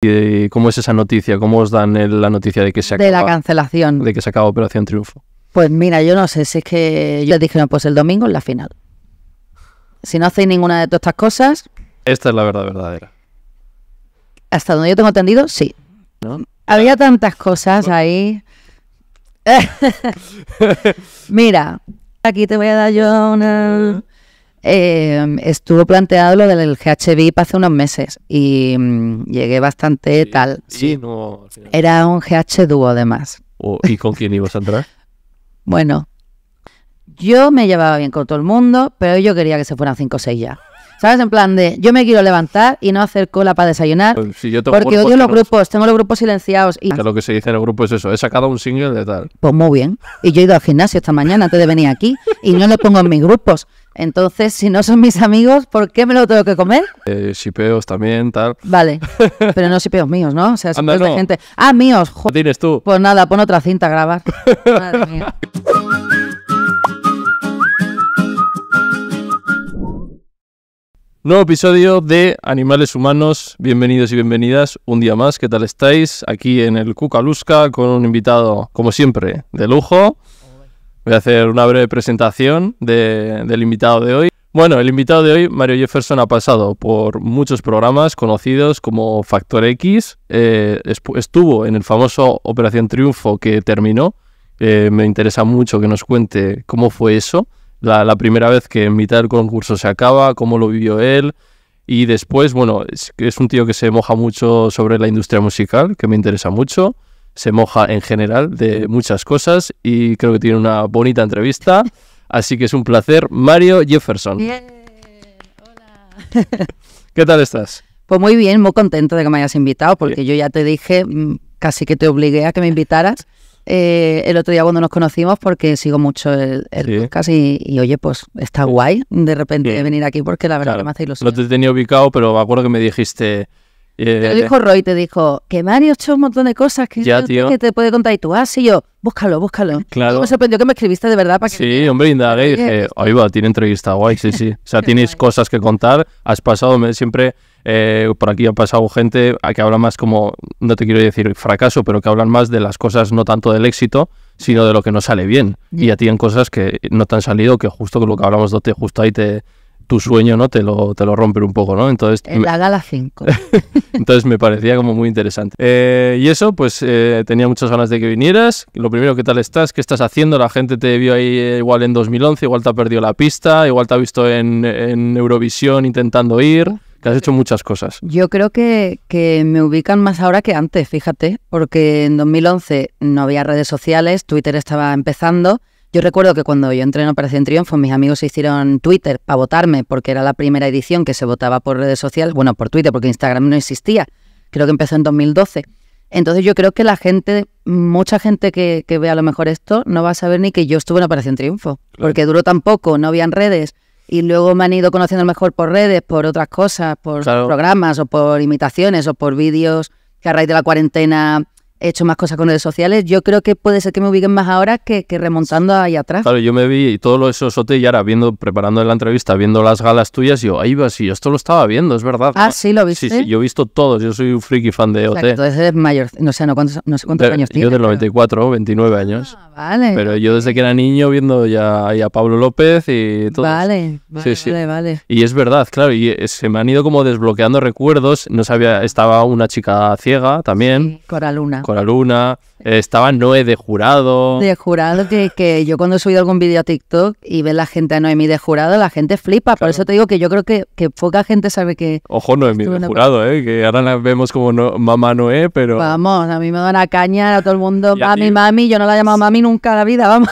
¿Y cómo es esa noticia? ¿Cómo os dan la noticia de que se acaba? De la cancelación. De que se acaba Operación Triunfo. Pues mira, yo no sé si es que yo les dije, no, pues el domingo en la final. Si no hacéis ninguna de todas estas cosas. Esta es la verdad verdadera. Hasta donde yo tengo entendido, sí. Había tantas cosas ahí. mira, aquí te voy a dar yo una. ¿Eh? eh, estuvo planteado lo del GHVIP hace unos meses y mm, llegué bastante tal. Sí, Era un GH dúo además. Oh, ¿Y con quién ibas a entrar? bueno, yo me llevaba bien con todo el mundo, pero yo quería que se fueran 5 o 6 ya. ¿Sabes? En plan de, yo me quiero levantar y no hacer cola para desayunar. Pues porque odio los grupos, tengo los grupos silenciados. Y... lo que se dice en el grupo es eso, he sacado un single de tal. Pues muy bien. Y yo he ido al gimnasio esta mañana antes de venir aquí y no lo pongo en mis grupos. Entonces, si no son mis amigos, ¿por qué me lo tengo que comer? Eh, sipeos peos también, tal. Vale, pero no sipeos míos, ¿no? O sea, si no. de gente. Ah, míos, joder. tienes tú? Pues nada, pon otra cinta a grabar. Madre mía. Nuevo episodio de Animales Humanos. Bienvenidos y bienvenidas un día más. ¿Qué tal estáis? Aquí en el Cucalusca con un invitado, como siempre, de lujo. Voy a hacer una breve presentación del invitado de hoy. Bueno, el invitado de hoy, Mario Jefferson, ha pasado por muchos programas conocidos como Factor X. Eh, estuvo en el famoso Operación Triunfo que terminó. Eh, me interesa mucho que nos cuente cómo fue eso. La, primera vez que en mitad del concurso se acaba, cómo lo vivió él. Y después, bueno, es un tío que se moja mucho sobre la industria musical, que me interesa mucho se moja en general de muchas cosas y creo que tiene una bonita entrevista. Así que es un placer, Mario Jefferson. hola. ¿Qué tal estás? Pues muy bien, muy contento de que me hayas invitado, porque yo ya te dije, mm, casi que te obligué a que me invitaras. Eh, el otro día cuando nos conocimos porque sigo mucho el, podcast y, oye, pues está guay de repente venir aquí porque la verdad que me hace ilusión. No te tenía ubicado, pero me acuerdo que me dijiste, te eh, dijo Roy, te dijo que Mario ha hecho un montón de cosas que, te puede contar y tú, ah, yo, búscalo, búscalo. Me sorprendió que me escribiste de verdad para que... Sí, hombre, indagué y dije, ahí va, tiene entrevista, guay, sí, sí. O sea, tienes cosas que contar, has pasado, me, siempre eh, por aquí ha pasado gente a que habla más como, no te quiero decir fracaso, pero que hablan más de las cosas no tanto del éxito, sino de lo que no sale bien. Y a ti en cosas que no te han salido, que justo con lo que hablamos de te, justo ahí te, tu sueño, ¿no? Te lo, te lo romper un poco, ¿no? Entonces, en la gala 5. Entonces me parecía como muy interesante. Eh, y eso, pues eh, tenía muchas ganas de que vinieras. Lo primero, ¿qué tal estás? ¿Qué estás haciendo? La gente te vio ahí eh, igual en 2011, igual te ha perdido la pista, igual te ha visto en, Eurovisión intentando ir. Que has hecho muchas cosas. Yo creo que, que me ubican más ahora que antes, fíjate, porque en 2011 no había redes sociales, Twitter estaba empezando, yo recuerdo que cuando yo entré en Operación Triunfo, mis amigos se hicieron Twitter para votarme, porque era la primera edición que se votaba por redes sociales, bueno, por Twitter, porque Instagram no existía. Creo que empezó en 2012. Entonces yo creo que la gente, mucha gente que, que vea a lo mejor esto, no va a saber ni que yo estuve en Operación Triunfo, porque duró tan poco, no habían redes y luego me han ido conociendo mejor por redes, por otras cosas, por programas o por imitaciones o por vídeos que a raíz de la cuarentena he hecho más cosas con redes sociales. Yo creo que puede ser que me ubiquen más ahora que, remontando ahí atrás. Claro, yo me vi y todo lo esos OT y ahora viendo, preparando la entrevista, viendo las galas tuyas, yo, ahí vas, y esto lo estaba viendo, es verdad. Ah, sí, lo viste. Sí, sí yo he visto todos, yo soy un friki fan de OT. Entonces eres mayor, no sé, no, cuántos, no sé cuántos años tienes. Yo del 94, 29 años. Ah, vale. Pero yo desde que era niño viendo ya, a Pablo López y todo. Vale, vale, vale, Y es verdad, claro, y eh, se me han ido como desbloqueando recuerdos. No sabía, estaba una chica ciega también. Luna la Luna, eh, estaba Noé de jurado. De jurado, que, yo cuando he subido algún vídeo a TikTok y ve la gente a Noemí de jurado, la gente flipa. Por eso te digo que yo creo que, que poca gente sabe que. Ojo, Noemí de jurado, ¿eh? que ahora la vemos como no, mamá Noé, pero. Vamos, a mí me da una caña a todo el mundo, mami, mami, yo no la he llamado mami nunca en la vida, vamos.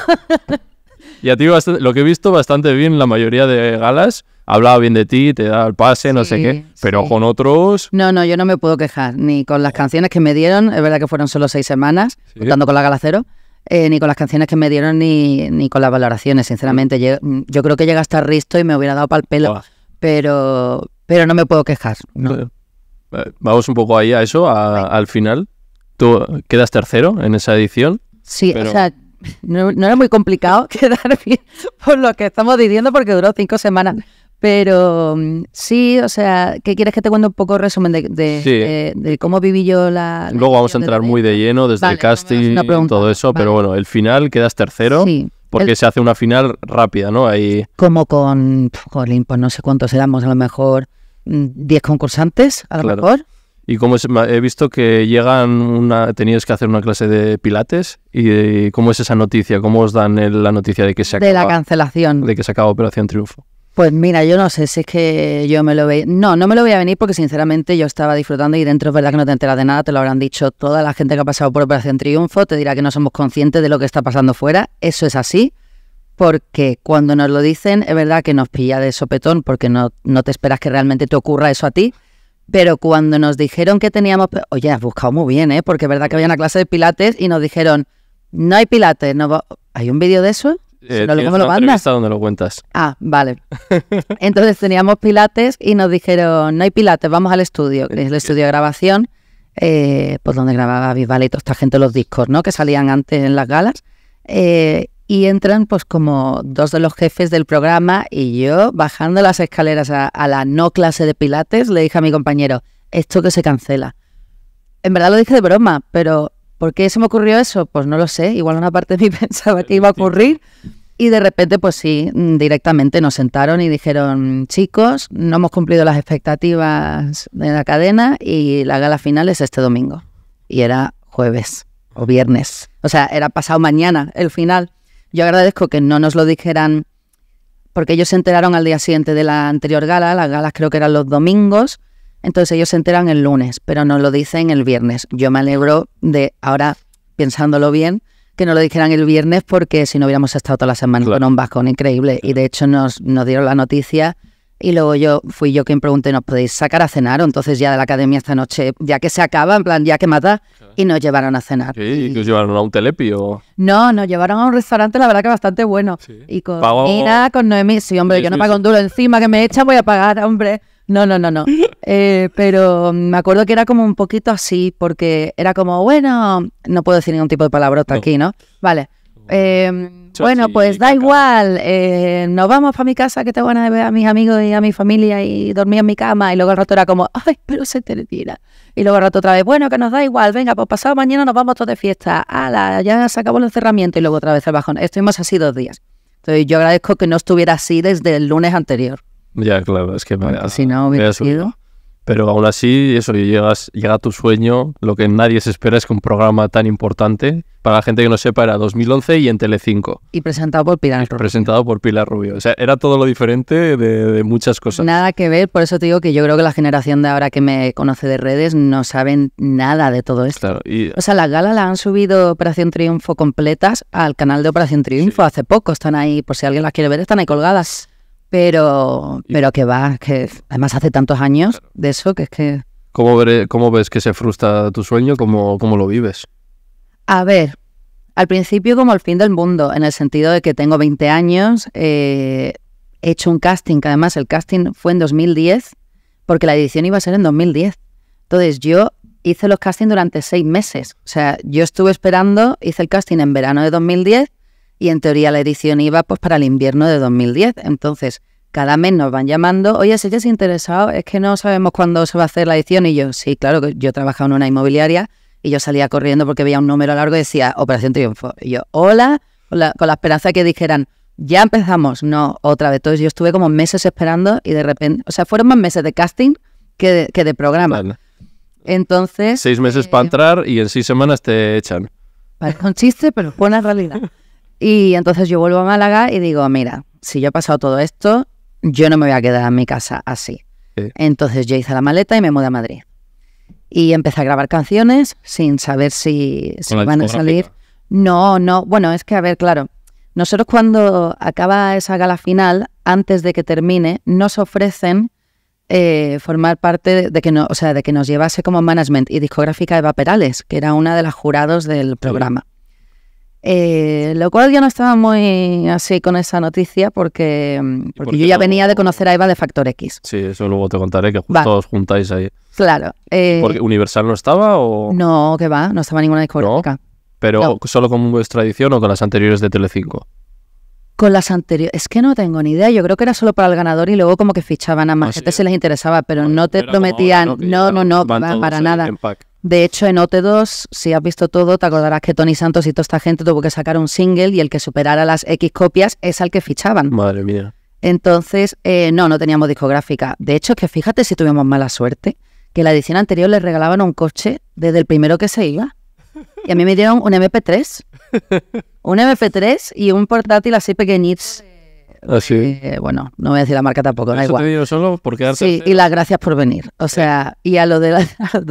y a ti lo que he visto bastante bien la mayoría de galas Hablaba bien de ti, te da el pase, no sé qué, pero con otros... No, no, yo no me puedo quejar, ni con las canciones que me dieron, es verdad que fueron solo seis semanas, sí. con la Galacero, eh, ni con las canciones que me dieron, ni, ni con las valoraciones, sinceramente. Mm, yo, creo que llega hasta Risto y me hubiera dado pa'l pelo, pero, pero no me puedo quejar. Eh, vamos un poco ahí a eso, al final. Tú quedas tercero en esa edición. Sí, o sea, no, no, era muy complicado quedar bien por lo que estamos diciendo porque duró cinco semanas. Pero mm, sí, o sea, ¿qué quieres que te cuente un poco resumen de, eh, de, cómo viví yo la... Luego vamos a entrar muy de lleno desde el casting y todo eso, pero bueno, el final quedas tercero. Porque se hace una final rápida, ¿no? Ahí... Como con, jolín, pues no sé cuántos éramos, a lo mejor 10 mm, concursantes, a lo mejor. Y como es, he visto que llegan, una, tenías que hacer una clase de pilates. ¿Y cómo es esa noticia? ¿Cómo os dan la noticia de que se acaba? la cancelación. De que se acaba Operación Triunfo. Pues mira, yo no sé si es que yo me lo veía. No, no me lo voy a venir porque sinceramente yo estaba disfrutando y dentro es verdad que no te enteras de nada, te lo habrán dicho toda la gente que ha pasado por Operación Triunfo, te dirá que no somos conscientes de lo que está pasando fuera. Eso es así, porque cuando nos lo dicen es verdad que nos pilla de sopetón porque no, no te esperas que realmente te ocurra eso a ti. Pero cuando nos dijeron que teníamos. Oye, has buscado muy bien, ¿eh? Porque es verdad que había una clase de pilates y nos dijeron, no hay pilates. No ¿Hay un vídeo de eso? Eh, ¿Cómo lo mandas? donde lo cuentas. Ah, vale. Entonces teníamos pilates y nos dijeron, no hay pilates, vamos al estudio, que el eh, estudio de grabación, eh, por donde grababa Vival y toda esta gente los discos, ¿no? Que salían antes en las galas. y entran pues como dos de los jefes del programa y yo bajando las escaleras a la no clase de pilates le dije a mi compañero, esto que se cancela. En verdad lo dije de broma, pero ¿Por qué se me ocurrió eso? Pues no lo sé. Igual una parte de mí pensaba que iba a ocurrir, y de repente, pues sí, mm, directamente nos sentaron y dijeron, chicos, no hemos cumplido las expectativas de la cadena y la gala final es este domingo. Y era jueves o viernes. O sea, era pasado mañana el final. Yo agradezco que no nos lo dijeran porque ellos se enteraron al día siguiente de la anterior gala, las galas creo que eran los domingos, entonces ellos se enteran el lunes, pero no lo dicen el viernes. Yo me alegro de, ahora pensándolo bien, que no lo dijeran el viernes porque si no hubiéramos estado toda la semana con un vascón increíble. Y de hecho nos, nos dieron la noticia y luego yo fui yo quien pregunté, ¿nos podéis sacar a cenar? O entonces ya de la academia esta noche, ya que se acaba, en plan, ya que mata, y nos llevaron a cenar. ¿Y nos llevaron a un telepi No, nos llevaron a un restaurante, la verdad que bastante bueno. Y con con Noemí, sí, hombre, yo no pago un duro encima que me echan, voy a pagar, hombre. No, no, no, no. Eh, pero me acuerdo que era como un poquito así, porque era como, bueno, no puedo decir ningún tipo de palabrota aquí, ¿no? Vale. bueno, eh, pues da igual, eh, nos vamos para mi casa que te van a ver a mis amigos y a mi familia y dormí en mi cama y luego al rato era como, ay, pero se te retira. Y luego al rato otra vez, bueno, que nos da igual, venga, pues pasado mañana nos vamos todos de fiesta, ala, ya se acabó el encerramiento y luego otra vez el bajón. Estuvimos así dos días. Entonces yo agradezco que no estuviera así desde el lunes anterior. Ya, claro, es que me si no hubiera Pero aún así, eso, llegas, llega tu sueño. Lo que nadie se espera es que un programa tan importante, para la gente que no sepa, era 2011 y en Telecinco. Y presentado por Pilar Rubio. Presentado por Pilar Rubio. O sea, era todo lo diferente de, muchas cosas. Nada que ver, por eso te digo que yo creo que la generación de ahora que me conoce de redes no saben nada de todo esto. O sea, las galas la han subido Operación Triunfo completas al canal de Operación Triunfo hace poco. Están ahí, por si alguien las quiere ver, están ahí colgadas. Pero, pero que va, que además hace tantos años de eso que es que... ¿Cómo, cómo ves que se frustra tu sueño? ¿Cómo, lo vives? A ver, al principio como el fin del mundo, en el sentido de que tengo 20 años, eh, he hecho un casting, que además el casting fue en 2010, porque la edición iba a ser en 2010. Entonces yo hice los castings durante seis meses. O sea, yo estuve esperando, hice el casting en verano de 2010 y en teoría la edición iba pues para el invierno de 2010. Entonces, cada mes nos van llamando, oye, si se interesado, es que no sabemos cuándo se va a hacer la edición. Y yo, sí, claro, que yo trabajaba en una inmobiliaria y yo salía corriendo porque veía un número largo y decía, Operación Triunfo. Y yo, hola, con la esperanza que dijeran, ya empezamos, no, otra vez. Entonces yo estuve como meses esperando y de repente, o sea, fueron más meses de casting que de, que de programa. Entonces... Seis meses para eh, entrar y en seis semanas te echan. Parece un chiste, pero buena realidad. Y entonces yo vuelvo a Málaga y digo, mira, si yo he pasado todo esto, yo no me voy a quedar en mi casa así. Entonces yo hice la maleta y me mudé a Madrid. Y empecé a grabar canciones sin saber si, me van a salir. No, no. Bueno, es que, a ver, claro, nosotros cuando acaba esa gala final, antes de que termine, nos ofrecen eh, formar parte de, que no, o sea, de que nos llevase como management y discográfica Eva Perales, que era una de las jurados del programa. Eh, lo cual yo no estaba muy así con esa noticia porque, mm, yo ya venía de conocer a Eva de Factor X. Sí, eso luego te contaré, que justo os juntáis ahí. Claro. Eh, ¿Porque Universal no estaba o...? No, que va, no estaba ninguna discográfica. ¿Pero solo con vuestra tradición o con las anteriores de Telecinco? Con las anteriores, es que no tengo ni idea. Yo creo que era solo para el ganador y luego como que fichaban a ah, más que gente les interesaba, pero no te prometían, no, no, no, para nada. De hecho, en OT2, si has visto todo, te acordarás que Tony Santos y toda esta gente tuvo que sacar un single y el que superara las X copias es al que fichaban. Madre mía. Entonces, eh, no, no teníamos discográfica. De hecho, es que fíjate si tuvimos mala suerte, que la edición anterior les regalaban un coche desde el primero que se iba. Y a mí me dieron un MP3. Un MP3 y un portátil así pequeñito. Ah, eh, bueno, no voy a decir la marca tampoco, igual. solo Sí, y las gracias por venir. O sea, y a lo del,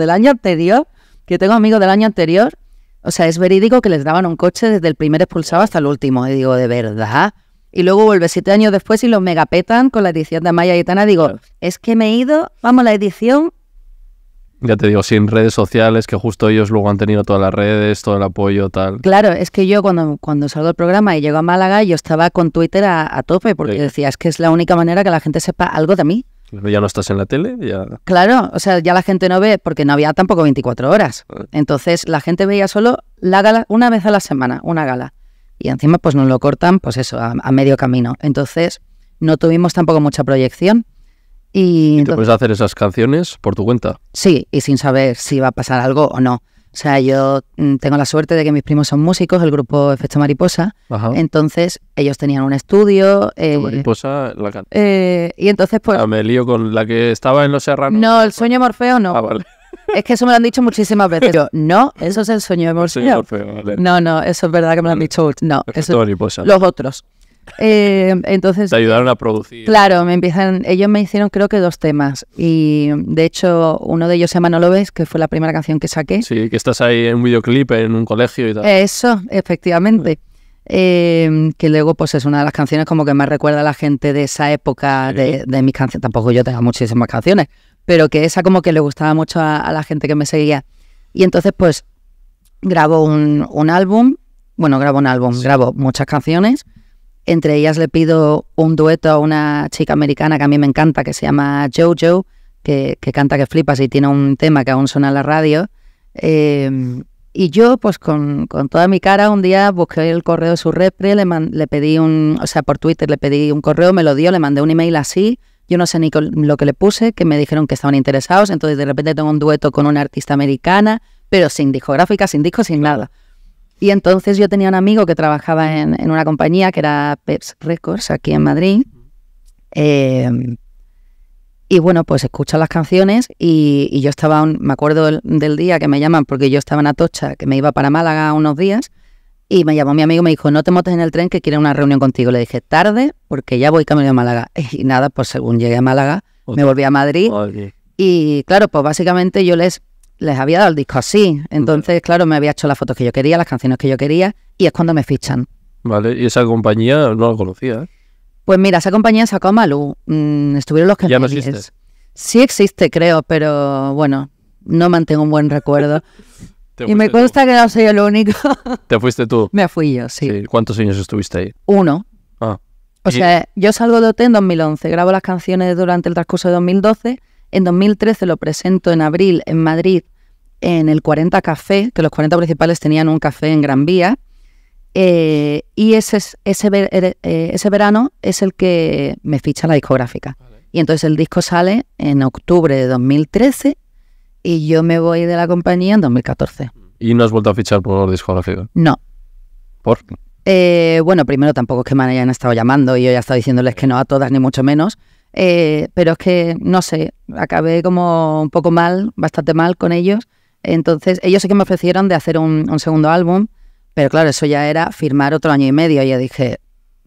año anterior, que tengo amigos del año anterior, o sea, es verídico que les daban un coche desde el primer expulsado hasta el último. Y digo, ¿de verdad? Y luego vuelve siete años después y los megapetan con la edición de Maya Tana, Digo, es que me he ido, vamos, la edición ya te digo, sin redes sociales, que justo ellos luego han tenido todas las redes, todo el apoyo, tal. Claro, es que yo cuando, cuando salgo del programa y llego a Málaga, yo estaba con Twitter a, tope, porque decía, es que es la única manera que la gente sepa algo de mí. Ya no estás en la tele, ya... Claro, o sea, ya la gente no ve, porque no había tampoco 24 horas. Ah. Entonces, la gente veía solo la gala una vez a la semana, una gala. Y encima, pues nos lo cortan, pues eso, a medio camino. Entonces, no tuvimos tampoco mucha proyección. Y, te puedes hacer esas canciones por tu cuenta? Sí, y sin saber si va a pasar algo o no. O sea, yo mm, tengo la suerte de que mis primos son músicos, el grupo Efecto Mariposa. Entonces, ellos tenían un estudio. Eh, mariposa, la canta? Eh, y entonces, pues. me lío con la que estaba en Los Serranos. No, el sueño morfeo no. Ah, vale. Es que eso me lo han dicho muchísimas veces. Yo, no, eso es el sueño de Morfeo. Morfeo vale. No, no, eso es verdad que me lo han dicho. Mm. No, eso, mariposa. Los otros. Eh, entonces. Te ayudaron a producir. Claro, me empiezan. Ellos me hicieron creo que dos temas. Y de hecho, uno de ellos se llama No lo ves, que fue la primera canción que saqué. Sí, que estás ahí en un videoclip en un colegio y tal. Eso, efectivamente. Eh, que luego pues es una de las canciones como que más recuerda a la gente de esa época de, mis canciones. Tampoco yo tenga muchísimas canciones, pero que esa como que le gustaba mucho a, la gente que me seguía. Y entonces pues grabo un, álbum, bueno, grabo un álbum, grabo muchas canciones entre ellas le pido un dueto a una chica americana que a mí me encanta, que se llama Jojo, que, que canta que flipas y tiene un tema que aún suena en la radio. Em, y yo, pues con, toda mi cara, un día busqué el correo de su repre, le, le pedí un, o sea, por Twitter le pedí un correo, me lo dio, le mandé un email así, yo no sé ni lo que le puse, que me dijeron que estaban interesados, entonces de repente tengo un dueto con una artista americana, pero sin discográfica, sin disco, sin nada. Y entonces yo tenía un amigo que trabajaba en, una compañía que era Peps Records aquí en Madrid. Em, y bueno, pues escucha las canciones y, yo estaba, me acuerdo del, día que me llaman, porque yo estaba en Atocha, que me iba para Málaga unos días, y me llamó mi amigo y me dijo, no te montes en el tren que quiere una reunión contigo. Le dije, tarde, porque ya voy camino a Málaga. Y nada, pues según llegué a Málaga, me volví a Madrid. Y claro, pues básicamente yo les les había dado el disco así. Entonces, claro, me había hecho las fotos que yo quería, las canciones que yo quería, y es cuando me fichan. Vale, y esa compañía no la conocía. ¿eh? Pues mira, esa compañía sacó a Malú. Mm, estuvieron los que ¿Ya no existe? Sí existe, creo, pero bueno, no mantengo un buen recuerdo. y me cuesta que no soy el único. ¿Te fuiste tú? Me fui yo, sí. ¿Cuántos años estuviste ahí? Uno. Ah. O sea, yo salgo de OT en 2011, grabo las canciones durante el transcurso de 2012 en 2013 lo presento en abril en Madrid en el 40 Café, que los 40 principales tenían un café en Gran Vía. Eh, y ese, ese, eh, ese, verano es el que me ficha la discográfica. Y entonces el disco sale en octubre de 2013 y yo me voy de la compañía en 2014. ¿Y no has vuelto a fichar por discográfica? No. ¿Por? qué? Eh, bueno, primero tampoco es que me hayan estado llamando y yo ya he diciéndoles que no a todas, ni mucho menos. Eh, pero es que, no sé, acabé como un poco mal, bastante mal con ellos. Entonces, ellos sí que me ofrecieron de hacer un, segundo álbum, pero claro, eso ya era firmar otro año y medio. Y yo dije,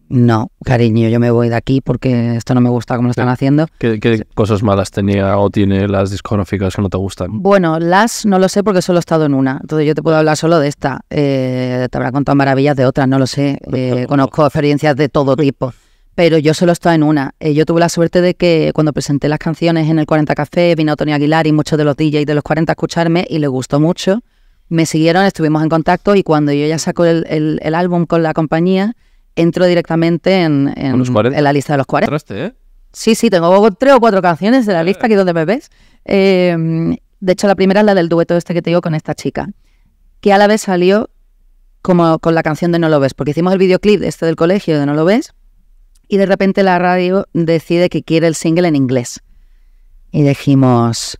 no, cariño, yo me voy de aquí porque esto no me gusta como lo están haciendo. ¿Qué, cosas malas tenía o tiene las discográficas que no te gustan? Bueno, las no lo sé porque solo he estado en una. Entonces yo te puedo hablar solo de esta. Eh, te habrá contado maravillas de otras, no lo sé. Eh, conozco experiencias de todo tipo pero yo solo estaba en una. Eh, yo tuve la suerte de que cuando presenté las canciones en el 40 Café, vino Tony Aguilar y muchos de los DJs de los 40 a escucharme y les gustó mucho. Me siguieron, estuvimos en contacto y cuando yo ya saco el, álbum con la compañía, entro directamente en, la lista de los 40. ¿eh? Sí, sí, tengo tres o cuatro canciones de la eh. lista aquí donde me ves. Em, de hecho, la primera es la del dueto este que te digo con esta chica, que a la vez salió como con la canción de No lo ves, porque hicimos el videoclip este del colegio de No lo ves y de repente la radio decide que quiere el single en inglés. Y dijimos,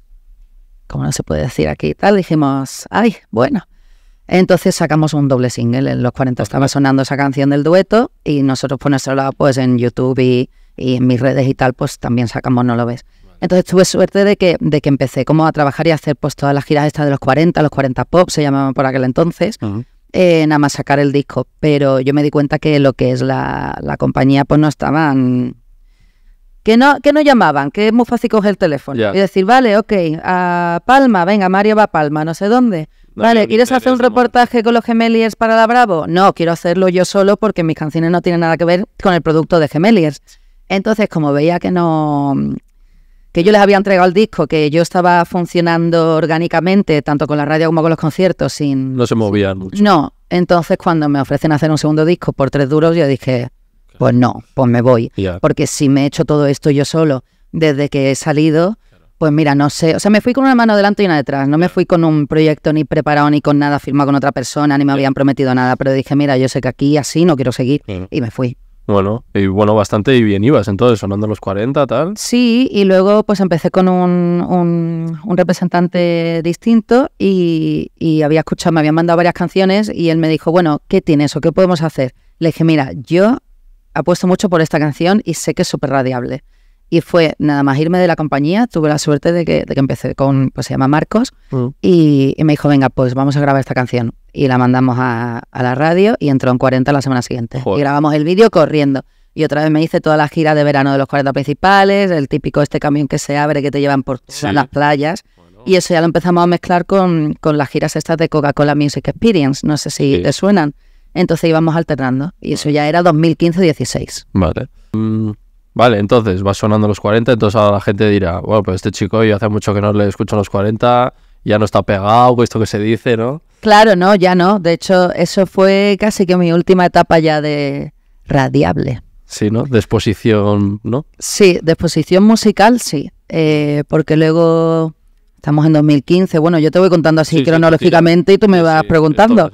¿cómo no se puede decir aquí tal, dijimos, ay, bueno. Entonces sacamos un doble single, en los 40 estaba sonando esa canción del dueto y nosotros por nuestro lado, pues en YouTube y, en mis redes y tal, pues también sacamos No lo ves. Entonces tuve suerte de que, de que empecé como a trabajar y a hacer pues todas las giras estas de los 40, los 40 pop se llamaban por aquel entonces. En eh, nada más sacar el disco, pero yo me di cuenta que lo que es la, compañía pues no estaban... Que no, que no llamaban, que es muy fácil coger el teléfono y decir, vale, ok, a Palma, venga, Mario va a Palma, no sé dónde. vale, ¿quieres hacer un reportaje con los Gemeliers para la Bravo? No, quiero hacerlo yo solo porque mis canciones no tienen nada que ver con el producto de Gemeliers. Entonces, como veía que no, yo les había entregado el disco, que yo estaba funcionando orgánicamente, tanto con la radio como con los conciertos, sin... No se movían mucho. No, entonces cuando me ofrecen hacer un segundo disco por tres duros, yo dije, pues no, pues me voy. Porque si me he hecho todo esto yo solo desde que he salido, pues mira, no sé, o sea, me fui con una mano delante y una detrás, no me fui con un proyecto ni preparado ni con nada firmado con otra persona, ni me habían prometido nada, pero dije, mira, yo sé que aquí así no quiero seguir y me fui. Bueno, y bueno, bastante bien ibas entonces, sonando los 40, tal. Sí, y luego pues empecé con un, un, representante distinto y, y, había escuchado, me habían mandado varias canciones y él me dijo, bueno, ¿qué tienes o qué podemos hacer? Le dije, mira, yo apuesto mucho por esta canción y sé que es súper radiable. Y fue nada más irme de la compañía, tuve la suerte de que, de que empecé con, pues se llama Marcos, mm. y, me dijo, venga, pues vamos a grabar esta canción. Y la mandamos a, la radio y entró en 40 la semana siguiente. Y grabamos el vídeo corriendo. Y otra vez me hice toda la gira de verano de los 40 principales, el típico este camión que se abre, que te llevan por las playas. Y eso ya lo empezamos a mezclar con, con las giras estas de Coca-Cola Music Experience, no sé si te suenan. Entonces íbamos alternando. Y eso ya era 2015-16. Vale. Mm, Vale, entonces va sonando los 40, entonces ahora la gente dirá, bueno, pues este chico yo hace mucho que no le escucho los 40, ya no está pegado, puesto que se dice, ¿no? Claro, no, ya no. De hecho, eso fue casi que mi última etapa ya de radiable. Sí, ¿no? De exposición, ¿no? Sí, de exposición musical, sí. Eh, porque luego estamos en 2015. Bueno, yo te voy contando así cronológicamente y tú me vas preguntando.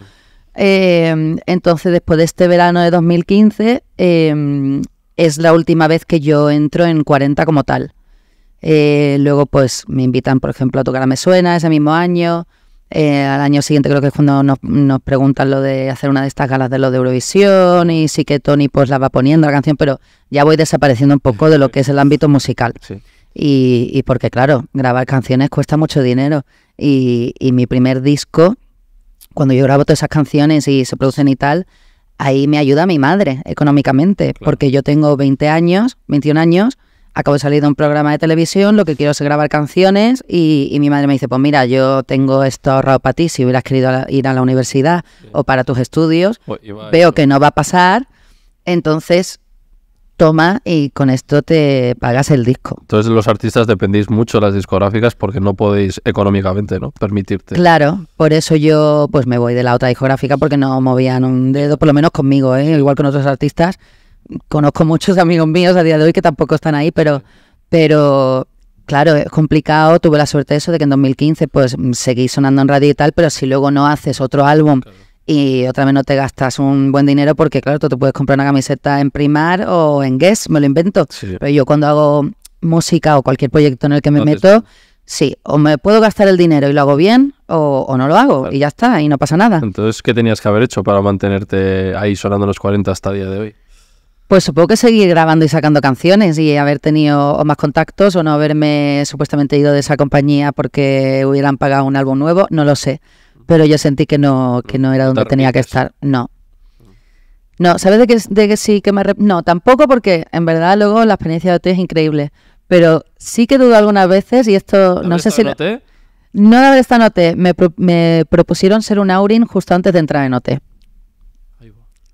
Eh, entonces, después de este verano de 2015, eh, es la última vez que yo entro en 40 como tal. Eh, luego, pues me invitan, por ejemplo, a tocar a Me Suena ese mismo año. Eh, al año siguiente creo que es cuando nos, nos, preguntan lo de hacer una de estas galas de lo de Eurovisión y sí que Tony pues la va poniendo la canción, pero ya voy desapareciendo un poco de lo que es el ámbito musical. Y, y, porque claro, grabar canciones cuesta mucho dinero y, y mi primer disco, cuando yo grabo todas esas canciones y se producen y tal, ahí me ayuda mi madre económicamente, porque yo tengo 20 años, 21 años, acabo de salir de un programa de televisión, lo que quiero es grabar canciones y, mi madre me dice, pues mira, yo tengo esto ahorrado para ti, si hubieras querido ir a la universidad o para tus estudios, pues veo que no va a pasar, entonces toma y con esto te pagas el disco. Entonces los artistas dependéis mucho de las discográficas porque no podéis económicamente, ¿no? Permitirte. Claro, por eso yo pues me voy de la otra discográfica porque no movían un dedo, por lo menos conmigo, ¿eh? igual con otros artistas. Conozco muchos amigos míos a día de hoy que tampoco están ahí, pero, pero claro, es complicado. Tuve la suerte de eso, de que en 2015 pues seguí sonando en radio y tal, pero si luego no haces otro álbum y otra vez no te gastas un buen dinero porque, claro, tú te puedes comprar una camiseta en Primar o en Guess, me lo invento. Pero yo cuando hago música o cualquier proyecto en el que me meto, sí, o me puedo gastar el dinero y lo hago bien o, no lo hago y ya está, y no pasa nada. Entonces, ¿qué tenías que haber hecho para mantenerte ahí sonando los 40 hasta día de hoy? Pues supongo que seguir grabando y sacando canciones y haber tenido más contactos o no haberme supuestamente ido de esa compañía porque hubieran pagado un álbum nuevo, no lo sé. Pero yo sentí que no, que no era donde tenía que estar. No. No, ¿sabes de que de que sí que me... No, tampoco porque en verdad luego la experiencia de OT es increíble. Pero sí que dudo algunas veces y esto no sé si... OT? No de haber estado en Me, me propusieron ser un Aurin justo antes de entrar en OT.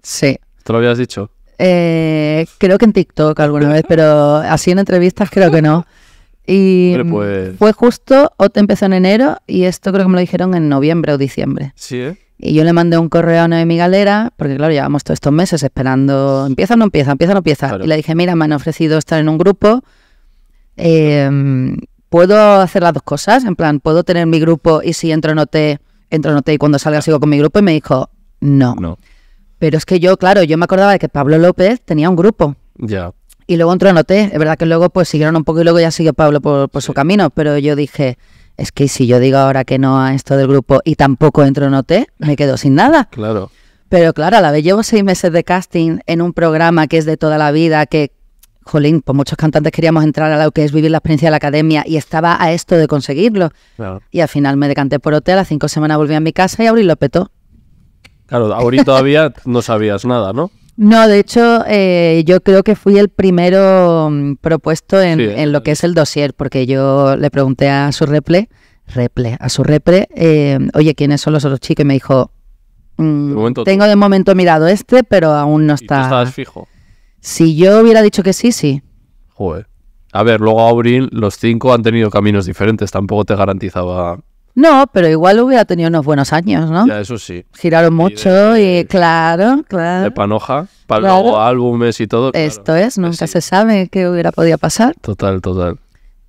Sí. ¿Te lo habías dicho? Eh, creo que en TikTok alguna vez, pero así en entrevistas creo que no. Y mm, pues- fue justo, o te empezó en enero y esto creo que me lo dijeron en noviembre o diciembre. Sí, ¿eh? Y yo le mandé un correo a una de mi galera, porque claro, llevamos todos estos meses esperando, empieza o no empieza, empieza o no empieza. Y le dije, mira, me han ofrecido estar en un grupo, em, puedo hacer las dos cosas, en plan, puedo tener mi grupo y si entro no te, entro no te y cuando salga sigo con mi grupo. Y me dijo, no. no. Pero es que yo, claro, yo me acordaba de que Pablo López tenía un grupo. Ya. Y luego entró Noté, es verdad que luego pues siguieron un poco y luego ya siguió Pablo por, su camino, pero yo dije, es que si yo digo ahora que no a esto del grupo y tampoco entro Noté, me quedo sin nada. Claro. Pero claro, a la vez llevo seis meses de casting en un programa que es de toda la vida, que, jolín, pues muchos cantantes queríamos entrar a lo que es vivir la experiencia de la academia y estaba a esto de conseguirlo. Y al final me decanté por hotel, a las cinco semanas volví a mi casa y Auril lo petó. Claro, Auril todavía no sabías nada, ¿no? No, de hecho, eh, yo creo que fui el primero mm, propuesto en, lo que es el dossier, porque yo le pregunté a su reple, reple a su repre, eh, oye, ¿quiénes son los otros chicos? Y me dijo, mm, tengo de momento mirado este, pero aún no está. fijo? Si yo hubiera dicho que sí, sí. Joder. A ver, luego abril los cinco han tenido caminos diferentes, tampoco te garantizaba no, pero igual hubiera tenido unos buenos años, ¿no? Ya, eso sí. Giraron mucho y, claro, claro. De panoja, para álbumes y todo. Esto es, nunca se sabe qué hubiera podido pasar. Total, total.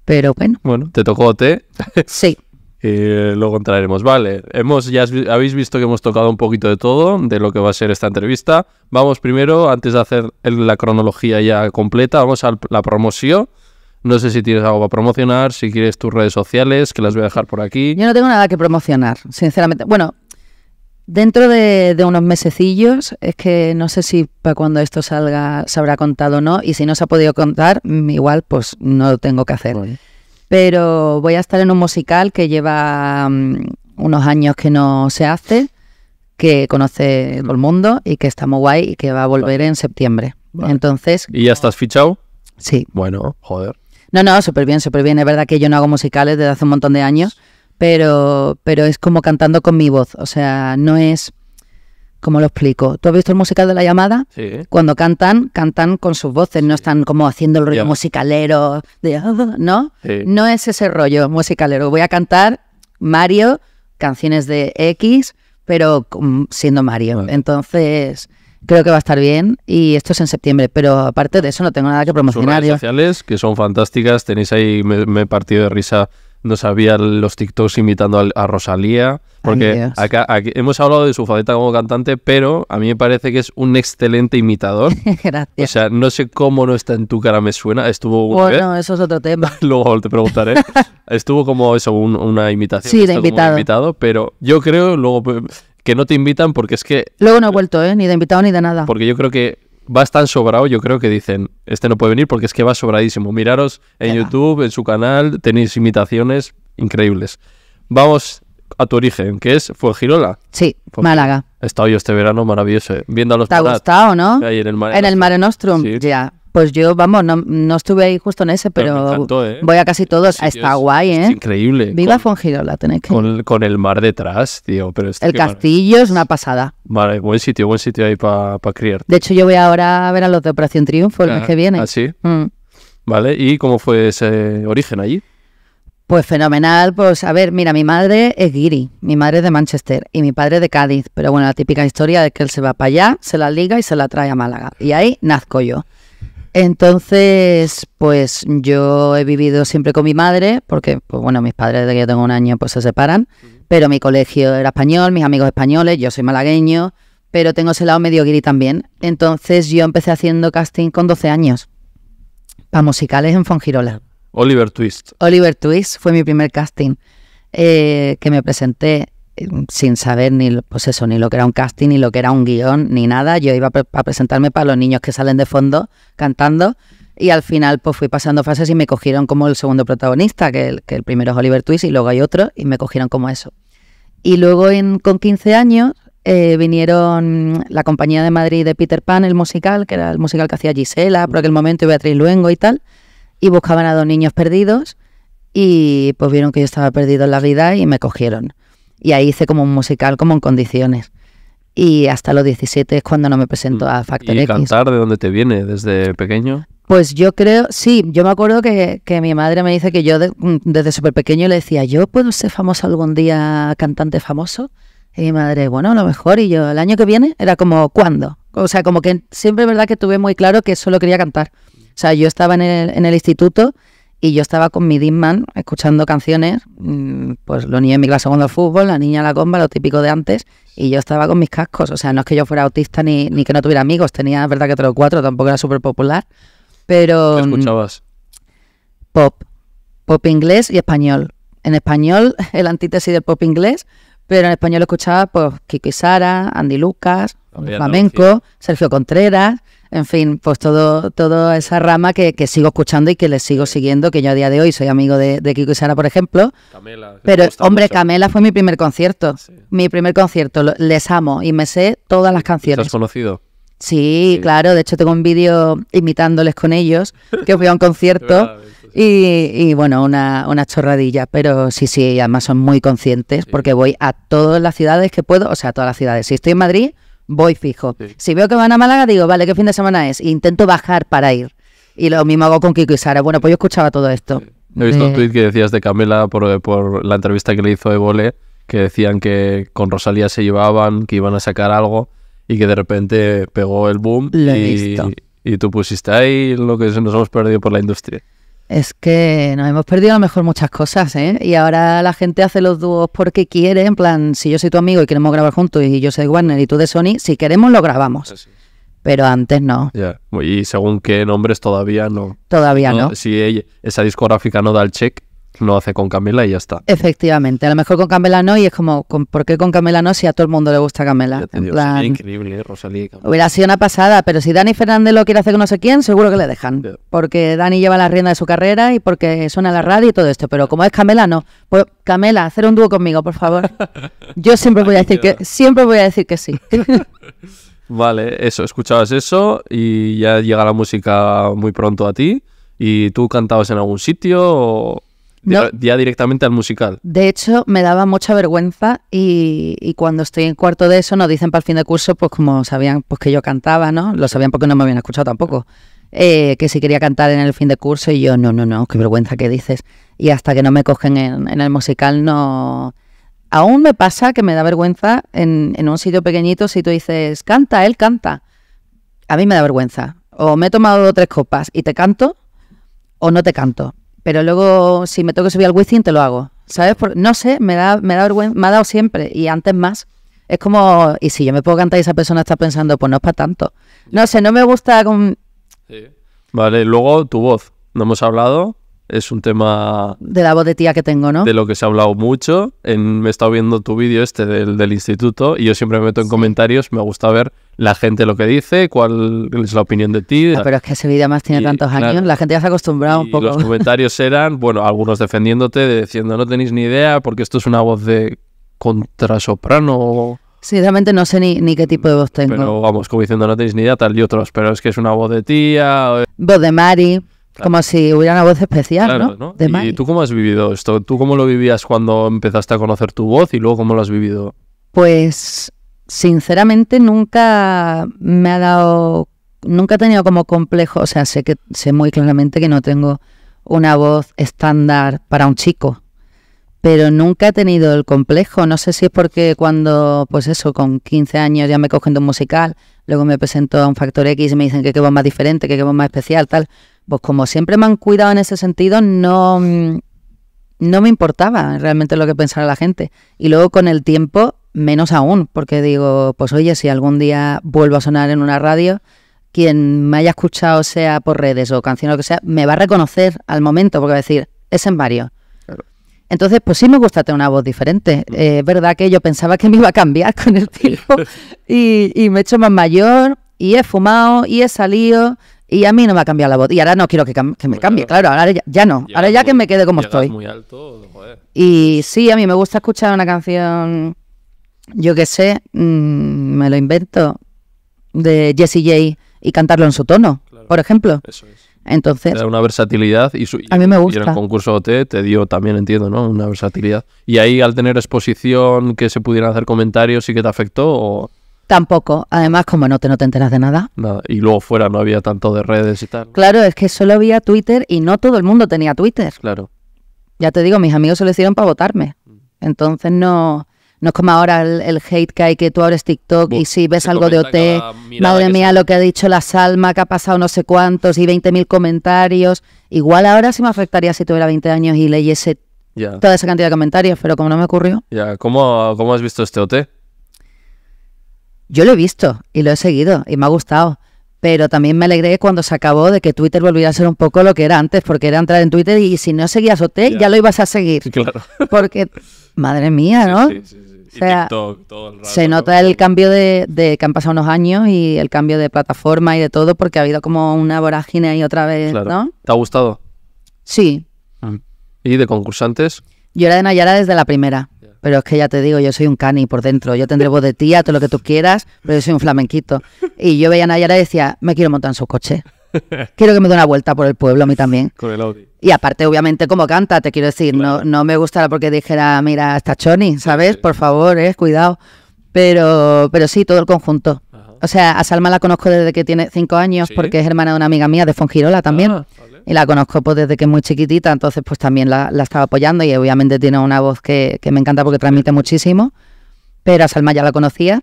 Pero bueno. Bueno, te tocó te. sí. y luego entraremos. Vale, hemos, ya habéis visto que hemos tocado un poquito de todo, de lo que va a ser esta entrevista. Vamos primero, antes de hacer la cronología ya completa, vamos a la promoción no sé si tienes algo para promocionar, si quieres tus redes sociales, que las voy a dejar por aquí. Yo no tengo nada que promocionar, sinceramente. Bueno, dentro de, unos mesecillos, es que no sé si para cuando esto salga se habrá contado o no, y si no se ha podido contar, mm, igual pues no lo tengo que hacer. Pero voy a estar en un musical que lleva mm, unos años que no se hace, que conoce todo el mundo y que está muy guay y que va a volver en septiembre. Entonces... ¿Y ya estás fichado? Sí. Bueno, joder. No, no, súper bien, súper bien. Es verdad que yo no hago musicales desde hace un montón de años, pero, pero es como cantando con mi voz. O sea, no es. ¿Cómo lo explico? ¿Tú has visto el musical de La Llamada? Sí. Cuando cantan, cantan con sus voces, no están como haciendo el rollo musicalero de... ¿No? No es ese rollo musicalero. Voy a cantar Mario, canciones de X, pero siendo Mario. Entonces, Creo que va a estar bien y esto es en septiembre, pero aparte de eso no tengo nada que promocionar. Sus redes sociales que son fantásticas, tenéis ahí, me, he partido de risa no sabía los TikToks imitando a, Rosalía. Porque acá, aquí hemos hablado de su faceta como cantante, pero a mí me parece que es un excelente imitador. Gracias. O sea, no sé cómo no está en tu cara, me suena. Estuvo. Bueno, ¿eh? eso es otro tema. Luego te preguntaré. Estuvo como eso, una imitación. Sí, de invitado. invitado. Pero yo creo, luego pues, que no te invitan porque es que... Luego no he vuelto, ¿eh? Ni de invitado ni de nada. Porque yo creo que vas tan sobrado, yo creo que dicen, este no puede venir porque es que va sobradísimo. Miraros en YouTube, en su canal, tenéis imitaciones increíbles. Vamos a tu origen, que es Fuegirola. Sí, Málaga. He estado yo este verano maravilloso, eh, viendo a los ¿Te ha gustado, no? en el Mare Nostrum. ya. Pues yo, vamos, no, estuve ahí justo en ese, pero, ¿eh? voy a casi todos. está guay, ¿eh? Es increíble. Viva Fongirola, tenéis que. Con, con, el mar detrás, tío. Pero este el castillo es una pasada. Vale, buen sitio, buen sitio ahí para criar. De hecho, yo voy ahora a ver a los de Operación Triunfo el mes ah, que viene. ¿Ah, sí? Mm. Vale, ¿y cómo fue ese origen allí? Pues fenomenal, pues a ver, mira, mi madre es Giri, mi madre es de Manchester y mi padre de Cádiz, pero bueno, la típica historia es que él se va para allá, se la liga y se la trae a Málaga. Y ahí nazco yo. Entonces, pues yo he vivido siempre con mi madre, porque, pues bueno, mis padres desde que yo tengo un año pues se separan, pero mi colegio era español, mis amigos españoles, yo soy malagueño, pero tengo ese lado medio guiri también. Entonces yo empecé haciendo casting con 12 años, para musicales en Fongirola. Oliver Twist. Oliver Twist fue mi primer casting eh, que me presenté sin saber ni, pues eso, ni lo que era un casting, ni lo que era un guión, ni nada. Yo iba a presentarme para los niños que salen de fondo cantando y al final pues fui pasando fases y me cogieron como el segundo protagonista, que el, primero es Oliver Twist y luego hay otro y me cogieron como eso. Y luego con 15 años eh, vinieron la compañía de Madrid de Peter Pan, el musical, que era el musical que hacía Gisela por aquel momento y Beatriz Luengo y tal, y buscaban a dos niños perdidos y pues vieron que yo estaba perdido en la vida y me cogieron. Y ahí hice como un musical, como en condiciones. Y hasta los 17 es cuando no me presento a Factor ¿Y cantar de dónde te viene? ¿Desde pequeño? Pues yo creo, sí, yo me acuerdo que, que mi madre me dice que yo mm, desde súper pequeño le decía, yo puedo ser famoso algún día, cantante famoso. Y mi madre, bueno, a lo mejor, y yo, el año que viene, era como, ¿cuándo? O sea, como que siempre es verdad que tuve muy claro que solo quería cantar. O sea, yo estaba en el, en el instituto y yo estaba con mi Disman escuchando canciones, mm, pues lo niños en mi clase segundo fútbol, la niña a la comba, lo típico de antes, y yo estaba con mis cascos. O sea, no es que yo fuera autista ni, ni que no tuviera amigos, tenía, verdad que los cuatro, tampoco era súper popular, pero... ¿Qué mm, escuchabas? Pop, pop inglés y español. En español, el antítesis del pop inglés, pero en español escuchaba pues Kiko y Sara, Andy Lucas, Flamenco, Sergio Contreras, en fin, pues todo, toda esa rama que, que, sigo escuchando y que les sigo siguiendo, que yo a día de hoy soy amigo de, de Kiko y Sara, por ejemplo. Camela. Pero, hombre, Camela fue mi primer concierto. Mi primer concierto. Les amo y me sé todas las canciones. Te has conocido? Sí, claro. De hecho, tengo un vídeo imitándoles con ellos, que fui a un concierto. Y, y, bueno, una, chorradilla, pero sí, sí, además son muy conscientes porque voy a todas las ciudades que puedo, o sea, a todas las ciudades. Si estoy en Madrid, voy fijo. Si veo que van a Málaga, digo, vale, ¿qué fin de semana es? intento bajar para ir. Y lo mismo hago con Kiko y Sara. Bueno, pues yo escuchaba todo esto. He visto un que decías de Camela por, la entrevista que le hizo Evole, que decían que con Rosalía se llevaban, que iban a sacar algo y que de repente pegó el boom. y, y tú pusiste ahí lo que nos hemos perdido por la industria. Es que nos hemos perdido a lo mejor muchas cosas, ¿eh? Y ahora la gente hace los dúos porque quiere, en plan, si yo soy tu amigo y queremos grabar juntos y yo soy Warner y tú de Sony, si queremos lo grabamos. Pero antes no. Y según qué nombres todavía no. Todavía no. Si esa discográfica no da el check, no hace con Camela y ya está. Efectivamente, a lo mejor con Camela no y es como, ¿por qué con Camela no si a todo el mundo le gusta Camela? En increíble, ¿eh? Rosalía. Camela. Hubiera sido una pasada, pero si Dani Fernández lo quiere hacer con no sé quién, seguro que le dejan. Porque Dani lleva la rienda de su carrera y porque suena la radio y todo esto, pero como es Camela, no. Pues Camela, hacer un dúo conmigo, por favor. Yo siempre voy a decir que, siempre voy a decir que sí. Vale, eso, escuchabas eso y ya llega la música muy pronto a ti. ¿Y tú cantabas en algún sitio o, ya directamente al musical. De hecho, me daba mucha vergüenza y, cuando estoy en cuarto de eso nos dicen para el fin de curso, pues como sabían pues que yo cantaba, ¿no? Lo sabían porque no me habían escuchado tampoco. Eh, que si quería cantar en el fin de curso y yo, no, no, no, qué vergüenza que dices. Y hasta que no me cogen en, el musical no... Aún me pasa que me da vergüenza en, en un sitio pequeñito si tú dices, canta, él canta. A mí me da vergüenza. O me he tomado tres copas y te canto o no te canto pero luego si me toca subir al Wizzing te lo hago. ¿Sabes? no sé, me da, me da me ha dado siempre y antes más. Es como, y si yo me puedo cantar y esa persona está pensando, pues no es para tanto. No sé, no me gusta con... Sí. Vale, luego tu voz. No hemos hablado es un tema... De la voz de tía que tengo, ¿no? De lo que se ha hablado mucho. En, me he estado viendo tu vídeo este del, del, instituto y yo siempre me meto en comentarios. Me gusta ver la gente lo que dice, cuál es la opinión de ti. Ah, pero es que ese vídeo más tiene tantos años, la gente ya se ha acostumbrado un poco. Los comentarios eran, bueno, algunos defendiéndote, diciendo no tenéis ni idea porque esto es una voz de contrasoprano. Sinceramente no sé ni, qué tipo de voz tengo. Pero vamos, como diciendo no tenéis ni idea, tal y otros, pero es que es una voz de tía. Voz de Mari. Como si hubiera una voz especial, ¿no? ¿Y, tú cómo has vivido esto? ¿Tú cómo lo vivías cuando empezaste a conocer tu voz y luego cómo lo has vivido? Pues sinceramente nunca me ha dado, nunca he tenido como complejo, o sea, sé que sé muy claramente que no tengo una voz estándar para un chico, pero nunca he tenido el complejo, no sé si es porque cuando, pues eso, con 15 años ya me cogen de un musical, luego me presento a un Factor X y me dicen que qué voz más diferente, que qué voz más especial, tal, pues como siempre me han cuidado en ese sentido, no, no me importaba realmente lo que pensara la gente. Y luego con el tiempo, menos aún, porque digo, pues oye, si algún día vuelvo a sonar en una radio, quien me haya escuchado, sea por redes o canción o lo que sea, me va a reconocer al momento, porque va a decir, es en varios. Entonces, pues sí me gusta tener una voz diferente. Eh, es verdad que yo pensaba que me iba a cambiar con el tiempo y, me he hecho más mayor y he fumado y he salido y a mí no me ha cambiado la voz. Y ahora no quiero que, me cambie, claro, ahora ya, no. ahora ya que me quede como estoy. Muy alto, Y sí, a mí me gusta escuchar una canción, yo qué sé, mm, me lo invento, de Jesse J y cantarlo en su tono, por ejemplo. Eso es. Entonces. Era una versatilidad y, a mí me gusta. en el concurso OT te dio también, entiendo, ¿no? Una versatilidad. Y ahí al tener exposición, que se pudieran hacer comentarios, y que te afectó o.? Tampoco. Además, como no te, no te enteras de nada. Y luego fuera no había tanto de redes y tal. Claro, es que solo había Twitter y no todo el mundo tenía Twitter. Claro. Ya te digo, mis amigos se lo hicieron para votarme. Mm. Entonces no, no es como ahora el, hate que hay, que tú abres TikTok y si ves algo de OT, madre mía, lo que ha dicho la Salma, que ha pasado no sé cuántos y 20.000 comentarios. Igual ahora sí me afectaría si tuviera 20 años y leyese toda esa cantidad de comentarios, pero como no me ocurrió. Ya, ¿Cómo, ¿Cómo has visto este OT? Yo lo he visto y lo he seguido y me ha gustado. Pero también me alegré cuando se acabó de que Twitter volviera a ser un poco lo que era antes, porque era entrar en Twitter y si no seguías OT, te, ya lo ibas a seguir. Claro. Porque, madre mía, ¿no? Sí, sí, sí. TikTok, todo el se nota el cambio de, que han pasado unos años y el cambio de plataforma y de todo, porque ha habido como una vorágine ahí otra vez, claro. ¿no? ¿Te ha gustado? Sí. Ah. ¿Y de concursantes? Yo era de Nayara desde la primera. Pero es que ya te digo, yo soy un cani por dentro. Yo tendré voz de tía, todo lo que tú quieras, pero yo soy un flamenquito. Y yo veía a Nayara y decía, me quiero montar en su coche. Quiero que me dé una vuelta por el pueblo a mí también. Con el Y aparte, obviamente, como canta, te quiero decir, no, no me gustaba porque dijera, mira, está Choni, ¿sabes? Por favor, eh, cuidado. Pero, pero sí, todo el conjunto. O sea, a Salma la conozco desde que tiene cinco años porque es hermana de una amiga mía de Fongirola también. Ah, y la conozco pues desde que es muy chiquitita, entonces pues también la, estaba apoyando y obviamente tiene una voz que, me encanta porque transmite muchísimo. Pero a Salma ya la conocía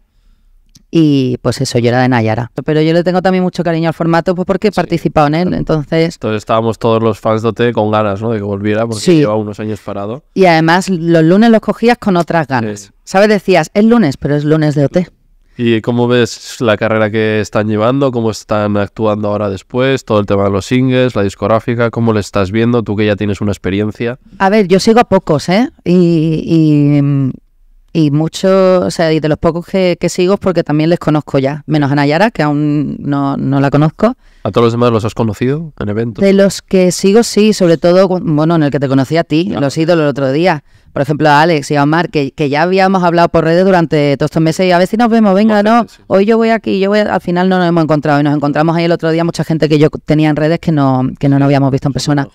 y pues eso, yo era de Nayara. Pero yo le tengo también mucho cariño al formato pues, porque he participado en él, entonces... Entonces estábamos todos los fans de OT con ganas, ¿no? De que volviera porque sí. lleva unos años parado. Y además los lunes los cogías con otras ganas. ¿Sabes? Decías, es lunes, pero es lunes de OT. ¿Y cómo ves la carrera que están llevando? ¿Cómo están actuando ahora después? Todo el tema de los singles, la discográfica, ¿cómo le estás viendo? Tú que ya tienes una experiencia. A ver, yo sigo a pocos, ¿eh? Y, y, y muchos, o sea, y de los pocos que, que, sigo porque también les conozco ya, menos a Nayara, que aún no, no la conozco. ¿A todos los demás los has conocido en eventos? De los que sigo, sí, sobre todo, bueno, en el que te conocí a ti, lo he sido el otro día por ejemplo, a Alex y a Omar, que, que ya habíamos hablado por redes durante todos estos meses y a ver si nos vemos, venga, no, hoy yo voy aquí, yo voy, al final no nos hemos encontrado y nos encontramos ahí el otro día mucha gente que yo tenía en redes que no, que no habíamos visto en persona.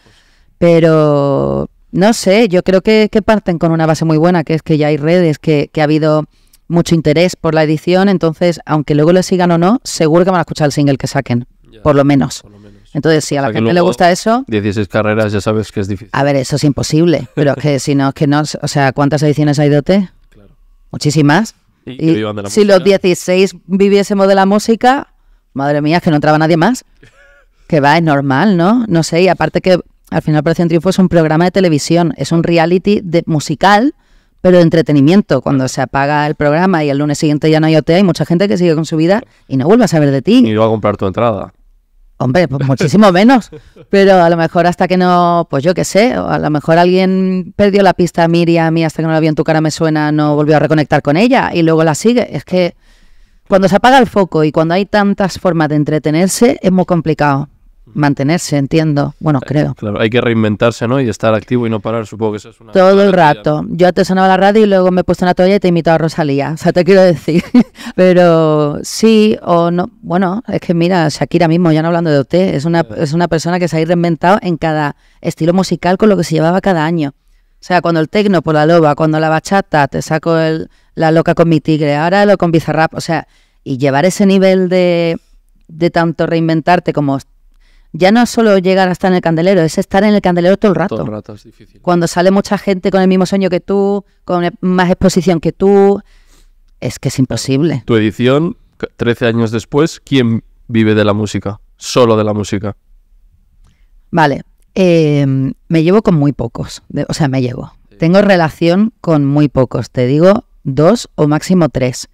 Pero, no sé, yo creo que, parten con una base muy buena, que es que ya hay redes, que, que ha habido mucho interés por la edición, entonces, aunque luego lo sigan o no, seguro que van a escuchar el single que saquen, por lo menos. Entonces, si a la gente le gusta eso... 16 carreras ya sabes que es difícil. A ver, eso es imposible, pero es que si no, es que no... O sea, ¿cuántas ediciones hay de OT? Claro. Muchísimas. Y, si los 16 viviésemos de la música, madre mía, es que no entraba nadie más. Que va, es normal, ¿no? No sé, y aparte que al final Operación Triunfo es un programa de televisión, es un reality de, musical, pero de entretenimiento. Cuando se apaga el programa y el lunes siguiente ya no hay OT, hay mucha gente que sigue con su vida y no vuelve a saber de ti. Ni va a comprar tu entrada. Hombre, pues muchísimo menos. Pero a lo mejor hasta que no, pues yo qué sé, a lo mejor alguien perdió la pista a Miriam, a mí hasta que no la vi en tu cara me suena, no volvió a reconectar con ella y luego la sigue. Es que cuando se apaga el foco y cuando hay tantas formas de entretenerse es muy complicado mantenerse, entiendo. Bueno, eh, creo. Claro, hay que reinventarse, ¿no? Y estar activo y no parar, supongo que eso es una... Todo el rato. Yo antes sonaba la radio y luego me he puesto una toalla y te he invitado a Rosalía. O sea, te quiero decir. Pero sí o no. Bueno, es que mira, Shakira mismo, ya no hablando de usted, es una, eh. es una persona que se ha reinventado en cada estilo musical con lo que se llevaba cada año. O sea, cuando el tecno por la loba, cuando la bachata, te saco el, la loca con mi tigre, ahora lo con bizarrap. O sea, y llevar ese nivel de, de tanto reinventarte como ya no es solo llegar a estar en el candelero, es estar en el candelero todo el rato. Todo el rato es difícil. Cuando sale mucha gente con el mismo sueño que tú, con e- más exposición que tú, es que es imposible. Tu edición, 13 años después, ¿quién vive de la música? Solo de la música. Vale, em, me llevo con muy pocos, o sea, me llevo. Tengo relación con muy pocos, te digo dos o máximo tres.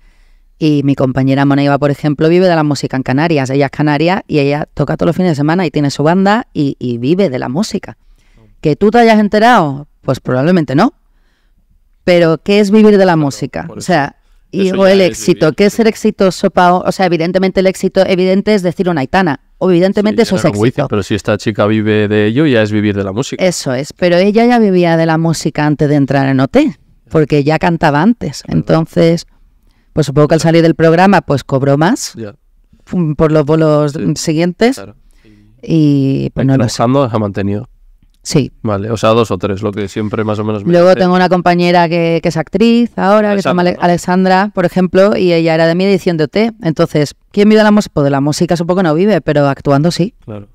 Y mi compañera Moneiva, por ejemplo, vive de la música en Canarias. Ella es canaria y ella toca todos los fines de semana y tiene su banda y, vive de la música. ¿Que tú te hayas enterado? Pues probablemente no. Pero ¿qué es vivir de la música? O sea, y, el éxito. ¿Qué es ser exitoso, O sea, evidentemente el éxito evidente es decir una itana. evidentemente eso es éxito. pero si esta chica vive de ello, ya es vivir de la música. Eso es. Pero ella ya vivía de la música antes de entrar en OT. Porque ya cantaba antes. Entonces... Pues supongo que al salir del programa pues cobró más mm, por los bolos siguientes. Y pues no ha mantenido. Sí. Vale, o sea, dos o tres, lo que siempre más o menos me Luego tengo una compañera que, es actriz ahora, que se llama Alexandra, por ejemplo, y ella era de mi edición de OT. Entonces, ¿quién vive la música? Pues de la música supongo que no vive, pero actuando sí. Claro.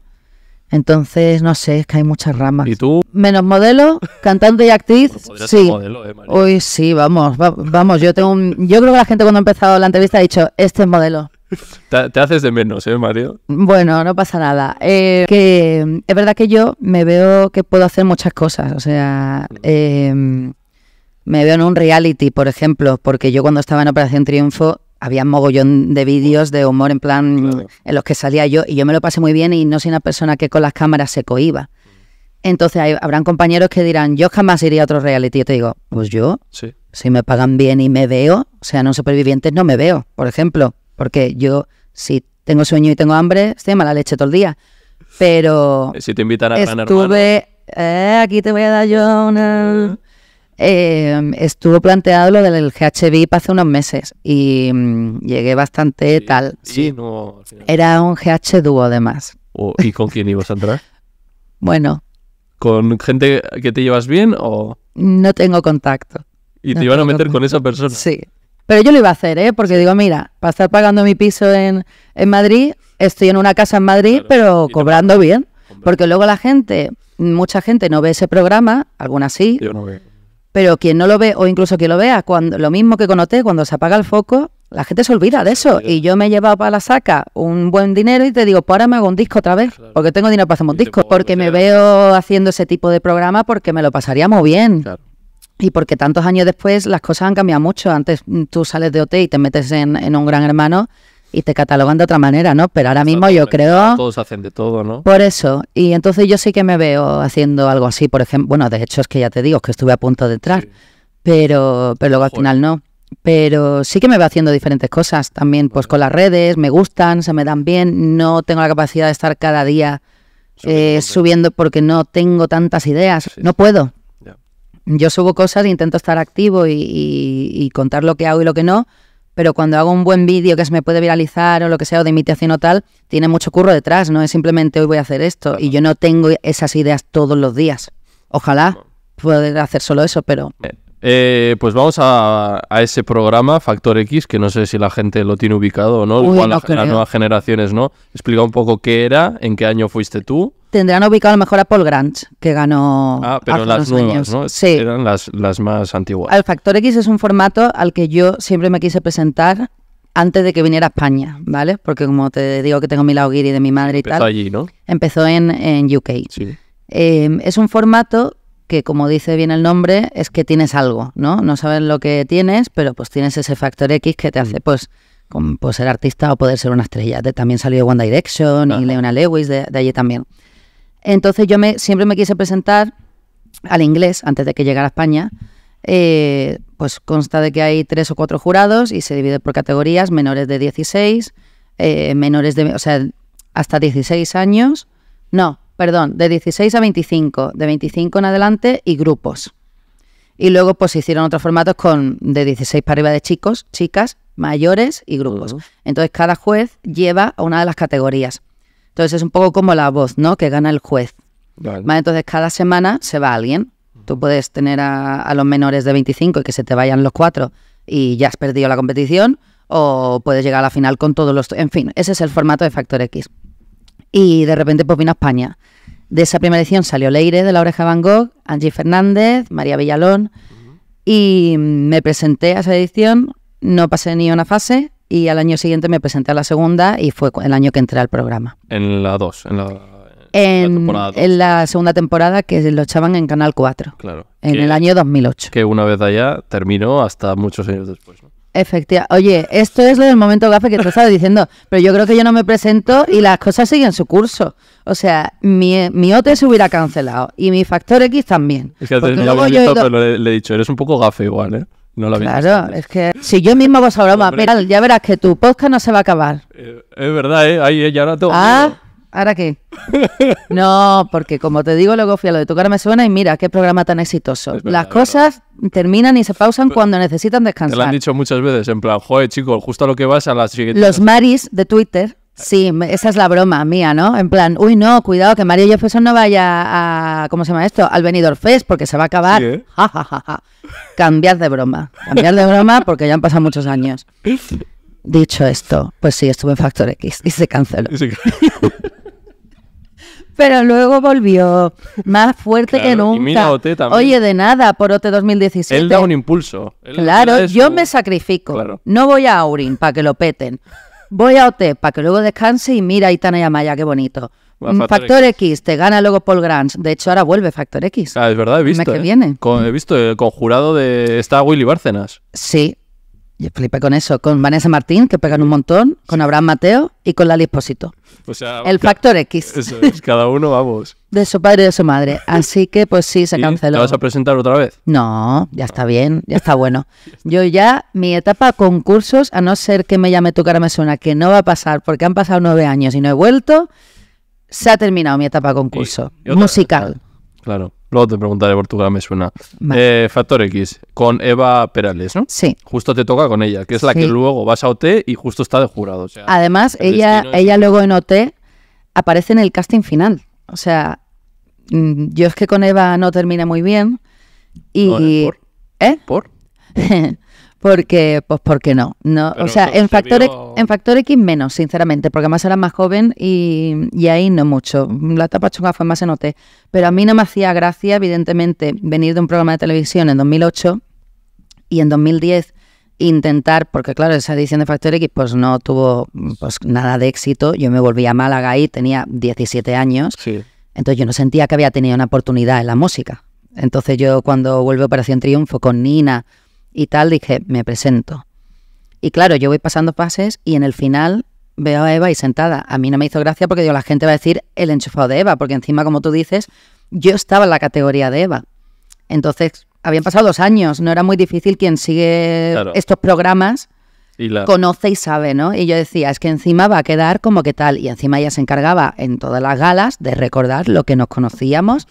Entonces, no sé, es que hay muchas ramas. ¿Y tú? Menos modelo, cantante y actriz. Pues sí. Modelo, Hoy eh, sí, vamos, vamos. Yo tengo yo creo que la gente cuando ha empezado la entrevista ha dicho, este es modelo. Te, haces de menos, ¿eh, Mario? Bueno, no pasa nada. Eh, que es verdad que yo me veo que puedo hacer muchas cosas. O sea, em, me veo en un reality, por ejemplo, porque yo cuando estaba en Operación Triunfo había un mogollón de vídeos de humor en plan en los que salía yo y yo me lo pasé muy bien y no soy una persona que con las cámaras se cohiba. Entonces habrán compañeros que dirán, yo jamás iría a otro reality. Yo te digo, pues yo, si me pagan bien y me veo, o sea, no supervivientes no me veo, por ejemplo, porque yo si tengo sueño y tengo hambre, estoy mala leche todo el día. Pero si te invitan a estuve, eh, aquí te voy a dar yo una... Ah. Em, estuvo planteado lo del GHVIP hace unos meses y mm, llegué bastante tal. Sí, No, Era un GH dúo además. ¿Y con quién ibas a entrar? bueno. ¿Con gente que te llevas bien o...? No tengo contacto. ¿Y te iban a meter con esa persona? Sí. Pero yo lo iba a hacer, ¿eh? Porque digo, mira, para estar pagando mi piso en, Madrid, estoy en una casa en Madrid, pero cobrando bien. Porque luego la gente, mucha gente no ve ese programa, algunas sí. Yo no veo pero quien no lo ve, o incluso quien lo vea, cuando, lo mismo que con OT, cuando se apaga el foco, la gente se olvida de eso. Y yo me he llevado para la saca un buen dinero y te digo, pues ahora me hago un disco otra vez, porque tengo dinero para hacer un disco, porque me veo haciendo ese tipo de programa porque me lo pasaría muy bien. Y porque tantos años después las cosas han cambiado mucho. Antes mm, tú sales de OT y te metes en, en un gran hermano y te catalogan de otra manera, ¿no? Pero ahora mismo yo creo... Todos hacen de todo, ¿no? Por eso. Y entonces yo sí que me veo haciendo algo así, por ejemplo. Bueno, de hecho es que ya te digo que estuve a punto de entrar, pero, pero luego al final no. Pero sí que me veo haciendo diferentes cosas también, pues con las redes, me gustan, se me dan bien, no tengo la capacidad de estar cada día subiendo eh, porque no tengo tantas ideas, no puedo. Yo subo cosas, intento estar activo y contar lo que hago y lo que no, pero cuando hago un buen vídeo que se me puede viralizar o lo que sea, o de imitación o tal, tiene mucho curro detrás, no es simplemente hoy voy a hacer esto y yo no tengo esas ideas todos los días. Ojalá poder hacer solo eso, pero... Eh, eh, pues vamos a, ese programa, Factor X, que no sé si la gente lo tiene ubicado o no, igual las nuevas generaciones, ¿no? Explica un poco qué era, en qué año fuiste tú. Tendrán ubicado a lo mejor a Paul Grant, que ganó. Ah, pero las nuevas, ¿no? Sí. Eran las, más antiguas. El Factor X es un formato al que yo siempre me quise presentar antes de que viniera a España, ¿vale? Porque como te digo que tengo mi lado guiri de mi madre y tal. Empezó allí, ¿no? Empezó en, UK. Sí. Eh, es un formato que como dice bien el nombre, es que tienes algo, ¿no? No sabes lo que tienes, pero pues tienes ese factor X que te hace mm. pues, pues, ser artista o poder ser una estrella. también salió de One Direction y Leona Lewis de, allí también. Entonces yo me, siempre me quise presentar al inglés antes de que llegara a España. Eh, pues consta de que hay tres o cuatro jurados y se divide por categorías, menores de 16, eh, menores de, o sea, hasta 16 años, no, perdón, de 16 a 25, de 25 en adelante y grupos. Y luego pues se hicieron otros formatos con de 16 para arriba de chicos, chicas, mayores y grupos. Entonces cada juez lleva a una de las categorías. Entonces es un poco como la voz, ¿no? Que gana el juez. Entonces cada semana se va alguien. Tú puedes tener a, a, los menores de 25 y que se te vayan los cuatro y ya has perdido la competición o puedes llegar a la final con todos los... En fin, ese es el formato de Factor X y de repente pues vino a España. De esa primera edición salió Leire de la Oreja Van Gogh, Angie Fernández, María Villalón y me presenté a esa edición, no pasé ni una fase y al año siguiente me presenté a la segunda y fue el año que entré al programa. En la dos? en la en, la segunda temporada que lo echaban en Canal 4. Claro. En el año 2008. Que una vez allá terminó hasta muchos años después. Efectivamente. Oye, esto es lo del momento gafe que te estaba diciendo, pero yo creo que yo no me presento y las cosas siguen su curso. O sea, mi, mi OT se hubiera cancelado y mi factor X también. Es que antes no lo visto, le, he dicho, eres un poco gafe igual, ¿eh? No lo había Claro, es que si yo mismo vos hablaba, mira, ya verás que tu podcast no se va a acabar. Eh, es verdad, ¿eh? Ahí, eh, ya ahora tengo. Ah. ¿Ahora qué? No, porque como te digo, luego fui a lo de tu cara me suena y mira, qué programa tan exitoso. Las cosas terminan y se pausan cuando necesitan descansar. Te lo han dicho muchas veces, en plan, joder, chicos, justo a lo que vas a las siguiente. Los Maris de Twitter. Sí, esa es la broma mía, ¿no? En plan, uy, no, cuidado que Mario Jefferson no vaya a, ¿cómo se llama esto? Al Benidorm Fest porque se va a acabar. ¿eh? Cambiar de broma, cambiar de broma porque ya han pasado muchos años. Dicho esto, pues sí, estuve en Factor X y se canceló. Y se canceló. Pero luego volvió más fuerte que nunca. Oye, de nada, por Ote 2017. Él da un impulso. claro, yo me sacrifico. No voy a Aurin para que lo peten. Voy a OT para que luego descanse y mira Itana Yamaya, qué bonito. Mm, Factor, X. te gana luego Paul Grans. De hecho, ahora vuelve Factor X. Ah, es verdad, he visto. que eh. viene. he visto el conjurado de. Está Willy Bárcenas. Sí, yo flipé con eso, con Vanessa Martín, que pegan un montón, con Abraham Mateo y con la Espósito. el factor X. Eso cada uno, vamos. De su padre y de su madre. Así que, pues sí, se canceló. ¿Te vas a presentar otra vez? No, ya está bien, ya está bueno. Yo ya, mi etapa concursos, a no ser que me llame tu cara me suena, que no va a pasar porque han pasado nueve años y no he vuelto, se ha terminado mi etapa concurso. musical. Claro. Luego te preguntaré Portugal, me suena. Eh, factor X, con Eva Perales, ¿no? Sí. Justo te toca con ella, que es la que luego vas a OT y justo está de jurado. Además, ella, ella luego en OT aparece en el casting final. O sea, mm, yo es que con Eva no termina muy bien. Y. ¿eh? ¿Por? ¿Eh? ¿Por? Porque, pues, porque no. no o sea, en factor, en factor X menos, sinceramente, porque además era más joven y, ahí no mucho. La tapa chunga fue más en Pero a mí no me hacía gracia, evidentemente, venir de un programa de televisión en 2008 y en 2010 intentar, porque claro, esa edición de Factor X pues no tuvo pues, nada de éxito. Yo me volví a Málaga y tenía 17 años. Entonces yo no sentía que había tenido una oportunidad en la música. Entonces yo cuando vuelve Operación Triunfo con Nina y tal, dije, me presento. Y claro, yo voy pasando pases y en el final veo a Eva y sentada. A mí no me hizo gracia porque digo, la gente va a decir el enchufado de Eva, porque encima, como tú dices, yo estaba en la categoría de Eva. Entonces, habían pasado dos años, no era muy difícil quien sigue estos programas. conoce y sabe, ¿no? Y yo decía, es que encima va a quedar como que tal. Y encima ella se encargaba en todas las galas de recordar lo que nos conocíamos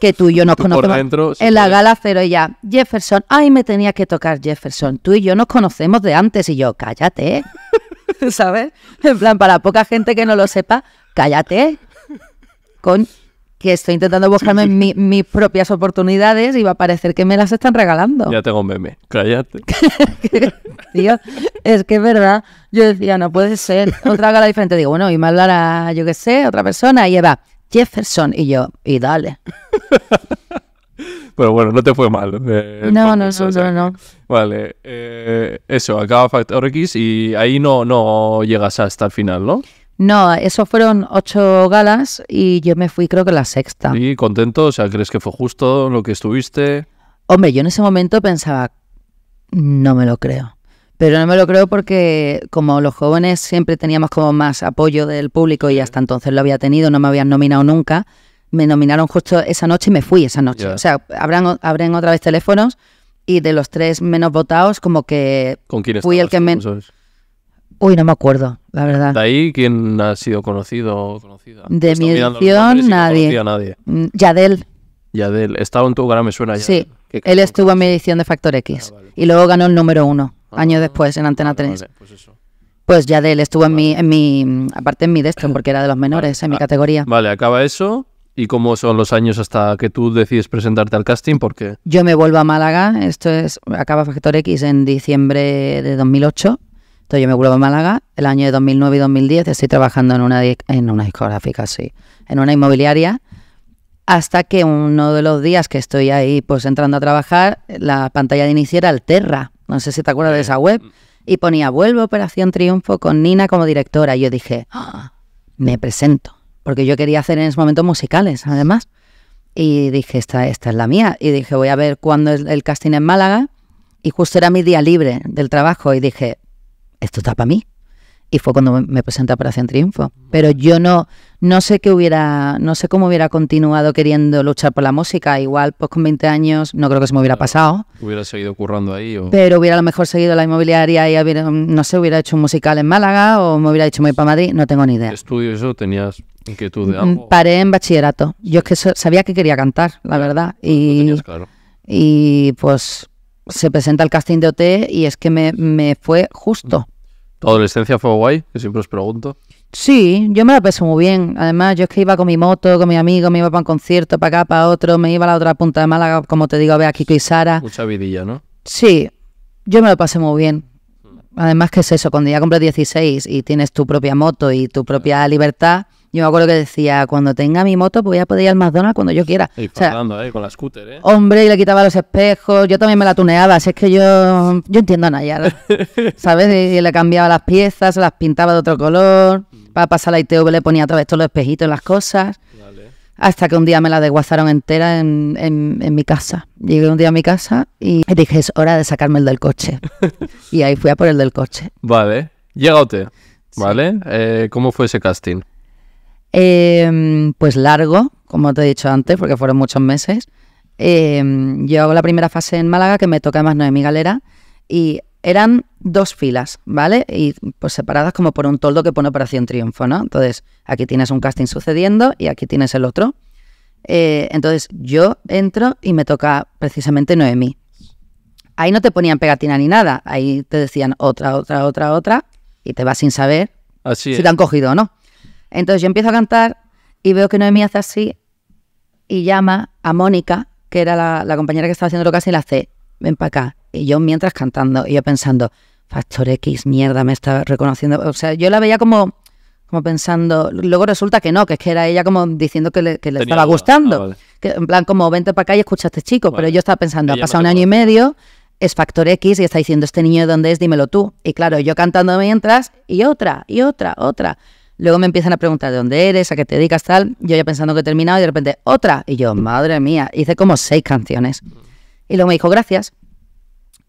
que tú y yo nos conocemos en la gala cero y ya. Jefferson, ay, me tenía que tocar Jefferson. Tú y yo nos conocemos de antes y yo, cállate, ¿sabes? En plan, para poca gente que no lo sepa, cállate. Con que estoy intentando buscarme mis propias oportunidades y va a parecer que me las están regalando. Ya tengo un meme, cállate. es que es verdad. Yo decía, no puede ser. Otra gala diferente. Digo, bueno, y me hablará, yo qué sé, otra persona. Y Eva, Jefferson. Y yo, y dale. Pero bueno, no te fue mal. Eh, no, no, no, no, Vale, eh, eso, acaba Factor X y ahí no, no llegas hasta el final, ¿no? No, eso fueron ocho galas y yo me fui creo que la sexta. ¿Y contento? O sea, ¿crees que fue justo lo que estuviste? Hombre, yo en ese momento pensaba, no me lo creo. Pero no me lo creo porque como los jóvenes siempre teníamos como más apoyo del público y hasta entonces lo había tenido, no me habían nominado nunca, me nominaron justo esa noche y me fui esa noche. O sea, abren otra vez teléfonos y de los tres menos votados como que fui el que menos Uy, no me acuerdo, la verdad. ¿De ahí quién ha sido conocido conocida? De mi edición, nadie. Mm, Yadel. Yadel. Estaba en tu gran me suena Sí, él estuvo en mi edición de Factor X. Ah, y luego ganó el número uno años después en Antena 3. Pues, pues, ya de él estuvo en, mi, en mi, aparte en mi destro, porque era de los menores, en mi ah, categoría. Vale, acaba eso. ¿Y cómo son los años hasta que tú decides presentarte al casting? qué? Yo me vuelvo a Málaga, esto es, acaba Factor X en diciembre de 2008, entonces yo me vuelvo a Málaga, el año de 2009 y 2010 estoy trabajando en una, en una discográfica, sí, en una inmobiliaria, hasta que uno de los días que estoy ahí pues entrando a trabajar, la pantalla de inicio era Alterra, no sé si te acuerdas de esa web, mm. y ponía vuelvo Operación Triunfo con Nina como directora. Y yo dije, ah, me presento, porque yo quería hacer en ese momento musicales, además. Y dije, esta, esta es la mía. Y dije, voy a ver cuándo es el casting en Málaga. Y justo era mi día libre del trabajo y dije, esto está para mí y fue cuando me presenté a Operación Triunfo. Pero yo no, no sé qué hubiera, no sé cómo hubiera continuado queriendo luchar por la música. Igual, pues con 20 años, no creo que se me hubiera pasado. Hubiera seguido currando ahí. O... Pero hubiera a lo mejor seguido la inmobiliaria y no sé, hubiera hecho un musical en Málaga o me hubiera dicho me para Madrid, no tengo ni idea. Estudios o tenías inquietud de mm, algo? Paré en bachillerato. Yo es que sabía que quería cantar, la verdad. Y, y pues se presenta el casting de OT y es que me, me fue justo ¿Tu adolescencia fue guay? Que siempre os pregunto. Sí, yo me la pasé muy bien. Además, yo es que iba con mi moto, con mi amigo, me iba para un concierto, para acá, para otro, me iba a la otra punta de Málaga, como te digo, a ver a Kiko y Sara. Mucha vidilla, ¿no? Sí, yo me lo pasé muy bien. Además, ¿qué es eso? Cuando ya compras 16 y tienes tu propia moto y tu propia libertad, yo me acuerdo que decía, cuando tenga mi moto, voy a poder ir al McDonald's cuando yo quiera. Y o eh, con la scooter, ¿eh? Hombre, y le quitaba los espejos, yo también me la tuneaba, así es que yo, yo entiendo a Nayar, ¿sabes? Y, le cambiaba las piezas, las pintaba de otro color, mm. para pasar la ITV le ponía otra vez todos los espejitos en las cosas. Hasta que un día me la desguazaron entera en, mi casa. Llegué un día a mi casa y dije, es hora de sacarme el del coche. y ahí fui a por el del coche. Vale, llega usted. ¿Vale? Eh, ¿Cómo fue ese casting? Em, pues largo, como te he dicho antes, porque fueron muchos meses. Em, yo hago la primera fase en Málaga, que me toca más Noemí Galera, y eran dos filas, ¿vale? Y pues separadas como por un toldo que pone Operación Triunfo, ¿no? Entonces, aquí tienes un casting sucediendo y aquí tienes el otro. Eh, entonces, yo entro y me toca precisamente Noemí. Ahí no te ponían pegatina ni nada, ahí te decían otra, otra, otra, otra, y te vas sin saber si te han cogido o no. Entonces yo empiezo a cantar y veo que Noemí hace así y llama a Mónica, que era la, compañera que estaba haciendo lo casi, y la hace, ven para acá. Y yo mientras cantando, y yo pensando, Factor X, mierda, me está reconociendo. O sea, yo la veía como, como pensando, luego resulta que no, que es que era ella como diciendo que le, estaba ah, gustando. que, en plan, como vente para acá y escucha a este chico. Pero yo estaba pensando, ha pasado un año y medio, es Factor X y está diciendo, este niño de dónde es, dímelo tú. Y claro, yo cantando mientras, y otra, y otra, otra. Luego me empiezan a preguntar de dónde eres, a qué te dedicas, tal. Yo ya pensando que he terminado y de repente otra. Y yo, madre mía, hice como seis canciones. Y luego me dijo, gracias.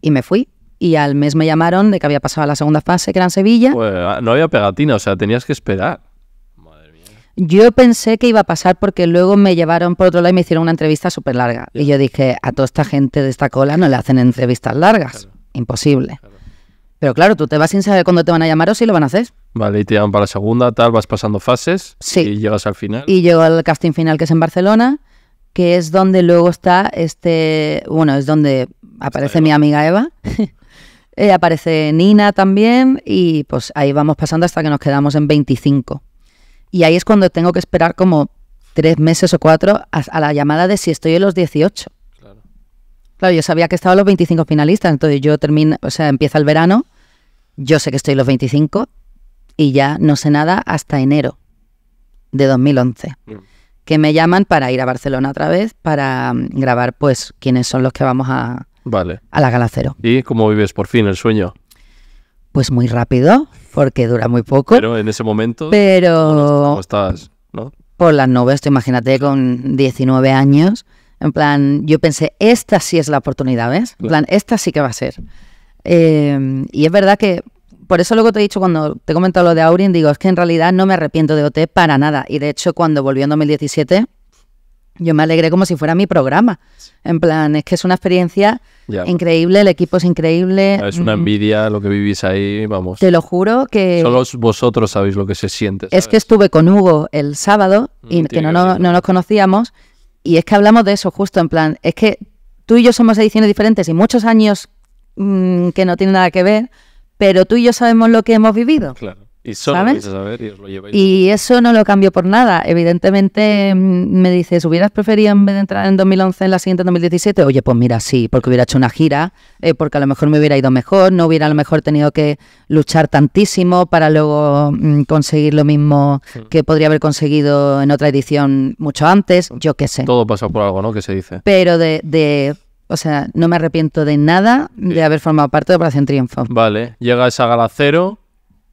Y me fui. Y al mes me llamaron de que había pasado la segunda fase, que era en Sevilla. Pues, ah, no había pegatina, o sea, tenías que esperar. Yo pensé que iba a pasar porque luego me llevaron por otro lado y me hicieron una entrevista súper larga. Y yo dije, a toda esta gente de esta cola no le hacen entrevistas largas. Imposible. Pero claro, tú te vas sin saber cuándo te van a llamar o si lo van a hacer. Vale, y te llaman para la segunda, tal, vas pasando fases y llegas al final. Y llego al casting final que es en Barcelona, que es donde luego está este, bueno, es donde aparece mi amiga Eva. Eh, aparece Nina también y pues ahí vamos pasando hasta que nos quedamos en 25. Y ahí es cuando tengo que esperar como tres meses o cuatro a, la llamada de si estoy en los 18. Claro. claro, yo sabía que estaba los 25 finalistas, entonces yo termino, o sea, empieza el verano, yo sé que estoy en los 25, y ya no sé nada hasta enero de 2011. Mm. Que me llaman para ir a Barcelona otra vez para mm, grabar, pues, quiénes son los que vamos a, vale. a la Galacero. ¿Y cómo vives por fin el sueño? Pues muy rápido, porque dura muy poco. Pero en ese momento. Pero. ¿Cómo estás? ¿no? Por las nubes, tú imagínate con 19 años. En plan, yo pensé, esta sí es la oportunidad, ¿ves? En plan, esta sí que va a ser. Eh, y es verdad que por eso que te he dicho cuando te he comentado lo de Aurin, digo, es que en realidad no me arrepiento de OT para nada. Y de hecho, cuando volvió en 2017, yo me alegré como si fuera mi programa. En plan, es que es una experiencia increíble, el equipo es increíble. Es una mm-hmm. envidia lo que vivís ahí, vamos. Te lo juro que... Solo vosotros sabéis lo que se siente. Es que estuve con Hugo el sábado mm, y que, no, nos conocíamos y es que hablamos de eso justo, en plan, es que tú y yo somos ediciones diferentes y muchos años mm, que no tienen nada que ver pero tú y yo sabemos lo que hemos vivido. Claro. Y solo saber y eso no lo cambio por nada. Evidentemente mm, me dices, ¿hubieras preferido en vez de entrar en 2011 en la siguiente 2017? Oye, pues mira, sí, porque hubiera hecho una gira, eh, porque a lo mejor me hubiera ido mejor, no hubiera a lo mejor tenido que luchar tantísimo para luego mm, conseguir lo mismo que podría haber conseguido en otra edición mucho antes, yo qué sé. Todo pasa por algo, ¿no? Que se dice. Pero de o sea, no me arrepiento de nada de eh. haber formado parte de Operación Triunfo. Vale, llega esa gala cero,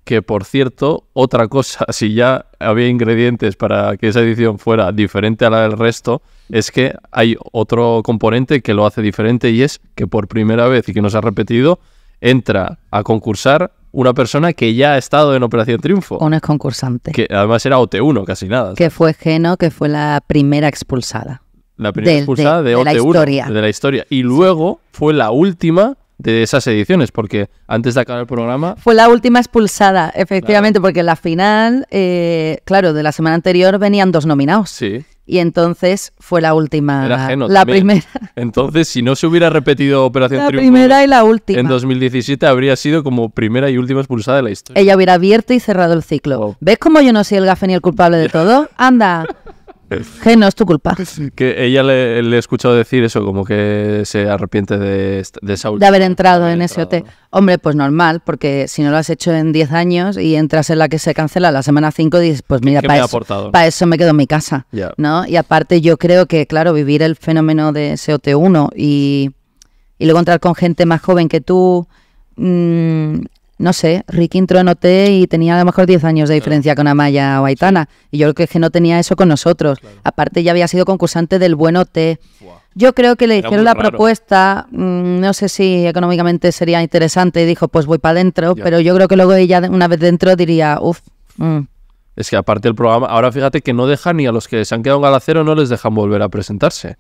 que por cierto, otra cosa, si ya había ingredientes para que esa edición fuera diferente a la del resto, es que hay otro componente que lo hace diferente y es que por primera vez y que no se ha repetido, entra a concursar una persona que ya ha estado en Operación Triunfo. Un es concursante. Que además era OT1, casi nada. Que fue Geno, que fue la primera expulsada. La primera expulsada de, la historia. Y luego fue la última de esas ediciones, porque antes de acabar el programa... Fue la última expulsada, efectivamente, porque la final, eh, claro, de la semana anterior venían dos nominados. Sí. Y entonces fue la última. la primera. Entonces, si no se hubiera repetido Operación La primera y la última. En 2017 habría sido como primera y última expulsada de la historia. Ella hubiera abierto y cerrado el ciclo. ¿Ves cómo yo no soy el gafe ni el culpable de todo? Anda. Que no es tu culpa. Que ella le, he escuchado decir eso, como que se arrepiente de, de esa De haber entrado en ese Hombre, pues normal, porque si no lo has hecho en 10 años y entras en la que se cancela la semana 5, dices, pues mira, para eso, me quedo en mi casa. ¿no? Y aparte yo creo que, claro, vivir el fenómeno de sot 1 y, y luego entrar con gente más joven que tú, mmm, no sé, Ricky entró en OT y tenía a lo mejor 10 años de diferencia con Amaya o Y yo creo que, que no tenía eso con nosotros. Aparte, ya había sido concursante del buen OT. Yo creo que le hicieron la propuesta, mm, no sé si económicamente sería interesante, y dijo, pues voy para adentro, pero yo creo que luego ella, una vez dentro, diría, uff. Mm". Es que aparte el programa, ahora fíjate que no dejan ni a los que se han quedado en Galacero, no les dejan volver a presentarse.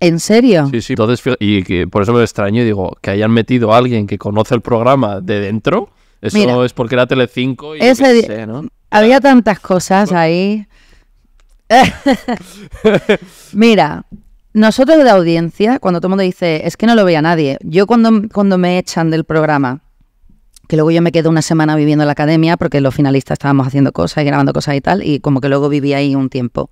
¿En serio? Sí, sí. Entonces, y que por eso me extraño y digo, que hayan metido a alguien que conoce el programa de dentro, eso es porque era Telecinco y ese sé, ¿no? Había tantas cosas ahí. Mira, nosotros de audiencia, cuando todo el mundo dice, es que no lo veía nadie, yo cuando, cuando me echan del programa, que luego yo me quedo una semana viviendo en la academia porque los finalistas estábamos haciendo cosas y grabando cosas y tal, y como que luego viví ahí un tiempo.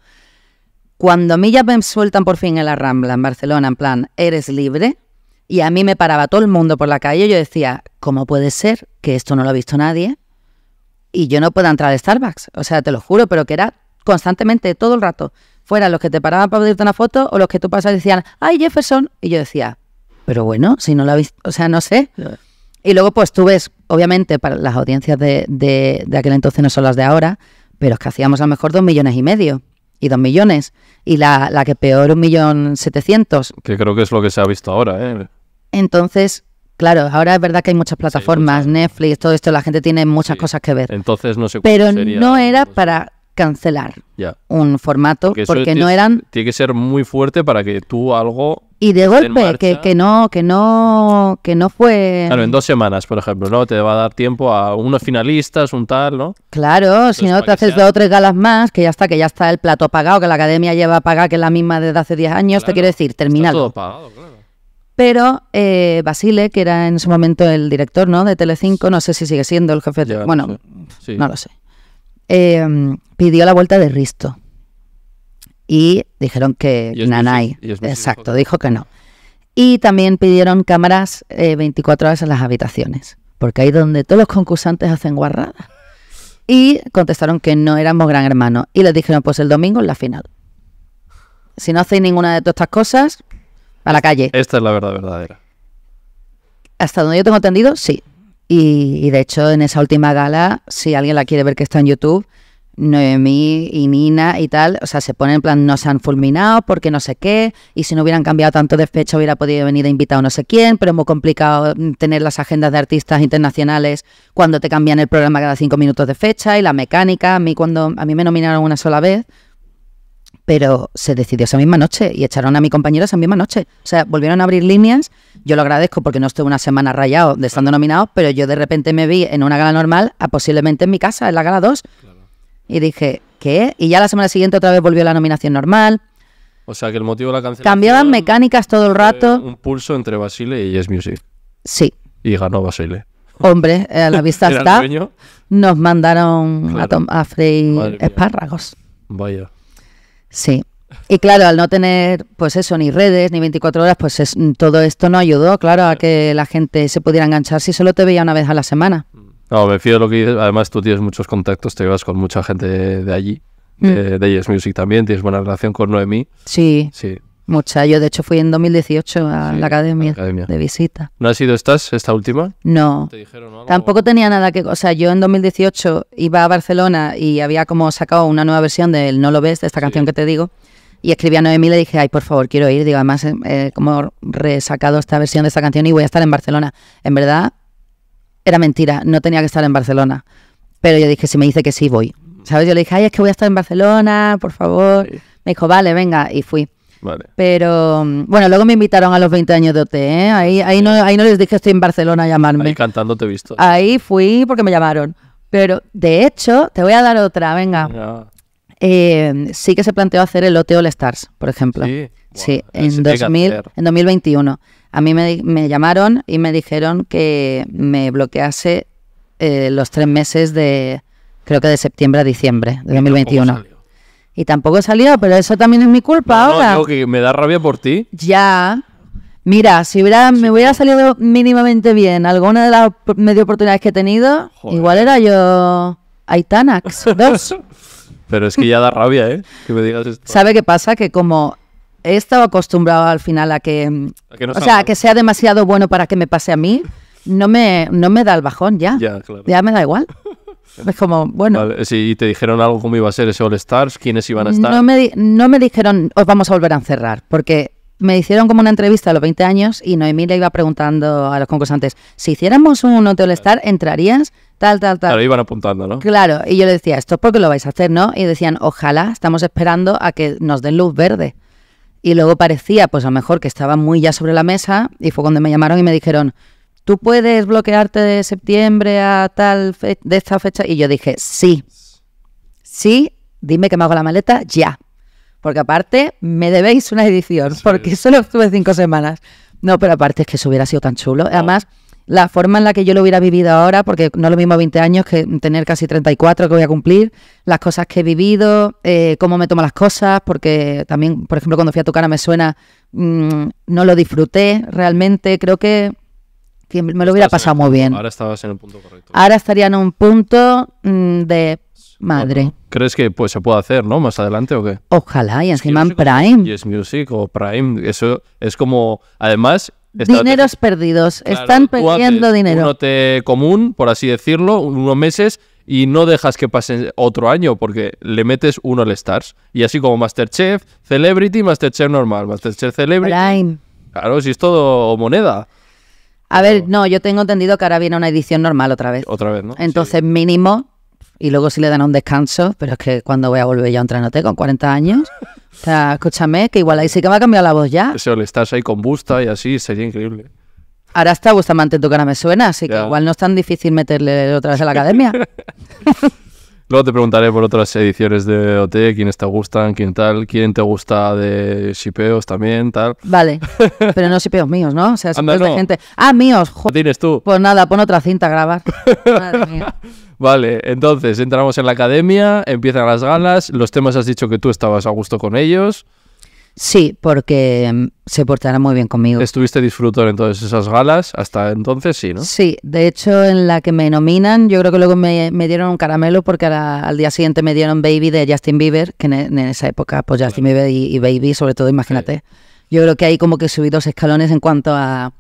Cuando a mí ya me sueltan por fin en la Rambla, en Barcelona, en plan, eres libre, y a mí me paraba todo el mundo por la calle, yo decía, ¿cómo puede ser que esto no lo ha visto nadie? Y yo no pueda entrar a Starbucks. O sea, te lo juro, pero que era constantemente, todo el rato. Fueran los que te paraban para pedirte una foto o los que tú pasas y decían, ¡ay, Jefferson! Y yo decía, pero bueno, si no lo ha visto, o sea, no sé. Y luego, pues tú ves, obviamente, para las audiencias de, de, de aquel entonces no son las de ahora, pero es que hacíamos a lo mejor dos millones y medio y dos millones. Y la, la que peor, un millón setecientos. Que creo que es lo que se ha visto ahora, ¿eh? Entonces, claro, ahora es verdad que hay muchas plataformas, Netflix, todo esto, la gente tiene muchas cosas que ver. Entonces no sé Pero no era para cancelar un formato porque, no eran... Tiene que ser muy fuerte para que tú algo... Y de golpe, que, no, que no, que no fue... Claro, en dos semanas, por ejemplo, ¿no? Te va a dar tiempo a unos finalistas, un tal, ¿no? Claro, si no te haces dos o tres galas más, que ya está, que ya está el plato pagado, que la academia lleva pagada, que es la misma desde hace 10 años, te quiero decir, terminado. Pero eh, Basile, que era en su momento el director ¿no? de Telecinco, no sé si sigue siendo el jefe de... bueno, no lo sé. Em, pidió la vuelta de Risto y dijeron que Nanay, exacto, dijo que no. Y también pidieron cámaras 24 eh, horas en las habitaciones, porque ahí donde todos los concursantes hacen guarradas. Y contestaron que no éramos gran hermano. Y les dijeron, pues el domingo en la final. Si no hacéis ninguna de todas estas cosas, a la calle. Esta es la verdad verdadera. Hasta donde yo tengo entendido, sí. Y, de hecho, en esa última gala, si alguien la quiere ver que está en YouTube, Noemí y Nina y tal, o sea, se ponen en plan, no se han fulminado porque no sé qué, y si no hubieran cambiado tanto de fecha hubiera podido venir invitado no sé quién, pero es muy complicado tener las agendas de artistas internacionales cuando te cambian el programa cada cinco minutos de fecha y la mecánica. A mí, cuando a mí me nominaron una sola vez, pero se decidió esa misma noche y echaron a mi compañero esa misma noche. O sea, volvieron a abrir líneas. Yo lo agradezco porque no estuve una semana rayado de estando nominado, pero yo de repente me vi en una gala normal, a posiblemente en mi casa, en la gala 2. Y dije, ¿qué? Y ya la semana siguiente otra vez volvió la nominación normal. O sea, que el motivo de la cancelación... Cambiaban mecánicas todo el rato. Un pulso entre Basile y Yes Music. Sí. Y ganó Basile. Hombre, eh, a la vista está. Nos mandaron a, a espárragos. Vaya. Sí. Y claro, al no tener, pues eso, ni redes, ni 24 horas, pues mm, todo esto no ayudó, claro, a que la gente se pudiera enganchar si solo te veía una vez a la semana. No, me fío de lo que dices. Además, tú tienes muchos contactos, te llevas con mucha gente de, allí, mm. de, Yes Music también, tienes buena relación con Noemí. Sí. Sí. Mucha, Yo, de hecho, fui en 2018 a la, academia, de visita. ¿No has ido estas, esta última? No. Tampoco tenía nada que... O sea, yo en 2018 iba a Barcelona y había como sacado una nueva versión del No lo ves, de esta canción que te digo. Y escribí a Noemí y le dije, ay, por favor, quiero ir. Digo, además, eh, eh, como resacado esta versión de esta canción y voy a estar en Barcelona. En verdad, era mentira. No tenía que estar en Barcelona. Pero yo dije, si me dice que sí, voy. Mm. ¿Sabes? Yo le dije, ay, es que voy a estar en Barcelona, por favor. Me dijo, vale, venga. Y fui. Pero mm, bueno, luego me invitaron a los 20 años de OT, ¿eh? Ahí, ahí, no, ahí no les dije estoy en Barcelona a llamarme. Ahí cantando te he visto. Ahí fui porque me llamaron. Pero de hecho, te voy a dar otra, venga. Eh, sí que se planteó hacer el OT All Stars, por ejemplo. Sí, en, 2000, en 2021. A mí me, llamaron y me dijeron que me bloquease eh, los tres meses de, creo que de septiembre a diciembre de 2021. Y tampoco he salido, pero eso también es mi culpa no, ahora. No, que me da rabia por ti. Ya. Mira, si hubiera, me hubiera salido mínimamente bien alguna de las medio oportunidades que he tenido, igual era yo Aitanax 2. pero es que ya da rabia, ¿eh? Que me digas esto. ¿Sabe qué pasa? Que como he estado acostumbrado al final a que, o sea, que sea demasiado bueno para que me pase a mí, no me, no me da el bajón ya. Ya, claro. ya me da igual. Es como, bueno. si te dijeron algo cómo iba a ser ese All-Stars? ¿Quiénes iban a estar? No me, dijeron, os vamos a volver a encerrar, porque me hicieron como una entrevista a los 20 años y Noemí le iba preguntando a los concursantes, si hiciéramos un hotel All-Star, ¿entrarías? Tal, tal, tal. pero iban apuntando, ¿no? Claro, y yo le decía, esto es porque lo vais a hacer, ¿no? Y decían, ojalá, estamos esperando a que nos den luz verde. Y luego parecía, pues a lo mejor que estaba muy ya sobre la mesa y fue cuando me llamaron y me dijeron, tú puedes bloquearte de septiembre a tal de esta fecha. Y yo dije, sí, sí, dime que me hago la maleta ya. Porque aparte me debéis una edición, porque solo estuve cinco semanas. No, pero aparte es que eso hubiera sido tan chulo. Oh. Además, la forma en la que yo lo hubiera vivido ahora, porque no es lo mismo 20 años que tener casi 34 que voy a cumplir, las cosas que he vivido, eh, cómo me tomo las cosas, porque también, por ejemplo, cuando fui a tu cara me suena, mm, no lo disfruté realmente. Creo que me lo hubiera pasado muy bien. Ahora estabas en el punto correcto. Ahora estaría en un punto mm, de madre. ¿Crees que pues, se puede hacer, no? Más adelante o qué? Ojalá, y encima en Prime. Yes Music o Prime, eso es como, además... Dineros perdidos, están perdiendo dinero. Un te común, por así decirlo, unos meses y no dejas que pase otro año porque le metes uno al Stars. Y así como Masterchef, Celebrity, Masterchef normal, Masterchef Celebrity. Prime. Claro, si es todo moneda. A ver, no, yo tengo entendido que ahora viene una edición normal otra vez. Otra vez, ¿no? Entonces, mínimo, y luego si le dan un descanso, pero es que cuando voy a volver ya a un con 40 años, o sea, escúchame, que igual ahí sí que va a cambiar la voz ya. Eso le estás ahí con Busta y así, sería increíble. Ahora está Bustamante en tu cara me suena, así que igual no es tan difícil meterle otra vez a la academia. Luego te preguntaré por otras ediciones de OT, quiénes te gustan, quién tal, quién te gusta de shipeos también, tal. Vale, pero no shipeos míos, ¿no? O sea, no. de gente. Ah, míos, joder. tienes tú? Pues nada, pon otra cinta a grabar. Vale, entonces entramos en la academia, empiezan las galas, los temas has dicho que tú estabas a gusto con ellos. Sí, porque mm, se portará muy bien conmigo. Estuviste disfrutando entonces esas galas, hasta entonces sí, ¿no? Sí, de hecho en la que me nominan, yo creo que luego me, dieron un caramelo porque al día siguiente me dieron Baby de Justin Bieber, que en, esa época, pues Justin Bieber y, Baby, sobre todo, imagínate. Yo creo que ahí como que subí dos escalones en cuanto a,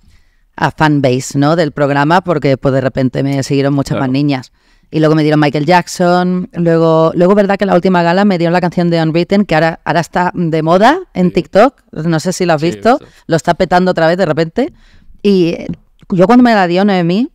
a fanbase, ¿no? Del programa, porque pues de repente me siguieron muchas más niñas. Y luego me dieron Michael Jackson. Luego, luego verdad que en la última gala me dieron la canción de Unwritten, que ahora, ahora está de moda en TikTok. No sé si lo has visto. Lo está petando otra vez de repente. Y eh, yo cuando me la dio Noemí,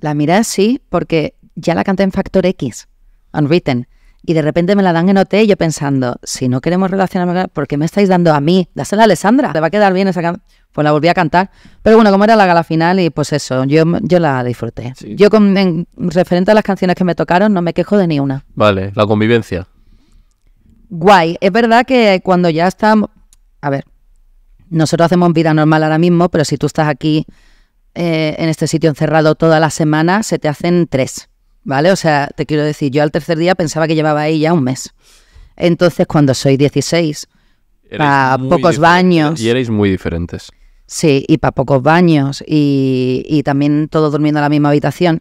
la miré así porque ya la canté en Factor X, Unwritten y de repente me la dan en OT y yo pensando, si no queremos relacionarme, ¿por qué me estáis dando a mí? Dásela a Alessandra, te va a quedar bien esa canción. Pues la volví a cantar. Pero bueno, como era la gala final y pues eso, yo, yo la disfruté. Yo con, referente a las canciones que me tocaron, no me quejo de ni una. Vale, la convivencia. Guay, es verdad que cuando ya estamos... A ver, nosotros hacemos vida normal ahora mismo, pero si tú estás aquí eh, en este sitio encerrado toda la semana, se te hacen tres. ¿vale? O sea, te quiero decir, yo al tercer día pensaba que llevaba ahí ya un mes. Entonces, cuando soy 16, para pocos baños. Y erais muy diferentes. Sí, y para pocos baños y, también todos durmiendo en la misma habitación.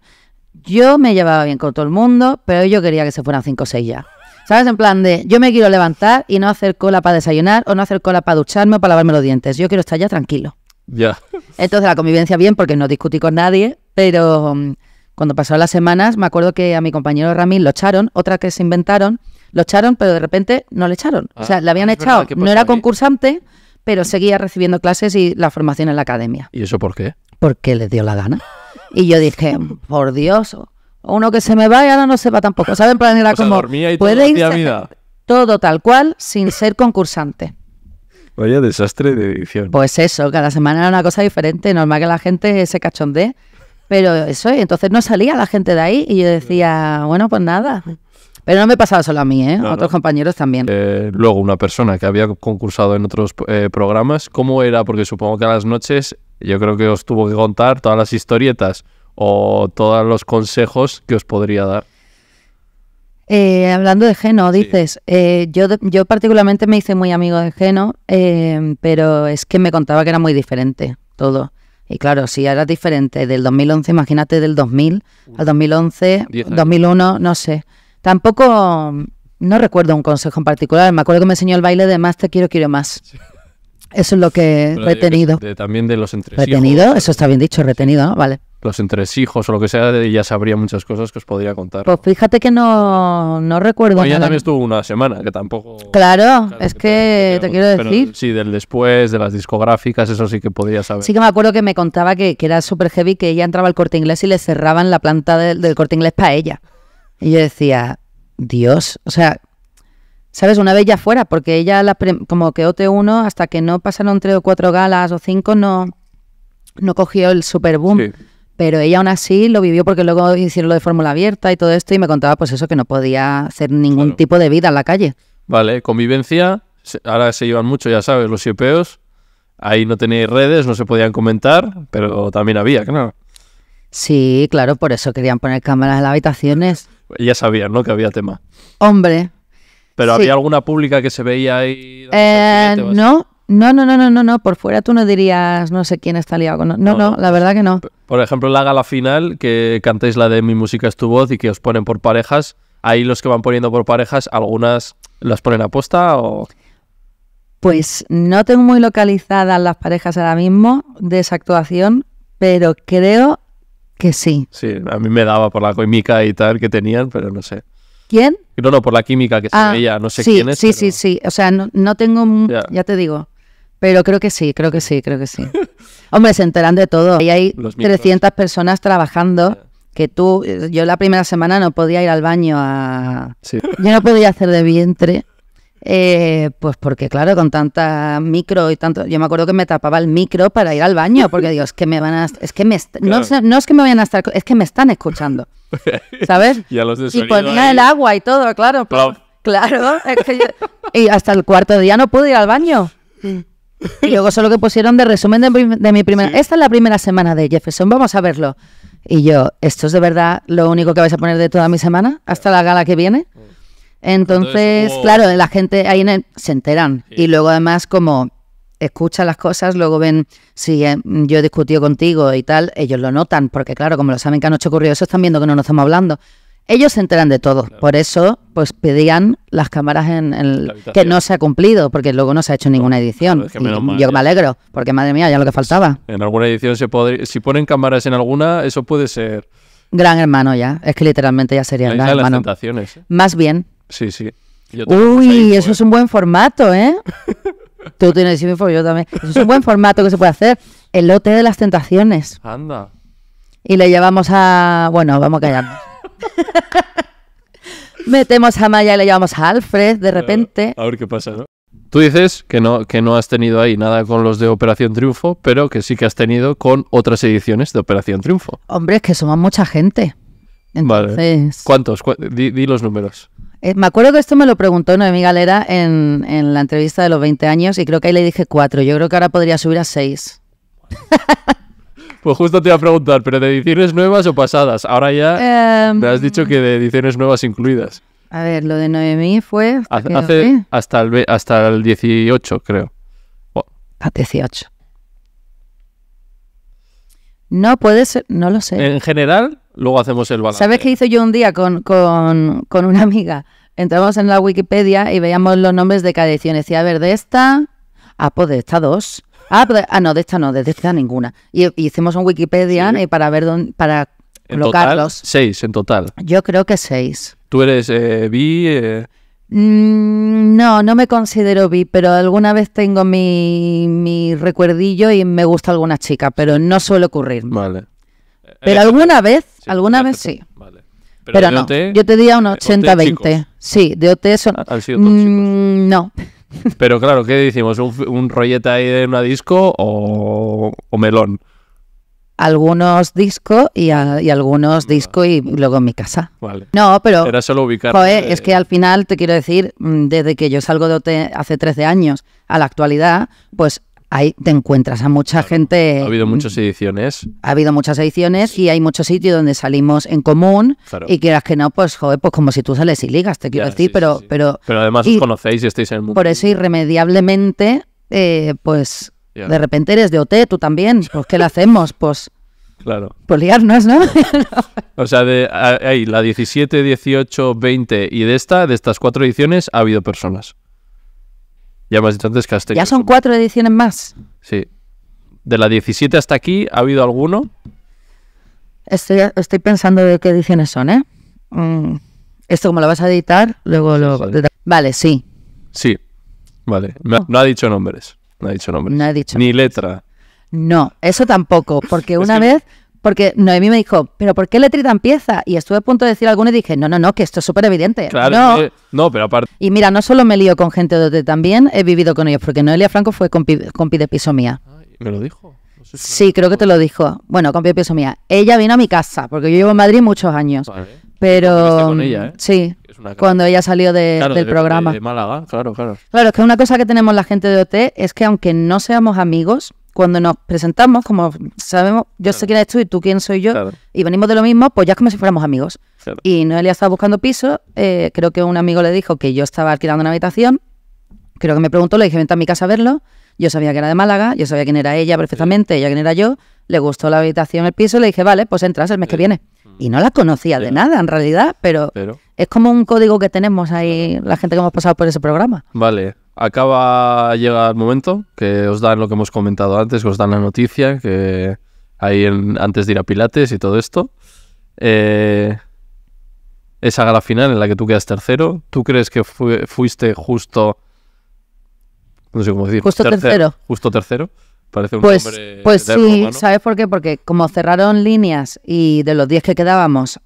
Yo me llevaba bien con todo el mundo, pero yo quería que se fueran 5 o 6 ya. ¿Sabes? En plan de, yo me quiero levantar y no hacer cola para desayunar o no hacer cola para ducharme o para lavarme los dientes. Yo quiero estar ya tranquilo. Ya. Entonces la convivencia bien porque no discutí con nadie, pero mm, cuando pasaron las semanas, me acuerdo que a mi compañero Ramín lo echaron, otra que se inventaron, lo echaron, pero de repente no le echaron. o sea, ah, le habían ah, echado, no era concursante, pero seguía recibiendo clases y la formación en la academia. ¿Y eso por qué? Porque le dio la gana. Y yo dije, por Dios, uno que se me va y ahora no se va tampoco. ¿Saben? Plan era como, puede todo tal cual sin ser concursante. Vaya desastre de edición. Pues eso, cada semana era una cosa diferente. Normal que la gente se cachondee pero eso, y entonces no salía la gente de ahí y yo decía, bueno, pues nada. Pero no me pasaba solo a mí, ¿eh? otros compañeros también. Eh, luego, una persona que había concursado en otros eh, programas, ¿cómo era? Porque supongo que a las noches yo creo que os tuvo que contar todas las historietas o todos los consejos que os podría dar. Eh, hablando de Geno, dices, yo, yo particularmente me hice muy amigo de Geno, pero es que me contaba que era muy diferente todo. Y claro, si era diferente del 2011, imagínate del 2000 al 2011, 2001, no sé. Tampoco, mm, no recuerdo un consejo en particular. Me acuerdo que me enseñó el baile de más te quiero, quiero más. Eso es lo que he retenido. también de los entresijos. Retenido, eso está bien dicho, retenido, ¿no? Vale los entresijos o lo que sea, ya sabría muchas cosas que os podría contar. Pues fíjate que no, recuerdo. también estuvo una semana, que tampoco. Claro, es que, te, quiero decir. sí, del después, de las discográficas, eso sí que podría saber. Sí que me acuerdo que me contaba que, que era súper heavy, que ella entraba al corte inglés y le cerraban la planta del, corte inglés para ella. Y yo decía, Dios, o sea, ¿sabes? Una vez ya fuera, porque ella, como que OT1, hasta que no pasaron tres o cuatro galas o cinco, no, no cogió el super boom. Pero ella aún así lo vivió porque luego hicieron lo de fórmula abierta y todo esto y me contaba pues eso, que no podía hacer ningún tipo de vida en la calle. Vale, convivencia, ahora se llevan mucho, ya sabes, los siopeos. Ahí no tenéis redes, no se podían comentar, pero también había, claro. Sí, claro, por eso querían poner cámaras en las habitaciones. Ya sabían, ¿no? Que había tema. Hombre. ¿Pero había alguna pública que se veía ahí? Eh, no, no, no, no, no, no, no. Por fuera tú no dirías no sé quién está liado. Con... No, no, no, la verdad que no. Por ejemplo, la gala final, que cantéis la de Mi música es tu voz y que os ponen por parejas. Ahí los que van poniendo por parejas, algunas las ponen a posta o. Pues no tengo muy localizadas las parejas ahora mismo de esa actuación, pero creo que sí. Sí, a mí me daba por la química y tal que tenían, pero no sé. ¿Quién? No, no, por la química que ah, se no sé quién es. Sí, sí, sí. O sea, no, tengo. Ya te digo. Pero creo que sí, creo que sí, creo que sí. Hombre, se enteran de todo. Y hay 300 personas trabajando que tú, yo la primera semana no podía ir al baño a... Yo no podía hacer de vientre. Eh, pues porque claro, con tanta micro y tanto, yo me acuerdo que me tapaba el micro para ir al baño, porque digo, es que me van a, es que me, no, es que me vayan a estar, es que me están escuchando, ¿sabes? y, a el agua y todo, claro, claro, y hasta el cuarto día no pude ir al baño. Y luego solo que pusieron de resumen de, mi primera... Esta es la primera semana de Jefferson, vamos a verlo. Y yo, ¿esto es de verdad lo único que vais a poner de toda mi semana? Hasta la gala que viene. Mm. Entonces, claro, la gente ahí se enteran. Y luego además como escuchan las cosas, luego ven si eh, yo he discutido contigo y tal, ellos lo notan, porque claro, como lo saben que anoche ocurrió eso, están viendo que no nos estamos hablando. Ellos se enteran de todo, por eso pues pedían las cámaras en, el, que no se ha cumplido, porque luego no se ha hecho ninguna edición. yo me alegro, porque madre mía, ya lo que pues, faltaba. En alguna edición se podría, si ponen cámaras en alguna, eso puede ser Gran Hermano ya, es que literalmente ya sería Gran Hermano. Tentaciones, ¿eh? Más bien. Sí, sí. Uy, eso es ¿eh? un buen formato, ¿eh? Tú tienes info, yo también. Eso es un buen formato que se puede hacer. El lote de las tentaciones. Anda. Y le llevamos a. Bueno, vamos a callarnos. Metemos a Maya y le llamamos a Alfred de repente. A ver qué pasa, ¿no? Tú dices que no, que no has tenido ahí nada con los de Operación Triunfo, pero que sí que has tenido con otras ediciones de Operación Triunfo. Hombre, es que somos mucha gente. Entonces... Vale. ¿Cuántos? di, los números. Eh, me acuerdo que esto me lo preguntó mi Galera en, en la entrevista de los 20 años y creo que ahí le dije cuatro. Yo creo que ahora podría subir a seis. Pues justo te iba a preguntar, ¿pero de ediciones nuevas o pasadas? Ahora ya em, me has dicho que de ediciones nuevas incluidas. A ver, lo de Noemí fue... Hasta, el, hasta el 18, creo. A 18. Ah, no puede ser, no lo sé. En general, luego hacemos el balance. ¿Sabes qué hice yo un día con, con una amiga? Entramos en la Wikipedia y veíamos los nombres de cada edición. Decía, a ver, de esta... Ah, pues de esta dos. Ah, pues, ah, no, de esta no, de esta ninguna. Y, hicimos un Wikipedia para ver dónde, para colocarlos. seis en total. Yo creo que seis. ¿Tú eres eh, bi? Eh? Mm, no, no me considero bi, pero alguna vez tengo mi, recuerdillo y me gusta alguna chica, pero no suele ocurrir. Vale. Pero eh, eh, alguna vez, alguna vez sí. Vale. Pero, yo te diría un 80-20. Sí, de OT son... Mm, no. Pero claro, ¿qué decimos? ¿Un, rolleta rollete ahí de una disco o, melón? algunos disco y, algunos disco y luego en mi casa. Vale. No, pero... Era solo ubicar. es que al final, te quiero decir, mm, desde que yo salgo de OT e hace 13 años a la actualidad, pues ahí te encuentras a mucha gente. Ha habido muchas mm, ediciones. Ha habido muchas ediciones y hay muchos sitios donde salimos en común y quieras que no, pues pues como si tú sales y ligas, te quiero decir, pero, pero... Pero además os conocéis y estáis en el mundo. Por eso irremediablemente, eh, pues de repente eres de OT, tú también, pues ¿qué le hacemos? Pues... Claro. Pues liarnos, ¿no? o sea, de ahí la 17, 18, 20 y de esta, de estas cuatro ediciones, ha habido personas. Ya antes Ya son cuatro ediciones más. Sí. De la 17 hasta aquí, ¿ha habido alguno? Estoy, estoy pensando de qué ediciones son, ¿eh? Mm, esto como lo vas a editar, luego lo... Vale, sí. Sí, vale. No, ha dicho nombres. No ha dicho nombres. Ni letra. No, eso tampoco, porque una vez porque Noemí me dijo, ¿pero por qué letrita empieza? Y estuve a punto de decir alguno y dije, no, no, no, que esto es súper evidente. Claro, no. pero aparte. Y mira, no solo me lío con gente de OT, también he vivido con ellos, porque Noelia Franco fue compi, de piso mía. ¿Me lo dijo? sí, creo que te lo dijo. Bueno, compi de piso mía. Ella vino a mi casa, porque yo llevo en Madrid muchos años. Pero. ¿eh? Sí. Cuando ella salió del programa. De Málaga, claro, claro. Claro, es que una cosa que tenemos la gente de OT es que aunque no seamos amigos, cuando nos presentamos, como sabemos, yo sé quién eres tú y tú quién soy yo, y venimos de lo mismo, pues ya es como si fuéramos amigos. Y Noelia estaba buscando piso, eh, creo que un amigo le dijo que yo estaba alquilando una habitación, creo que me preguntó, le dije, vente a mi casa a verlo, yo sabía que era de Málaga, yo sabía quién era ella perfectamente, ella quién era yo, le gustó la habitación, el piso, le dije, vale, pues entras el mes que viene. Y no la conocía de nada, en realidad, pero, es como un código que tenemos ahí, la gente que hemos pasado por ese programa. Vale, acaba, llegar el momento que os dan lo que hemos comentado antes, que os dan la noticia, que ahí antes de ir a Pilates y todo esto. Eh, esa gala final en la que tú quedas tercero, ¿tú crees que fuiste justo... No sé cómo decir. Justo tercero. Justo tercero. Parece un pues, Pues sí, ¿sabes por qué? Porque como cerraron líneas y de los 10 que quedábamos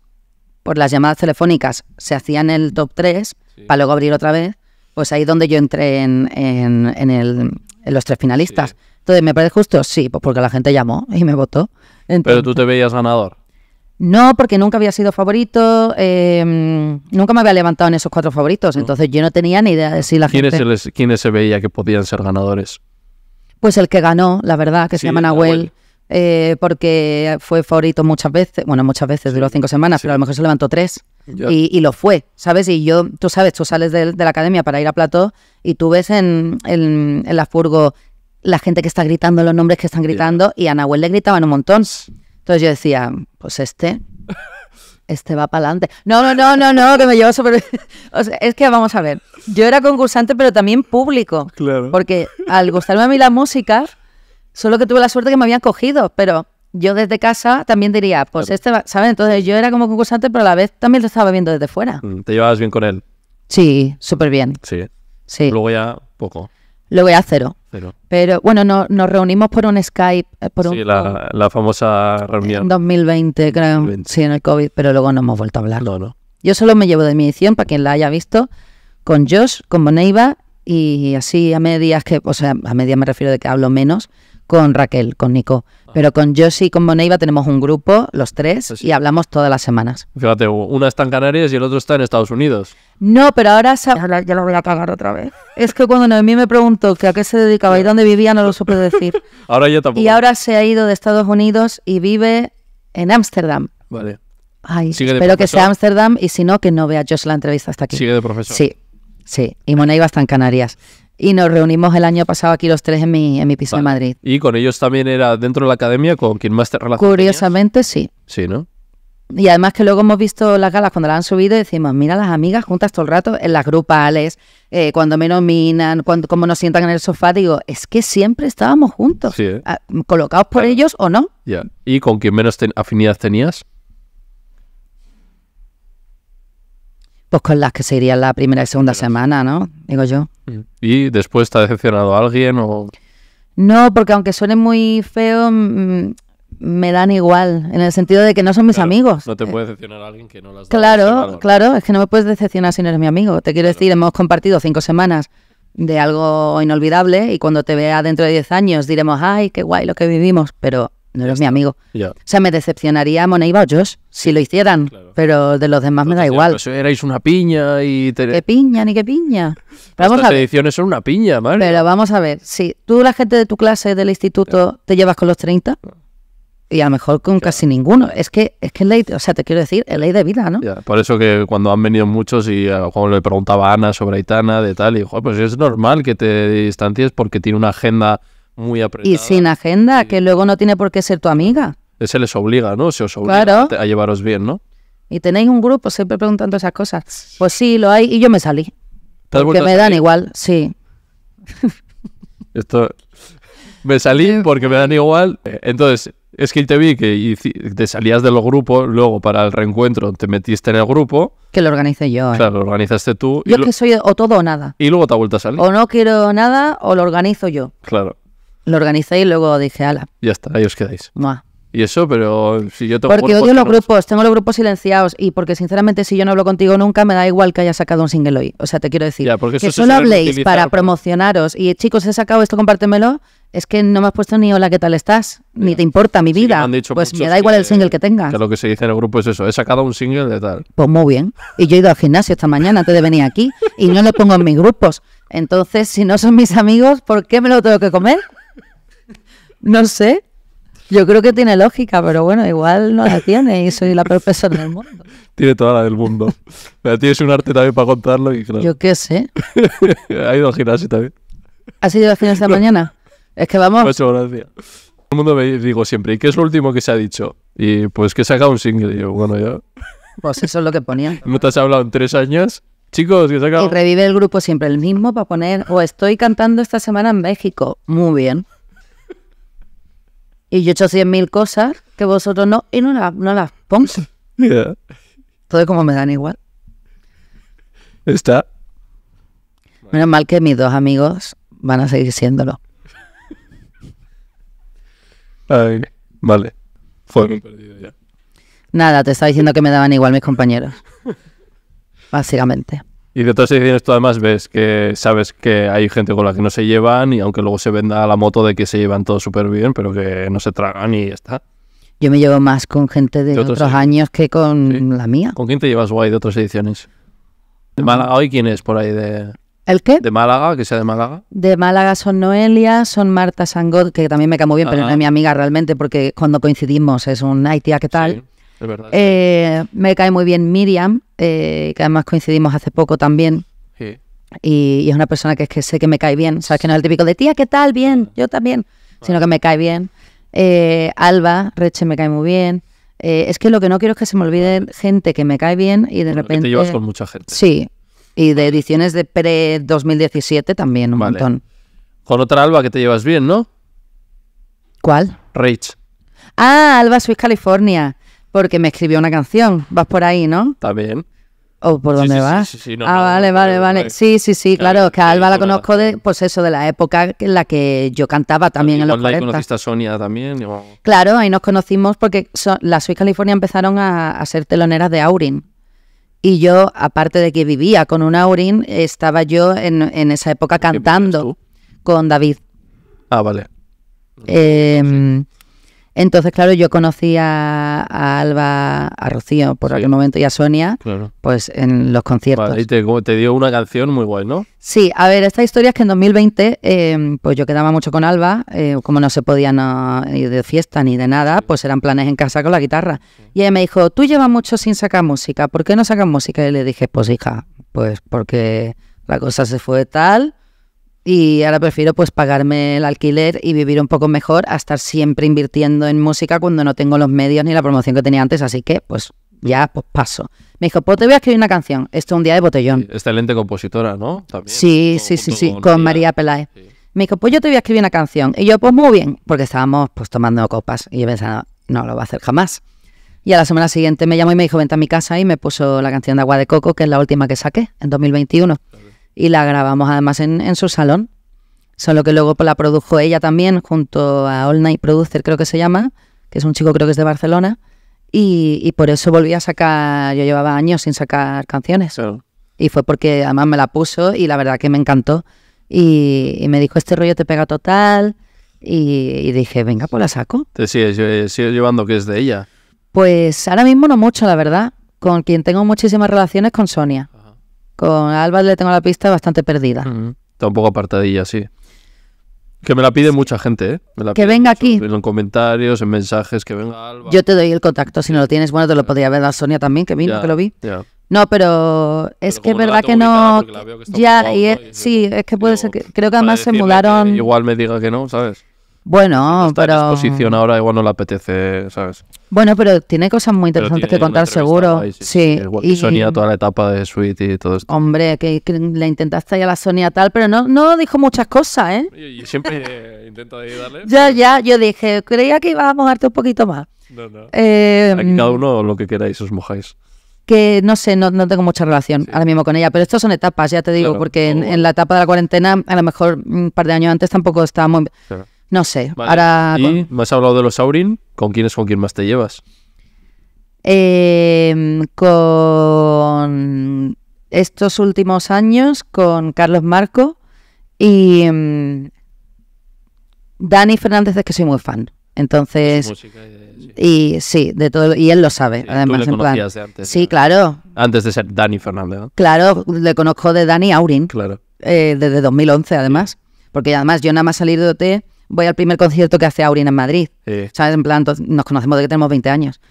por las llamadas telefónicas se hacían el top 3 para luego abrir otra vez, pues ahí donde yo entré en, los tres finalistas. Entonces, ¿me parece justo? Sí, pues porque la gente llamó y me votó. Pero tú te veías ganador. No, porque nunca había sido favorito, em, nunca me había levantado en esos cuatro favoritos, entonces yo no tenía ni idea de si la gente... ¿Quiénes se veía que podían ser ganadores? Pues el que ganó, la verdad, que se llama Nahuel, eh, porque fue favorito muchas veces, bueno, muchas veces, duró cinco semanas, pero a lo mejor se levantó tres y, lo fue, ¿sabes? Y yo, tú sabes, tú sales de, la academia para ir a plató y tú ves en, en, la furgo la gente que está gritando, los nombres que están gritando, y a Nahuel le gritaban un montón. Entonces yo decía, pues este, este va para adelante. No, no, no, no, no, que me llevo súper... o es que vamos a ver, yo era concursante, pero también público. Claro. Porque al gustarme a mí la música, solo que tuve la suerte que me habían cogido, pero yo desde casa también diría, ah, pues este, va, ¿sabes? Entonces yo era como concursante, pero a la vez también lo estaba viendo desde fuera. Mm, ¿Te llevabas bien con él? Sí, súper bien. Sí. sí. Luego ya poco. Luego ya cero. cero. Pero bueno, no, nos reunimos por un Skype. Eh, por sí, la, famosa reunión. En 2020, creo. Sí, en el COVID, pero luego no hemos vuelto a hablar. No, no. Yo solo me llevo de mi edición, para quien la haya visto, con Josh, con Boneiva y así a medias que, o sea, a medias me refiero de que hablo menos con Raquel, con Nico. Ah. Pero con Josie y con Moneiva tenemos un grupo, los tres, y hablamos todas las semanas. Fíjate, una está en Canarias y el otro está en Estados Unidos. No, pero ahora... Ya, ya lo voy a cagar otra vez. Es que cuando Noemí me preguntó que a qué se dedicaba y dónde vivía, no lo supe decir. ahora yo tampoco. Y ahora se ha ido de Estados Unidos y vive en Ámsterdam. Vale. Ay, espero que sea Ámsterdam y si no, que no vea Josie la entrevista hasta aquí. Sigue de profesor. Sí, sí. Y Moneiva está en Canarias y nos reunimos el año pasado aquí los tres en mi, en mi piso de Madrid. ¿Y con ellos también era dentro de la academia con quien más te relacionabas? Curiosamente, sí. Sí, ¿no? Y además que luego hemos visto las galas cuando las han subido y decimos, mira las amigas juntas todo el rato en las grupales, eh, cuando me nominan, cuando, como nos sientan en el sofá, digo, es que siempre estábamos juntos, ¿eh? colocados por ellos o no. ¿Y con quién menos afinidad tenías? Pues con las que se la primera y segunda semana, ¿no? Digo yo. Mm. ¿Y después te ha decepcionado alguien o...? No, porque aunque suene muy feo, mm, me dan igual, en el sentido de que no son mis amigos. No te eh, puede decepcionar a alguien que no las Claro, claro, es que no me puedes decepcionar si no eres mi amigo. Te quiero decir, hemos compartido cinco semanas de algo inolvidable y cuando te vea dentro de diez años diremos, ay, qué guay lo que vivimos, pero no eres mi amigo. O sea, me decepcionaría a Money Josh si lo hicieran, pero de los demás me da igual. Pues, erais una piña y... Te... ¿Qué piña? Ni qué piña. Las vamos ediciones son una piña, madre. Pero vamos a ver, si tú la gente de tu clase, del instituto, te llevas con los 30 y a lo mejor con casi ninguno. Es que es que ley, o sea, te quiero decir, es ley de vida, ¿no? por eso que cuando han venido muchos y cuando le preguntaba a Ana sobre Aitana de tal, y pues es normal que te distancies porque tiene una agenda muy Y sin agenda, que luego no tiene por qué ser tu amiga. Se les obliga, ¿no? Se os obliga a, llevaros bien, ¿no? Y tenéis un grupo siempre preguntando esas cosas. Pues sí, lo hay. Y yo me salí. Porque me dan igual, sí. Esto. Me salí porque me dan igual. Eh, entonces, es que te vi que te salías de los grupos, luego para el reencuentro te metiste en el grupo. Que lo organicé yo. ¿eh? Claro, lo organizaste tú. Yo que soy o todo o nada. Y luego te ha vuelto a salir. O no quiero nada o lo organizo yo. Claro. Lo organizé y luego dije, ala. Ya está, ahí os quedáis. Y eso, pero si yo tengo Porque odio los grupos, tengo los grupos silenciados y porque sinceramente si yo no hablo contigo nunca me da igual que haya sacado un single hoy. O sea, te quiero decir solo habléis para pues. promocionaros y chicos, he sacado esto, compártemelo. Es que no me has puesto ni hola, ¿qué tal estás? Ni te importa mi vida. pues me da igual el single que tengas. Que lo que se dice en el grupo es eso, he sacado un single de tal. Pues muy bien. Y yo he ido al gimnasio esta mañana antes de venir aquí y no lo pongo en mis grupos. Entonces, si no son mis amigos, ¿por qué me lo tengo que comer? No sé. Yo creo que tiene lógica, pero bueno, igual no la tiene y soy la peor persona del mundo. Tiene toda la del mundo. Pero tienes un arte también para contarlo y claro. Yo qué sé. ha ido al gimnasio también. ¿Ha sido al gimnasio esta mañana? Es que vamos. Muchas gracias. Todo el mundo me digo siempre, ¿y qué es lo último que se ha dicho? Y pues que saca un single. Y yo, bueno, ya. Pues eso es lo que ponía. ¿No te has hablado en tres años? Chicos, que saca. Y revive el grupo siempre el mismo para poner, o oh, estoy cantando esta semana en México. Muy bien. Y yo he hecho cien mil cosas que vosotros no, y no, las pongo. Todo es como me dan igual. Está. Menos mal que mis dos amigos van a seguir siéndolo. vale. Fue Nada, te estaba diciendo que me daban igual mis compañeros. Básicamente. Y de otras ediciones tú además ves que sabes que hay gente con la que no se llevan y aunque luego se venda la moto de que se llevan todo súper bien, pero que no se tragan y ya está. Yo me llevo más con gente de, otros, años que con la mía. ¿Con quién te llevas guay de otras ediciones? ¿De Málaga hoy quién es por ahí de...? ¿El qué? De Málaga, que sea de Málaga. De Málaga son Noelia, son Marta Sangot, que también me cae muy bien, pero no es mi amiga realmente, porque cuando coincidimos es un ay ¿qué tal? Eh, me cae muy bien Miriam, eh, que además coincidimos hace poco también. Y, es una persona que es que sé que me cae bien. O Sabes que no es el típico de tía, ¿qué tal? Bien, yo también. Sino que me cae bien. Eh, Alba, Reche me cae muy bien. es que lo que no quiero es que se me olvide gente que me cae bien y de repente. Te llevas con mucha gente. Sí. Y de ediciones de pre-2017 también, un montón. Con otra Alba que te llevas bien, ¿no? ¿Cuál? Reche Ah, Alba Swiss California porque me escribió una canción. Vas por ahí, ¿no? También. ¿O por dónde vas? Sí, ah, vale, vale, vale. Sí, sí, sí, claro. Es que a Alba la conozco de, pues eso, de la época en la que yo cantaba también en los la conociste a Sonia también? Claro, ahí nos conocimos porque la las Swiss California empezaron a, ser teloneras de Aurin. Y yo, aparte de que vivía con un Aurin, estaba yo en, esa época cantando con David. Ah, vale. Eh, entonces, claro, yo conocí a, Alba, a Rocío por algún momento y a Sonia, pues en los conciertos. y te, dio una canción muy guay, ¿no? Sí, a ver, esta historia es que en 2020, eh, pues yo quedaba mucho con Alba, eh, como no se podía ir de fiesta ni de nada, pues eran planes en casa con la guitarra. Y ella me dijo, tú llevas mucho sin sacar música, ¿por qué no sacas música? Y le dije, pues hija, pues porque la cosa se fue tal y ahora prefiero pues pagarme el alquiler y vivir un poco mejor a estar siempre invirtiendo en música cuando no tengo los medios ni la promoción que tenía antes, así que pues ya pues paso. Me dijo, pues te voy a escribir una canción, esto es un día de botellón. Excelente compositora, ¿no? sí, sí, sí, sí, con, María Peláez. Me dijo, pues yo te voy a escribir una canción. Y yo, pues muy bien, porque estábamos pues tomando copas y yo pensaba, no, lo va a hacer jamás. Y a la semana siguiente me llamó y me dijo, vente a mi casa y me puso la canción de Agua de Coco, que es la última que saqué en 2021 y la grabamos además en, en su salón. Solo que luego la produjo ella también junto a All Night Producer, creo que se llama, que es un chico creo que es de Barcelona. Y, por eso volví a sacar, yo llevaba años sin sacar canciones. Y fue porque además me la puso y la verdad que me encantó. Y, me dijo, este rollo te pega total. Y, dije, venga, pues la saco. Te sigues, llevando que es de ella. Pues ahora mismo no mucho, la verdad. Con quien tengo muchísimas relaciones con Sonia. Con Alba le tengo la pista bastante perdida. Mm, está un poco apartadilla, sí. Que me la pide mucha gente, ¿eh? que venga aquí. En comentarios, en mensajes, que venga Alba. Yo te doy el contacto, si no lo tienes, bueno, te lo podría ver la Sonia también, que vino, que lo vi. No, pero es que es verdad que no. ya, sí, es que puede ser Creo que además se mudaron. Igual me diga que no, ¿sabes? Bueno, pero. ahora igual no le apetece, ¿sabes? Bueno, pero tiene cosas muy interesantes que contar, seguro. sí. y... Sonia, toda la etapa de Sweet y todo esto. Hombre, que, le intentaste ya a la Sonia tal, pero no, no dijo muchas cosas, ¿eh? Y, siempre eh, intento ayudarle. ya, ya, yo dije, creía que ibas a mojarte un poquito más. No, no. Eh, Aquí cada mm, uno lo que queráis, os mojáis que no sé, no, tengo mucha relación ahora mismo con ella, pero esto son etapas, ya te digo, porque en, la etapa de la cuarentena, a lo mejor un par de años antes tampoco estábamos... Claro. No sé. Ahora. ¿Y me has hablado de los Aurin? ¿Con quién es con quién más te llevas? Eh, con estos últimos años, con Carlos Marco y mm, Dani Fernández, es que soy muy fan. Entonces. Y sí, de todo. Y él lo sabe, además. en sí, claro. Antes de ser Dani Fernández. Claro, le conozco de Dani Aurin. Claro. Eh, desde 2011, además. Porque además yo nada más salir de OT voy al primer concierto que hace Aurin en Madrid. ¿Sabes? En plan, nos conocemos desde que tenemos 20 años.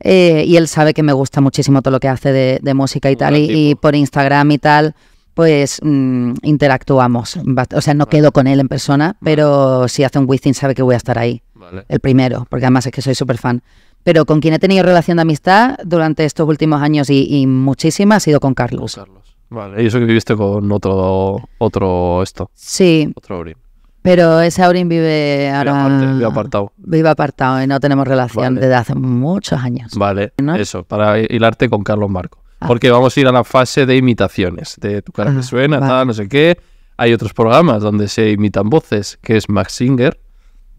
Eh, y él sabe que me gusta muchísimo todo lo que hace de, música y tal. Y, por Instagram y tal, pues mm, interactuamos. O sea, no quedo con él en persona, pero si hace un within sabe que voy a estar ahí. El primero, porque además es que soy súper fan. Pero con quien he tenido relación de amistad durante estos últimos años y, muchísima ha sido con Carlos. Con Carlos. Vale, y eso que viviste con otro, otro esto. Sí. Otro Aurin. Pero ese Aurin vive ahora. vive apartado. Vive apartado y no tenemos relación desde hace muchos años. Vale, eso, para hilarte con Carlos Marco. Ah. Porque vamos a ir a la fase de imitaciones, de tu cara que ah, suena, nada, no sé qué. Hay otros programas donde se imitan voces, que es Max Singer.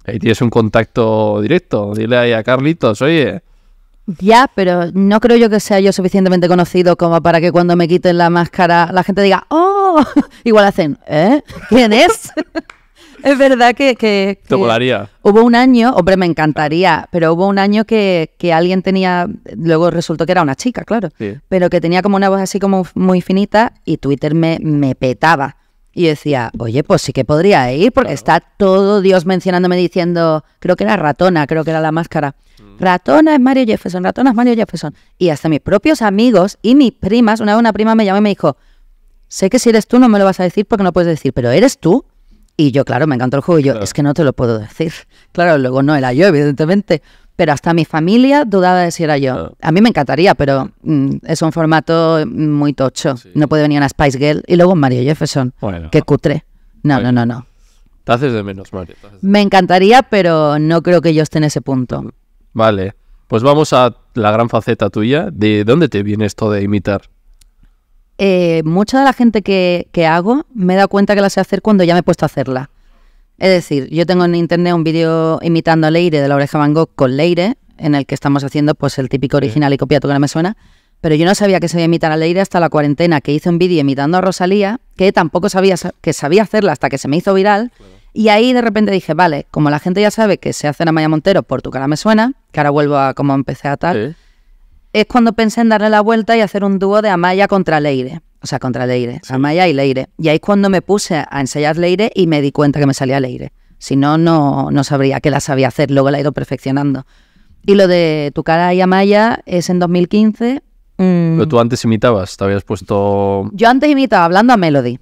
Ahí tienes un contacto directo. Dile ahí a Carlitos, oye, ya, pero no creo yo que sea yo suficientemente conocido como para que cuando me quiten la máscara la gente diga, ¡oh! Igual hacen, ¿eh? ¿Quién es? es verdad que, Hubo un año, hombre, me encantaría, pero hubo un año que, alguien tenía, luego resultó que era una chica, claro, pero que tenía como una voz así como muy finita y Twitter me, me petaba. Y decía, oye, pues sí que podría ir, porque está todo Dios mencionándome diciendo, creo que era ratona, creo que era la máscara. Mm. Ratona es Mario Jefferson, ratona es Mario Jefferson. Y hasta mis propios amigos y mis primas, una vez una prima me llamó y me dijo, sé que si eres tú no me lo vas a decir porque no puedes decir, pero eres tú. Y yo, claro, me encantó el juego. Y yo, es que no te lo puedo decir. Claro, luego no era yo, evidentemente. Pero hasta mi familia dudaba de si era yo. A mí me encantaría, pero mm, es un formato muy tocho. No puede venir una Spice Girl y luego Mario Jefferson. Qué Que cutre. No, no, no, no. Te haces de menos, Mario. Me encantaría, pero no creo que yo esté en ese punto. Vale. Pues vamos a la gran faceta tuya. ¿De dónde te viene esto de imitar? Eh, mucha de la gente que, que, hago me da cuenta que la sé hacer cuando ya me he puesto a hacerla. Es decir, yo tengo en internet un vídeo imitando a Leire de la oreja Van con Leire, en el que estamos haciendo pues el típico original y copiato que no me suena. Pero yo no sabía que se iba a imitar a Leire hasta la cuarentena, que hice un vídeo imitando a Rosalía, que tampoco sabía que sabía hacerla hasta que se me hizo viral. Y ahí de repente dije, vale, como la gente ya sabe que se hace la Maya Montero por tu cara me suena, que ahora vuelvo a como empecé a tal es cuando pensé en darle la vuelta y hacer un dúo de Amaya contra Leire. O sea, contra Leire. Amaya y Leire. Y ahí es cuando me puse a ensayar Leire y me di cuenta que me salía Leire. Si no, no, no sabría que la sabía hacer. Luego la he ido perfeccionando. Y lo de tu cara y Amaya es en 2015. Mm. Pero tú antes imitabas, te habías puesto... Yo antes imitaba hablando a Melody.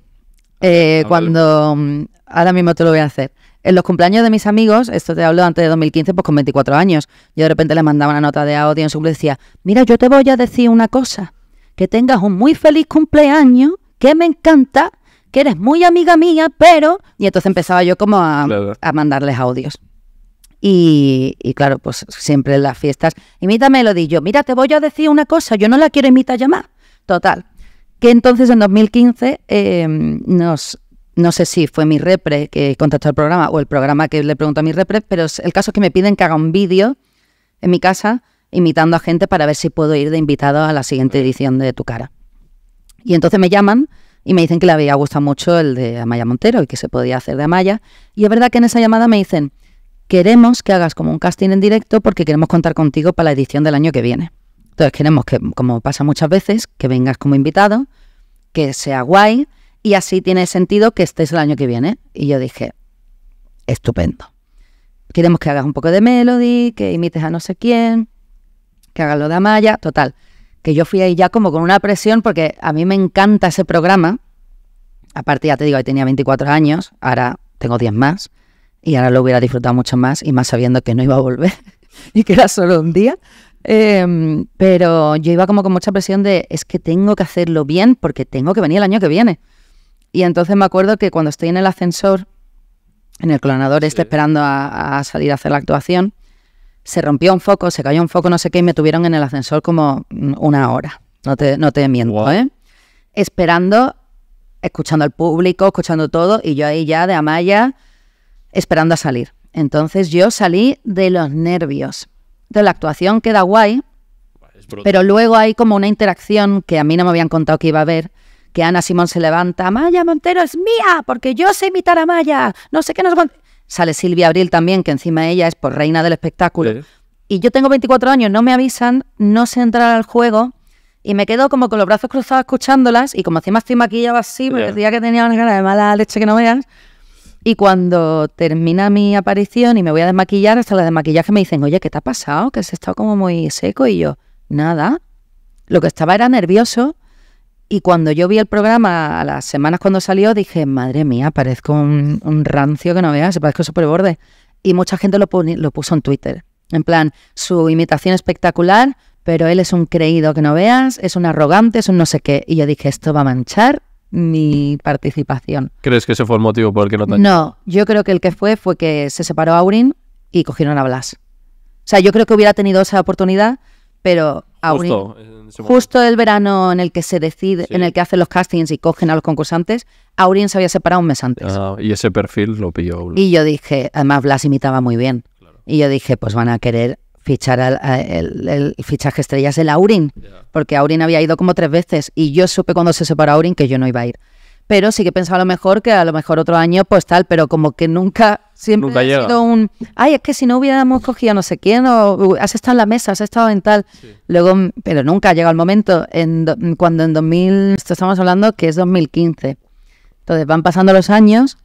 Eh, ah, cuando... Mm, ahora mismo te lo voy a hacer. En los cumpleaños de mis amigos, esto te hablo antes de 2015, pues con 24 años, yo de repente le mandaba una nota de audio en su decía, mira, yo te voy a decir una cosa, que tengas un muy feliz cumpleaños, que me encanta, que eres muy amiga mía, pero... Y entonces empezaba yo como a, mandarles audios. Y, claro, pues siempre en las fiestas, imítame, lo di yo, mira, te voy a decir una cosa, yo no la quiero imitar ya más. Total. Que entonces en 2015 em, nos no sé si fue mi repre que contactó el programa o el programa que le preguntó a mi repre, pero el caso es que me piden que haga un vídeo en mi casa imitando a gente para ver si puedo ir de invitado a la siguiente edición de Tu Cara. Y entonces me llaman y me dicen que le había gustado mucho el de Amaya Montero y que se podía hacer de Amaya. Y es verdad que en esa llamada me dicen, queremos que hagas como un casting en directo porque queremos contar contigo para la edición del año que viene. Entonces queremos que, como pasa muchas veces, que vengas como invitado, que sea guay y así tiene sentido que estés el año que viene. Y yo dije, estupendo. Queremos que hagas un poco de melody, que imites a no sé quién, que hagas lo de Amaya, total. Que yo fui ahí ya como con una presión porque a mí me encanta ese programa. Aparte, ya te digo, ahí tenía 24 años, ahora tengo 10 más y ahora lo hubiera disfrutado mucho más y más sabiendo que no iba a volver y que era solo un día. Em, pero yo iba como con mucha presión de es que tengo que hacerlo bien porque tengo que venir el año que viene. Y entonces me acuerdo que cuando estoy en el ascensor, en el clonador, este esperando a, salir a hacer la actuación, se rompió un foco, se cayó un foco, no sé qué, y me tuvieron en el ascensor como una hora. No te, no miento, ¿eh? Esperando, escuchando al público, escuchando todo, y yo ahí ya de Amaya, esperando a salir. Entonces yo salí de los nervios. De la actuación queda guay, pero luego hay como una interacción que a mí no me habían contado que iba a haber Ana Simón se levanta, Maya Montero es mía, porque yo sé imitar a Maya, no sé qué nos... Sale Silvia Abril también, que encima ella es por pues, reina del espectáculo. Y yo tengo 24 años, no me avisan, no sé entrar al juego, y me quedo como con los brazos cruzados escuchándolas, y como encima estoy maquillada así, porque decía que tenía una de mala leche que no veas, y cuando termina mi aparición y me voy a desmaquillar, hasta la desmaquillaje me dicen, oye, ¿qué te ha pasado? Que has estado como muy seco. Y yo, nada. Lo que estaba era nervioso y cuando yo vi el programa, a las semanas cuando salió, dije, madre mía, parezco un, rancio que no veas, parezco borde. Y mucha gente lo, puso en Twitter. En plan, su imitación espectacular, pero él es un creído que no veas, es un arrogante, es un no sé qué. Y yo dije, esto va a manchar mi participación. ¿Crees que ese fue el motivo por el que no No, yo creo que el que fue fue que se separó Aurin y cogieron a Blas. O sea, yo creo que hubiera tenido esa oportunidad, pero Justo, el verano en el que se decide, en el que hacen los castings y cogen a los concursantes, Aurin se había separado un mes antes. Ah, y ese perfil lo pilló. Y yo dije, además Blas imitaba muy bien. Y yo dije, pues van a querer fichar al, el, fichaje estrellas el Aurin, porque Aurin había ido como tres veces y yo supe cuando se separó Aurin que yo no iba a ir. Pero sí que pensaba a lo mejor que a lo mejor otro año pues tal, pero como que nunca Siempre ha sido un, ay, es que si no hubiéramos cogido no sé quién, o has estado en la mesa, has estado en tal. Luego, pero nunca ha llegado el momento, en cuando en 2000, estamos hablando que es 2015. Entonces van pasando los años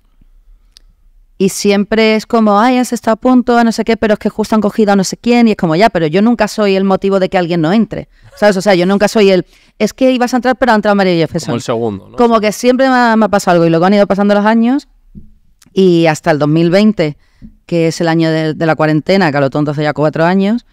y siempre es como, ay, has estado a punto, a no sé qué, pero es que justo han cogido a no sé quién, y es como, ya, pero yo nunca soy el motivo de que alguien no entre, ¿sabes? O sea, yo nunca soy el, es que ibas a entrar, pero ha entrado María Jefferson. Como el segundo, Como que siempre me ha pasado algo, y luego han ido pasando los años y hasta el 2020, que es el año de, la cuarentena, que a lo tonto hace ya cuatro años,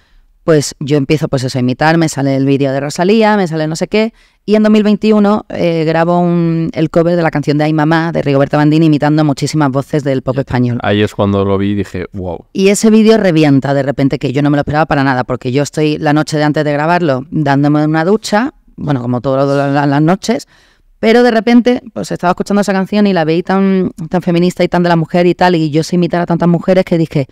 pues yo empiezo pues a imitar, me sale el vídeo de Rosalía, me sale no sé qué, y en 2021 eh, grabo el cover de la canción de Ay Mamá de Rigoberta Bandini imitando muchísimas voces del pop español. Ahí es cuando lo vi y dije, wow. Y ese vídeo revienta de repente, que yo no me lo esperaba para nada, porque yo estoy la noche de antes de grabarlo dándome una ducha, bueno, como todas las noches, pero de repente, pues estaba escuchando esa canción y la veía tan, tan feminista y tan de la mujer y tal, y yo sé imitar a tantas mujeres que dije,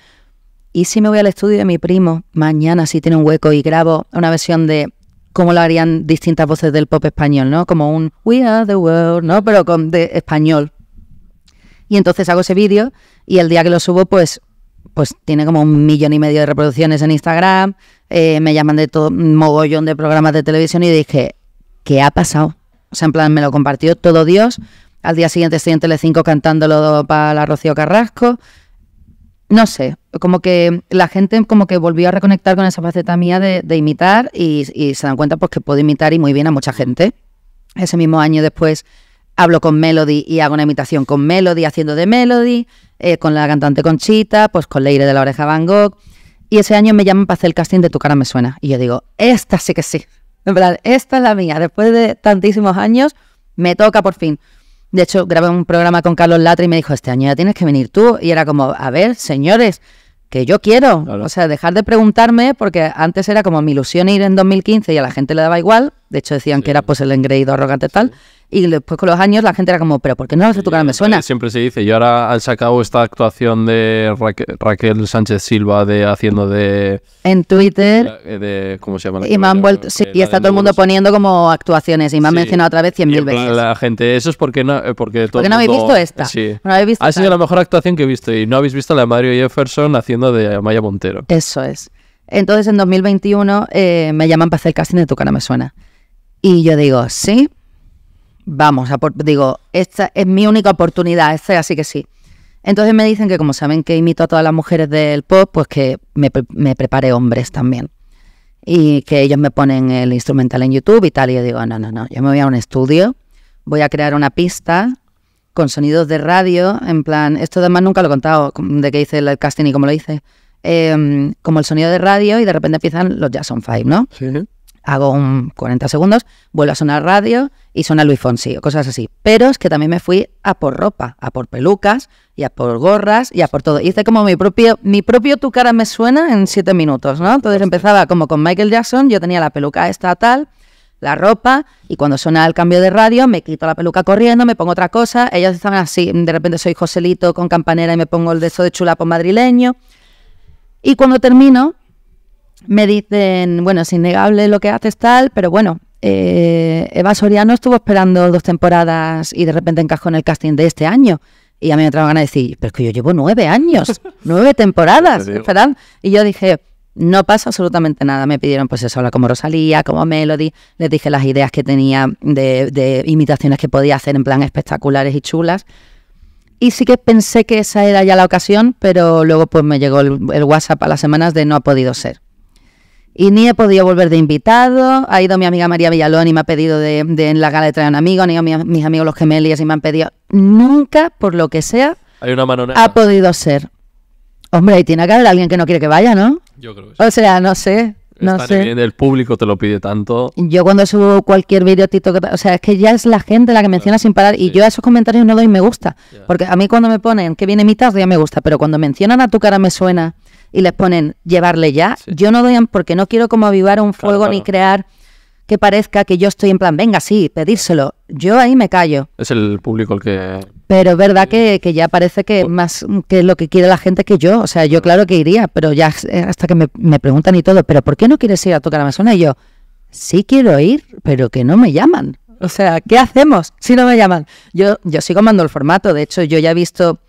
¿y si me voy al estudio de mi primo mañana si tiene un hueco y grabo una versión de cómo lo harían distintas voces del pop español, ¿no? Como un We are the world, ¿no? Pero con de español. Y entonces hago ese vídeo y el día que lo subo, pues, pues tiene como un millón y medio de reproducciones en Instagram, eh, me llaman de todo mogollón de programas de televisión y dije, ¿qué ha pasado? O sea, en plan, me lo compartió todo Dios. Al día siguiente estoy en Telecinco cantándolo para la Rocío Carrasco. No sé, como que la gente como que volvió a reconectar con esa faceta mía de, imitar y, se dan cuenta pues, que puedo imitar y muy bien a mucha gente. Ese mismo año después hablo con Melody y hago una imitación con Melody, haciendo de Melody, eh, con la cantante Conchita, pues con Leire de la Oreja Van Gogh. Y ese año me llaman para hacer el casting de Tu cara me suena. Y yo digo, esta sí que sí. En plan, esta es la mía. Después de tantísimos años, me toca por fin. De hecho, grabé un programa con Carlos Latre y me dijo, este año ya tienes que venir tú. Y era como, a ver, señores, que yo quiero. O sea, dejar de preguntarme, porque antes era como mi ilusión ir en 2015 y a la gente le daba igual. De hecho, decían que era pues el engreído arrogante tal. Y después con los años la gente era como, pero ¿por qué no lo hace tu cara? Me suena. Eh, siempre se dice, yo ahora han sacado esta actuación de Raquel Sánchez Silva de haciendo de... En Twitter. Eh, de, ¿Cómo se llama? La y me han vuelto, eh, y está todo el mundo poniendo como actuaciones y me han mencionado otra vez 100.000 veces. La gente, eso es porque no, porque todo no habéis visto esta. No ha sido la mejor actuación que he visto y no habéis visto la de Mario Jefferson haciendo de Maya Montero. Eso es. Entonces en 2021 me llaman para hacer el casting de Tu cara me suena. Y yo digo, sí, vamos, a digo, esta es mi única oportunidad, esta así que sí. Entonces me dicen que como saben que imito a todas las mujeres del pop, pues que me, me prepare hombres también. Y que ellos me ponen el instrumental en YouTube y tal. Y yo digo, no, no, no, yo me voy a un estudio, voy a crear una pista con sonidos de radio, en plan, esto además nunca lo he contado, de que hice el casting y cómo lo hice, em, como el sonido de radio y de repente empiezan los Jason Five, ¿no? Sí hago un 40 segundos, vuelvo a sonar radio y suena Luis Fonsi o cosas así. Pero es que también me fui a por ropa, a por pelucas y a por gorras y a por todo. Hice como mi propio, mi propio tu cara me suena en siete minutos, ¿no? Entonces empezaba como con Michael Jackson, yo tenía la peluca esta tal, la ropa y cuando suena el cambio de radio me quito la peluca corriendo, me pongo otra cosa, ellas estaban así, de repente soy Joselito con campanera y me pongo el de eso de chulapo madrileño. Y cuando termino, me dicen, bueno, es innegable lo que haces tal, pero bueno, eh, Eva Soriano estuvo esperando dos temporadas y de repente encajó en el casting de este año. Y a mí me trajo ganas de decir, pero es que yo llevo nueve años, nueve temporadas, verdad. Y yo dije, no pasa absolutamente nada. Me pidieron, pues eso, como Rosalía, como Melody. Les dije las ideas que tenía de, imitaciones que podía hacer en plan espectaculares y chulas. Y sí que pensé que esa era ya la ocasión, pero luego pues me llegó el WhatsApp a las semanas de no ha podido ser. Y ni he podido volver de invitado. Ha ido mi amiga María Villalón y me ha pedido de, en la gala de traer un amigo. Han ido mis, amigos los gemelos y me han pedido. Nunca, por lo que sea, ha podido ser. Hombre, y tiene que haber alguien que no quiere que vaya, ¿no? Yo creo que sí. O sea, no sé. No sé. el público te lo pide tanto. Yo cuando subo cualquier vídeo o sea, es que ya es la gente la que menciona sin parar y yo a esos comentarios no doy me gusta, porque a mí cuando me ponen que viene mitad, ya me gusta, pero cuando mencionan a tu cara me suena y les ponen llevarle ya, yo no doy porque no quiero como avivar un fuego ni crear que parezca que yo estoy en plan, venga, sí, pedírselo. Yo ahí me callo. Es el público el que... Pero es verdad que, ya parece que pues más que lo que quiere la gente que yo. O sea, yo claro que iría, pero ya eh, hasta que me, preguntan y todo, pero ¿por qué no quieres ir a tocar a Amazonas? Y yo, sí quiero ir, pero que no me llaman. O sea, ¿qué hacemos si no me llaman? Yo, yo sigo mando el formato. De hecho, yo ya he visto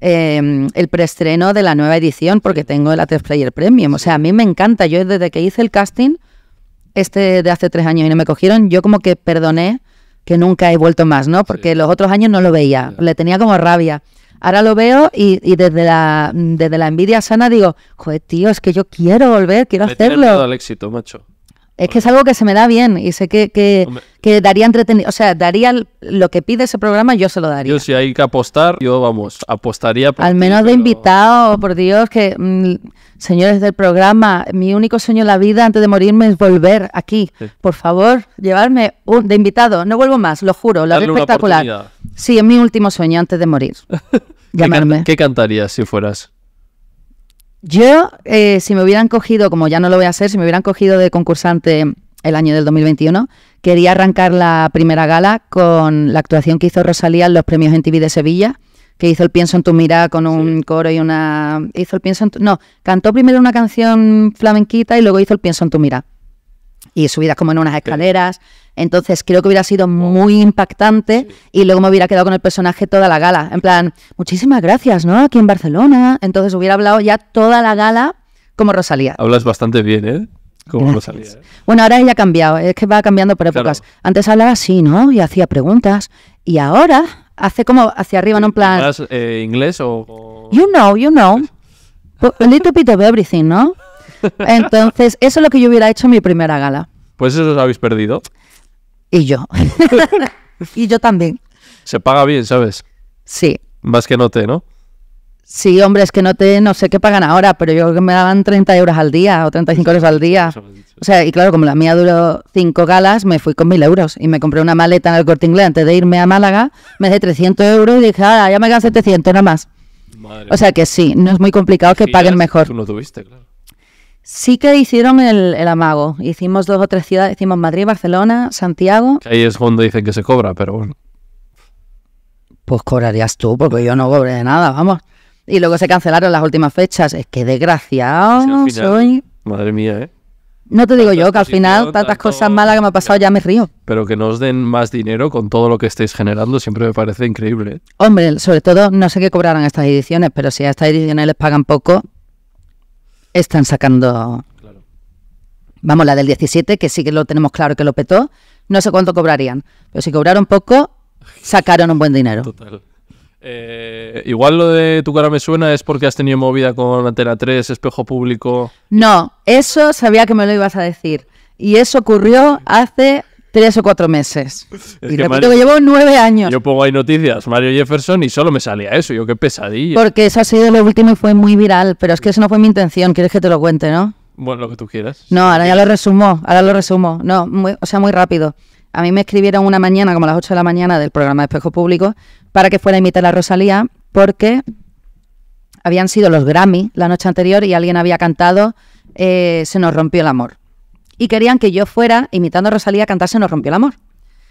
Em, el preestreno de la nueva edición porque tengo el a Player Premium. O sea, a mí me encanta. Yo desde que hice el casting, este de hace tres años y no me cogieron, yo como que perdoné que nunca he vuelto más, ¿no? Porque los otros años no lo veía, le tenía como rabia. Ahora lo veo y, y, desde, la, desde la envidia sana digo, joder, tío, es que yo quiero volver, quiero hacerlo. el éxito, macho. Es que es algo que se me da bien y sé que, daría entretenido. O sea, daría lo que pide ese programa, yo se lo daría. Yo, si hay que apostar, yo vamos, apostaría. Por Al menos de invitado, por Dios, que mm, señores del programa, mi único sueño en la vida antes de morirme es volver aquí. Por favor, llevarme de invitado. No vuelvo más, lo juro, lo haré espectacular. Sí, es mi último sueño antes de morir. ¿Qué, ¿Qué cantarías si fueras? Yo, eh, si me hubieran cogido, como ya no lo voy a hacer, si me hubieran cogido de concursante el año del 2021, quería arrancar la primera gala con la actuación que hizo Rosalía en los premios en TV de Sevilla, que hizo el Pienso en tu mirada con un coro y una... Hizo el Pienso No, cantó primero una canción flamenquita y luego hizo el Pienso en tu mirada y subidas como en unas escaleras. Entonces creo que hubiera sido muy impactante y luego me hubiera quedado con el personaje toda la gala. En plan, muchísimas gracias, ¿no? Aquí en Barcelona. Entonces hubiera hablado ya toda la gala como Rosalía. Hablas bastante bien, ¿eh? Como Rosalía. ¿eh? Bueno, ahora ella ha cambiado, es que va cambiando por épocas. Antes hablaba así, ¿no? Y hacía preguntas. Y ahora hace como hacia arriba, ¿no? En plan... ¿Hablas eh, inglés o...? You know, you know. A little bit of everything, ¿no? Entonces, eso es lo que yo hubiera hecho en mi primera gala. Pues eso os habéis perdido. Y yo. y yo también. Se paga bien, ¿sabes? Sí. Más que no te, ¿no? Sí, hombre, es que no te, no sé qué pagan ahora, pero yo creo que me daban 30 euros al día o 35 euros al día. O sea, y claro, como la mía duró cinco galas, me fui con mil euros y me compré una maleta en el Corte Inglés antes de irme a Málaga, me dejé 300 euros y dije, ah, ya me ganan 700 nada más. o sea que sí, no es muy complicado que paguen mejor. Tú no tuviste, claro. Sí que hicieron el, amago. Hicimos dos o tres ciudades, hicimos Madrid, Barcelona, Santiago. Ahí es donde dicen que se cobra, pero bueno. Pues cobrarías tú, porque yo no cobré nada, vamos. Y luego se cancelaron las últimas fechas. Es que desgraciado soy. Madre mía, ¿eh? No te digo yo que al final tantas cosas malas que me ha pasado ya me río. Pero que nos den más dinero con todo lo que estáis generando siempre me parece increíble. ¿eh? Hombre, sobre todo no sé qué cobrarán estas ediciones, pero si a estas ediciones les pagan poco, están sacando. Vamos, la del 17, que sí que lo tenemos claro que lo petó. No sé cuánto cobrarían, pero si cobraron poco, sacaron un buen dinero. Eh, igual lo de tu cara me suena es porque has tenido movida con tera 3, espejo público. No, eso sabía que me lo ibas a decir. Y eso ocurrió hace Tres o cuatro meses. y repito que llevo nueve años. Yo pongo ahí noticias, Mario Jefferson, y solo me salía eso. Yo, qué pesadilla. Porque eso ha sido lo último y fue muy viral, pero es que eso no fue mi intención. ¿Quieres que te lo cuente, no? Bueno, lo que tú quieras. No, ahora ya lo resumo, ahora lo resumo. No, o sea, muy rápido. A mí me escribieron una mañana, como a las ocho de la mañana, del programa de Espejo Público, para que fuera a imitar a Rosalía, porque habían sido los Grammy la noche anterior y alguien había cantado eh, Se nos rompió el amor y querían que yo fuera, imitando a Rosalía, a cantarse Nos rompió el amor.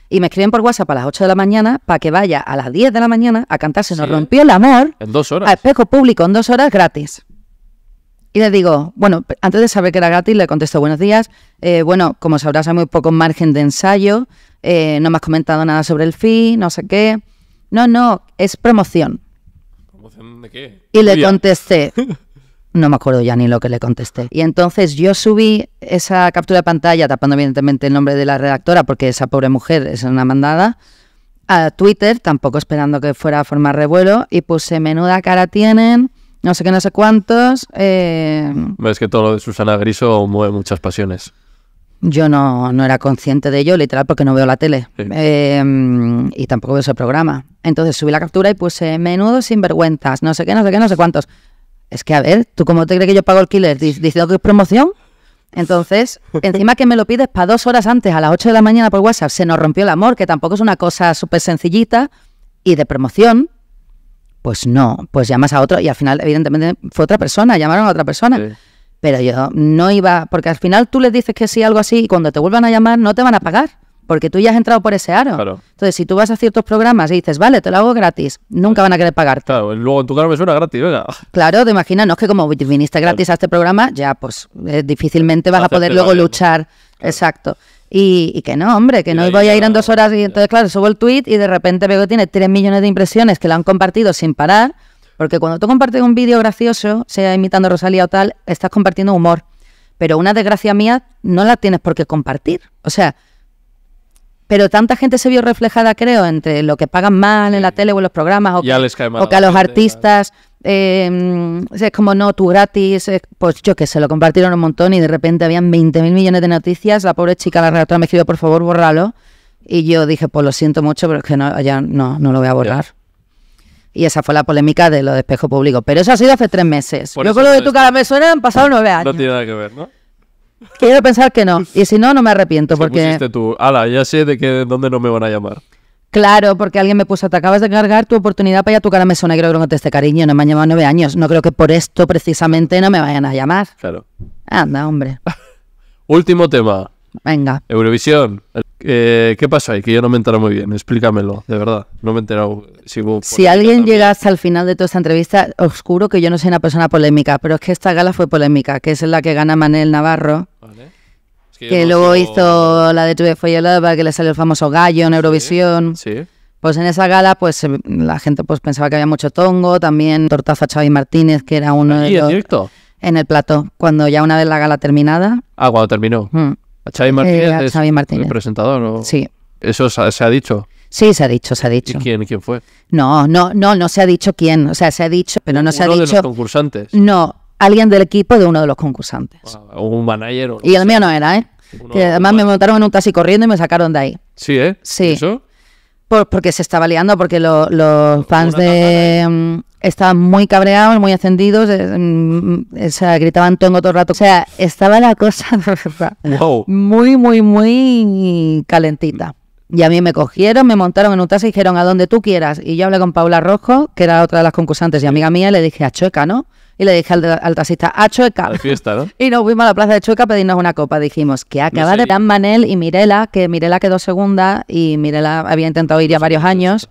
Y me escriben por WhatsApp a las 8 de la mañana para que vaya a las 10 de la mañana a cantarse Nos rompió el amor. En dos horas. A espejo público, en dos horas gratis. Y le digo, bueno, antes de saber que era gratis, le contesto buenos días. Eh, bueno, como sabrás, hay muy poco margen de ensayo. Eh, no me has comentado nada sobre el fin, no sé qué. No, no, es promoción. ¿Promoción de qué? Y le contesté, No me acuerdo ya ni lo que le contesté. Y entonces yo subí esa captura de pantalla, tapando evidentemente el nombre de la redactora, porque esa pobre mujer es una mandada, a Twitter, tampoco esperando que fuera a formar revuelo, y puse menuda cara tienen, no sé qué, no sé cuántos. Eh, es que todo lo de Susana Griso mueve muchas pasiones. Yo no, no era consciente de ello, literal, porque no veo la tele. Em, y tampoco veo ese programa. Entonces subí la captura y puse menudo sinvergüenzas, no sé qué, no sé qué, no sé cuántos es que a ver, ¿tú cómo te crees que yo pago el alquiler? ¿Diciendo que es promoción? Entonces, encima que me lo pides para dos horas antes, a las 8 de la mañana por WhatsApp, se nos rompió el amor, que tampoco es una cosa súper sencillita y de promoción. Pues no, pues llamas a otro y al final, evidentemente, fue otra persona, llamaron a otra persona. Pero yo no iba, porque al final tú les dices que sí, algo así, y cuando te vuelvan a llamar no te van a pagar porque tú ya has entrado por ese aro. Entonces, si tú vas a ciertos programas y dices, vale, te lo hago gratis, nunca van a querer pagarte. Claro, luego en tu cara me suena gratis, venga. Claro, te imaginas, no es que como viniste gratis a este programa, ya pues eh, difícilmente vas a poder luego luchar. Exacto. Y, que no, hombre, que no voy a ir en dos horas y entonces, claro, subo el tweet y de repente veo que tiene tres millones de impresiones que lo han compartido sin parar, porque cuando tú compartes un vídeo gracioso, sea imitando a Rosalía o tal, estás compartiendo humor. Pero una desgracia mía no la tienes por qué compartir. O sea, pero tanta gente se vio reflejada, creo, entre lo que pagan mal en la tele o en los programas, o, que, a los artistas, em, es como no, tú gratis, pues yo que se lo compartieron un montón y de repente habían 20 mil millones de noticias, la pobre chica, la redactora me escribió, por favor, bórralo, y yo dije, pues lo siento mucho, pero es que no, ya no, no lo voy a borrar. Y esa fue la polémica de lo de espejo público. Pero eso ha sido hace tres meses. Por Yo con lo de tu cara me suena han pasado nueve años. No tiene nada que ver, ¿no? Quiero pensar que no. Y si no, no me arrepiento. porque... tú, Hala, ya sé de dónde no me van a llamar. Claro, porque alguien me puso, te acabas de cargar tu oportunidad para ir a tu cara me suena, que no te cariño, no me han llamado nueve años. No creo que por esto precisamente no me vayan a llamar. Claro. Anda, hombre. Último tema. Venga. Eurovisión. Eh, ¿Qué pasa ahí? Que yo no me he enterado muy bien. Explícamelo, de verdad. No me he enterado. Si, alguien llega hasta el final de toda esta entrevista, oscuro que yo no soy una persona polémica, pero es que esta gala fue polémica, que es la que gana Manel Navarro. que, luego hizo la de Tuve para que le salió el famoso gallo en Eurovisión. sí. Pues en esa gala, pues em, la gente pues pensaba que había mucho tongo, también tortazo a Martínez, que era uno de los... en En el plató, cuando ya una vez la gala terminada. Ah, cuando terminó. Mm. A Xavi Martínez, eh, el presentador. Sí. ¿Eso se ha dicho? Sí, se ha dicho, se ha dicho. ¿Y quién, fue? No, no, no, no se ha dicho quién. O sea, se ha dicho, pero no se ha dicho. ¿Uno de los concursantes? No, alguien del equipo de uno de los concursantes. Ah, un manager. y el mío no era, ¿eh? además me montaron en un taxi corriendo y me sacaron de ahí. ¿Sí, eh? Sí. ¿Eso? porque se estaba liando, porque los fans de... ¿eh? Mm, estaban muy cabreados, muy ascendidos, eh, mm, mm, o sea, gritaban tongo todo el rato. O sea, estaba la cosa muy, muy, muy calentita. Y a mí me cogieron, me montaron en un taxi y dijeron a donde tú quieras. Y yo hablé con Paula Rojo, que era otra de las concursantes y amiga mía, y le dije a Chueca, ¿no? y le dije al, taxista, a Chueca. ¿no? Y nos fuimos a la plaza de Chueca a pedirnos una copa. Dijimos que acaba de dar Manel y Mirela, que Mirela quedó segunda y Mirela había intentado ir ya varios años.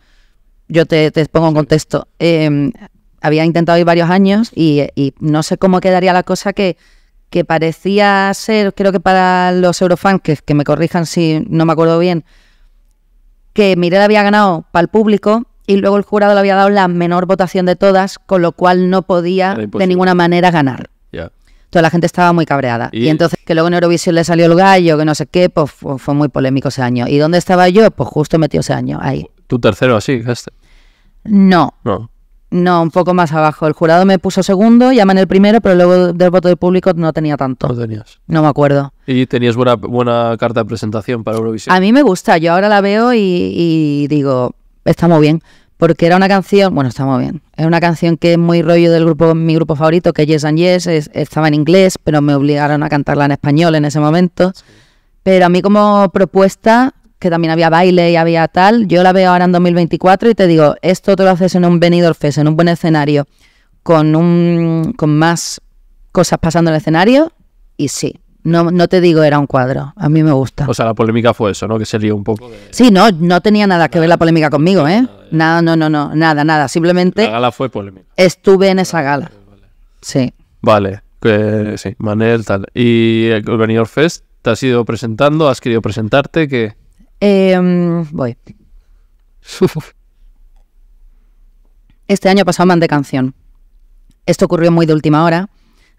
Yo te, te pongo en contexto. Em, había intentado ir varios años y, no sé cómo quedaría la cosa que, que parecía ser, creo que para los eurofans, que, que me corrijan si no me acuerdo bien, que Mirela había ganado para el público y luego el jurado le había dado la menor votación de todas, con lo cual no podía de ninguna manera ganar. toda la gente estaba muy cabreada. ¿Y? entonces que luego en Eurovisión le salió el gallo, que no sé qué, pues fue muy polémico ese año. ¿Y dónde estaba yo? Pues justo metió ese año ahí. ¿Tu tercero así? No. No. No, un poco más abajo. El jurado me puso segundo, en el primero, pero luego del voto del público no tenía tanto. No tenías. No me acuerdo. ¿Y tenías buena, buena carta de presentación para Eurovisión? A mí me gusta, yo ahora la veo y digo, está muy bien. Porque era una canción, bueno, está muy bien. Es una canción que es muy rollo del grupo, mi grupo favorito, que es Yes and Yes, estaba en inglés, pero me obligaron a cantarla en español en ese momento. Pero a mí como propuesta, que también había baile y había tal, yo la veo ahora en 2024 y te digo, esto te lo haces en un Benidorm Fest, en un buen escenario, con, un, con más cosas pasando en el escenario, y sí, no, te digo era un cuadro, a mí me gusta. O sea, la polémica fue eso, ¿no? Que se lió un poco. Sí, no, no tenía nada que ver la polémica conmigo, ¿eh? Nada, no, no, no, nada, nada. Simplemente... La gala fue polémica. Estuve en esa gala. Sí. Vale, sí, Manel, tal. ¿Y el venidor Fest? ¿Te has ido presentando? ¿Has querido presentarte? ¿Qué? Eh, voy. Este año pasado de canción. Esto ocurrió muy de última hora.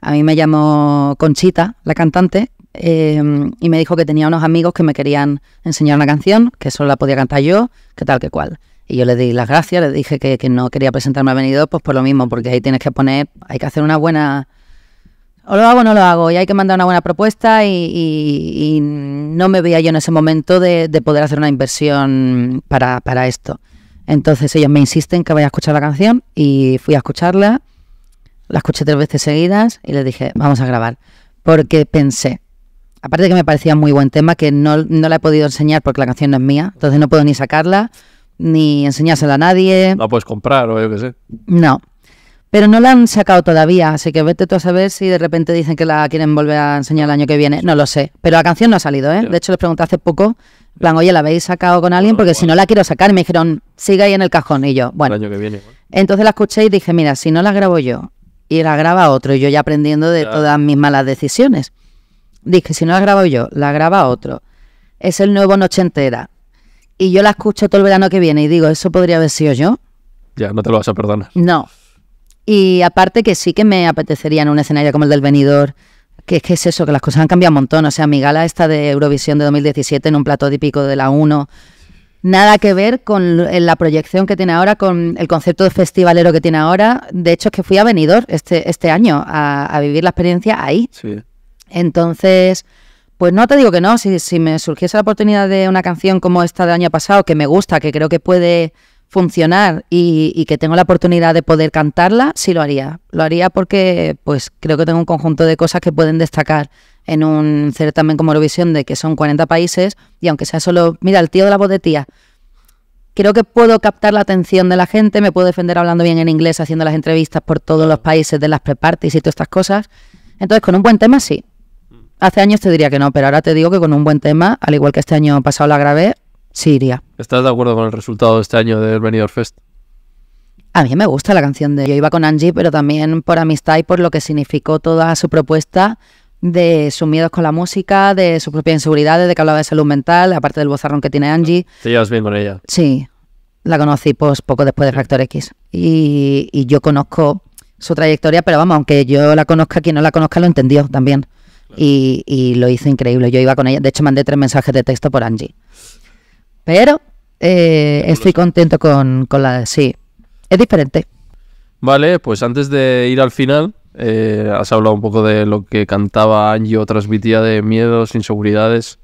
A mí me llamó Conchita, la cantante, em, y me dijo que tenía unos amigos que me querían enseñar una canción, que solo la podía cantar yo, que tal, que cual. Y yo le di las gracias, le dije que, no quería presentarme a venido pues por lo mismo, porque ahí tienes que poner, hay que hacer una buena... O lo hago o no lo hago, y hay que mandar una buena propuesta y, no me veía yo en ese momento de, poder hacer una inversión para, para esto. Entonces ellos me insisten que vaya a escuchar la canción y fui a escucharla la escuché tres veces seguidas y le dije, vamos a grabar. Porque pensé, aparte de que me parecía muy buen tema, que no, la he podido enseñar porque la canción no es mía, entonces no puedo ni sacarla, ni enseñársela a nadie. La puedes comprar o yo qué sé. No. Pero no la han sacado todavía, así que vete tú a saber si de repente dicen que la quieren volver a enseñar el año que viene. No lo sé. Pero la canción no ha salido, ¿eh? De hecho, les pregunté hace poco, plan, oye, ¿la habéis sacado con alguien? Porque pues si no la quiero sacar, me dijeron, siga ahí en el cajón. Y yo, Bueno. Entonces la escuché y dije, mira, si no la grabo yo y la graba otro, y yo ya aprendiendo de todas mis malas decisiones. Dije, si no la grabo yo, la graba otro. Es el nuevo Noche Entera. Y yo la escucho todo el verano que viene y digo, eso podría haber sido yo. Ya, no te lo vas a perdonar. No. Y aparte que sí que me apetecería en un escenario como el del Venidor, que es que es eso, que las cosas han cambiado un montón. O sea, mi gala esta de Eurovisión de 2017 en un plato típico de la 1 Nada que ver con eh, la proyección que tiene ahora, con el concepto de festivalero que tiene ahora. De hecho, es que fui a Benidorm este, este año a, vivir la experiencia ahí. Entonces, pues no te digo que no. Si, si me surgiese la oportunidad de una canción como esta del año pasado, que me gusta, que creo que puede funcionar y, y, que tengo la oportunidad de poder cantarla, sí lo haría. Lo haría porque pues creo que tengo un conjunto de cosas que pueden destacar en un también como Eurovisión de que son 40 países y aunque sea solo, mira, el tío de la voz de tía. creo que puedo captar la atención de la gente, me puedo defender hablando bien en inglés, haciendo las entrevistas por todos los países de las prepartes y todas estas cosas. Entonces, con un buen tema sí. Hace años te diría que no, pero ahora te digo que con un buen tema, al igual que este año pasado la grabé, sí iría. ¿Estás de acuerdo con el resultado de este año del Benidorm Fest? A mí me gusta la canción de Yo iba con Angie, pero también por amistad y por lo que significó toda su propuesta, de sus miedos con la música, de sus propias inseguridades, de que hablaba de salud mental, aparte del bozarrón que tiene Angie. ¿Te llevas bien con ella? Sí, la conocí pues, poco después de Factor X. Y, yo conozco su trayectoria, pero vamos, aunque yo la conozca, quien no la conozca lo entendió también. Y, lo hizo increíble. Yo iba con ella, de hecho mandé tres mensajes de texto por Angie. Pero eh, estoy contento con, con la... Sí, es diferente. Vale, pues antes de ir al final, eh, has hablado un poco de lo que cantaba Angio, transmitía de miedos, inseguridades.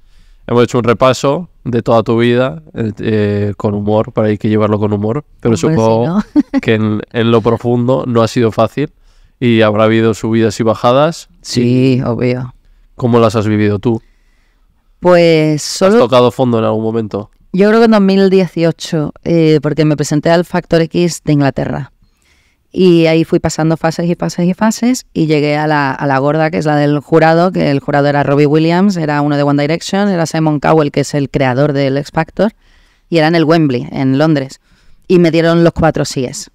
Hemos hecho un repaso de toda tu vida eh, eh, con humor, para hay que llevarlo con humor, pero supongo que en, lo profundo no ha sido fácil y habrá habido subidas y bajadas. Sí, obvio. ¿Cómo las has vivido tú? Pues solo... ¿Has tocado fondo en algún momento? Yo creo que en 2018, porque me presenté al Factor X de Inglaterra. Y ahí fui pasando fases y fases y fases y llegué a la, gorda, que es la del jurado, que el jurado era Robbie Williams, era uno de One Direction, era Simon Cowell, que es el creador del X Factor, y era en el Wembley, en Londres. Y me dieron los cuatro síes.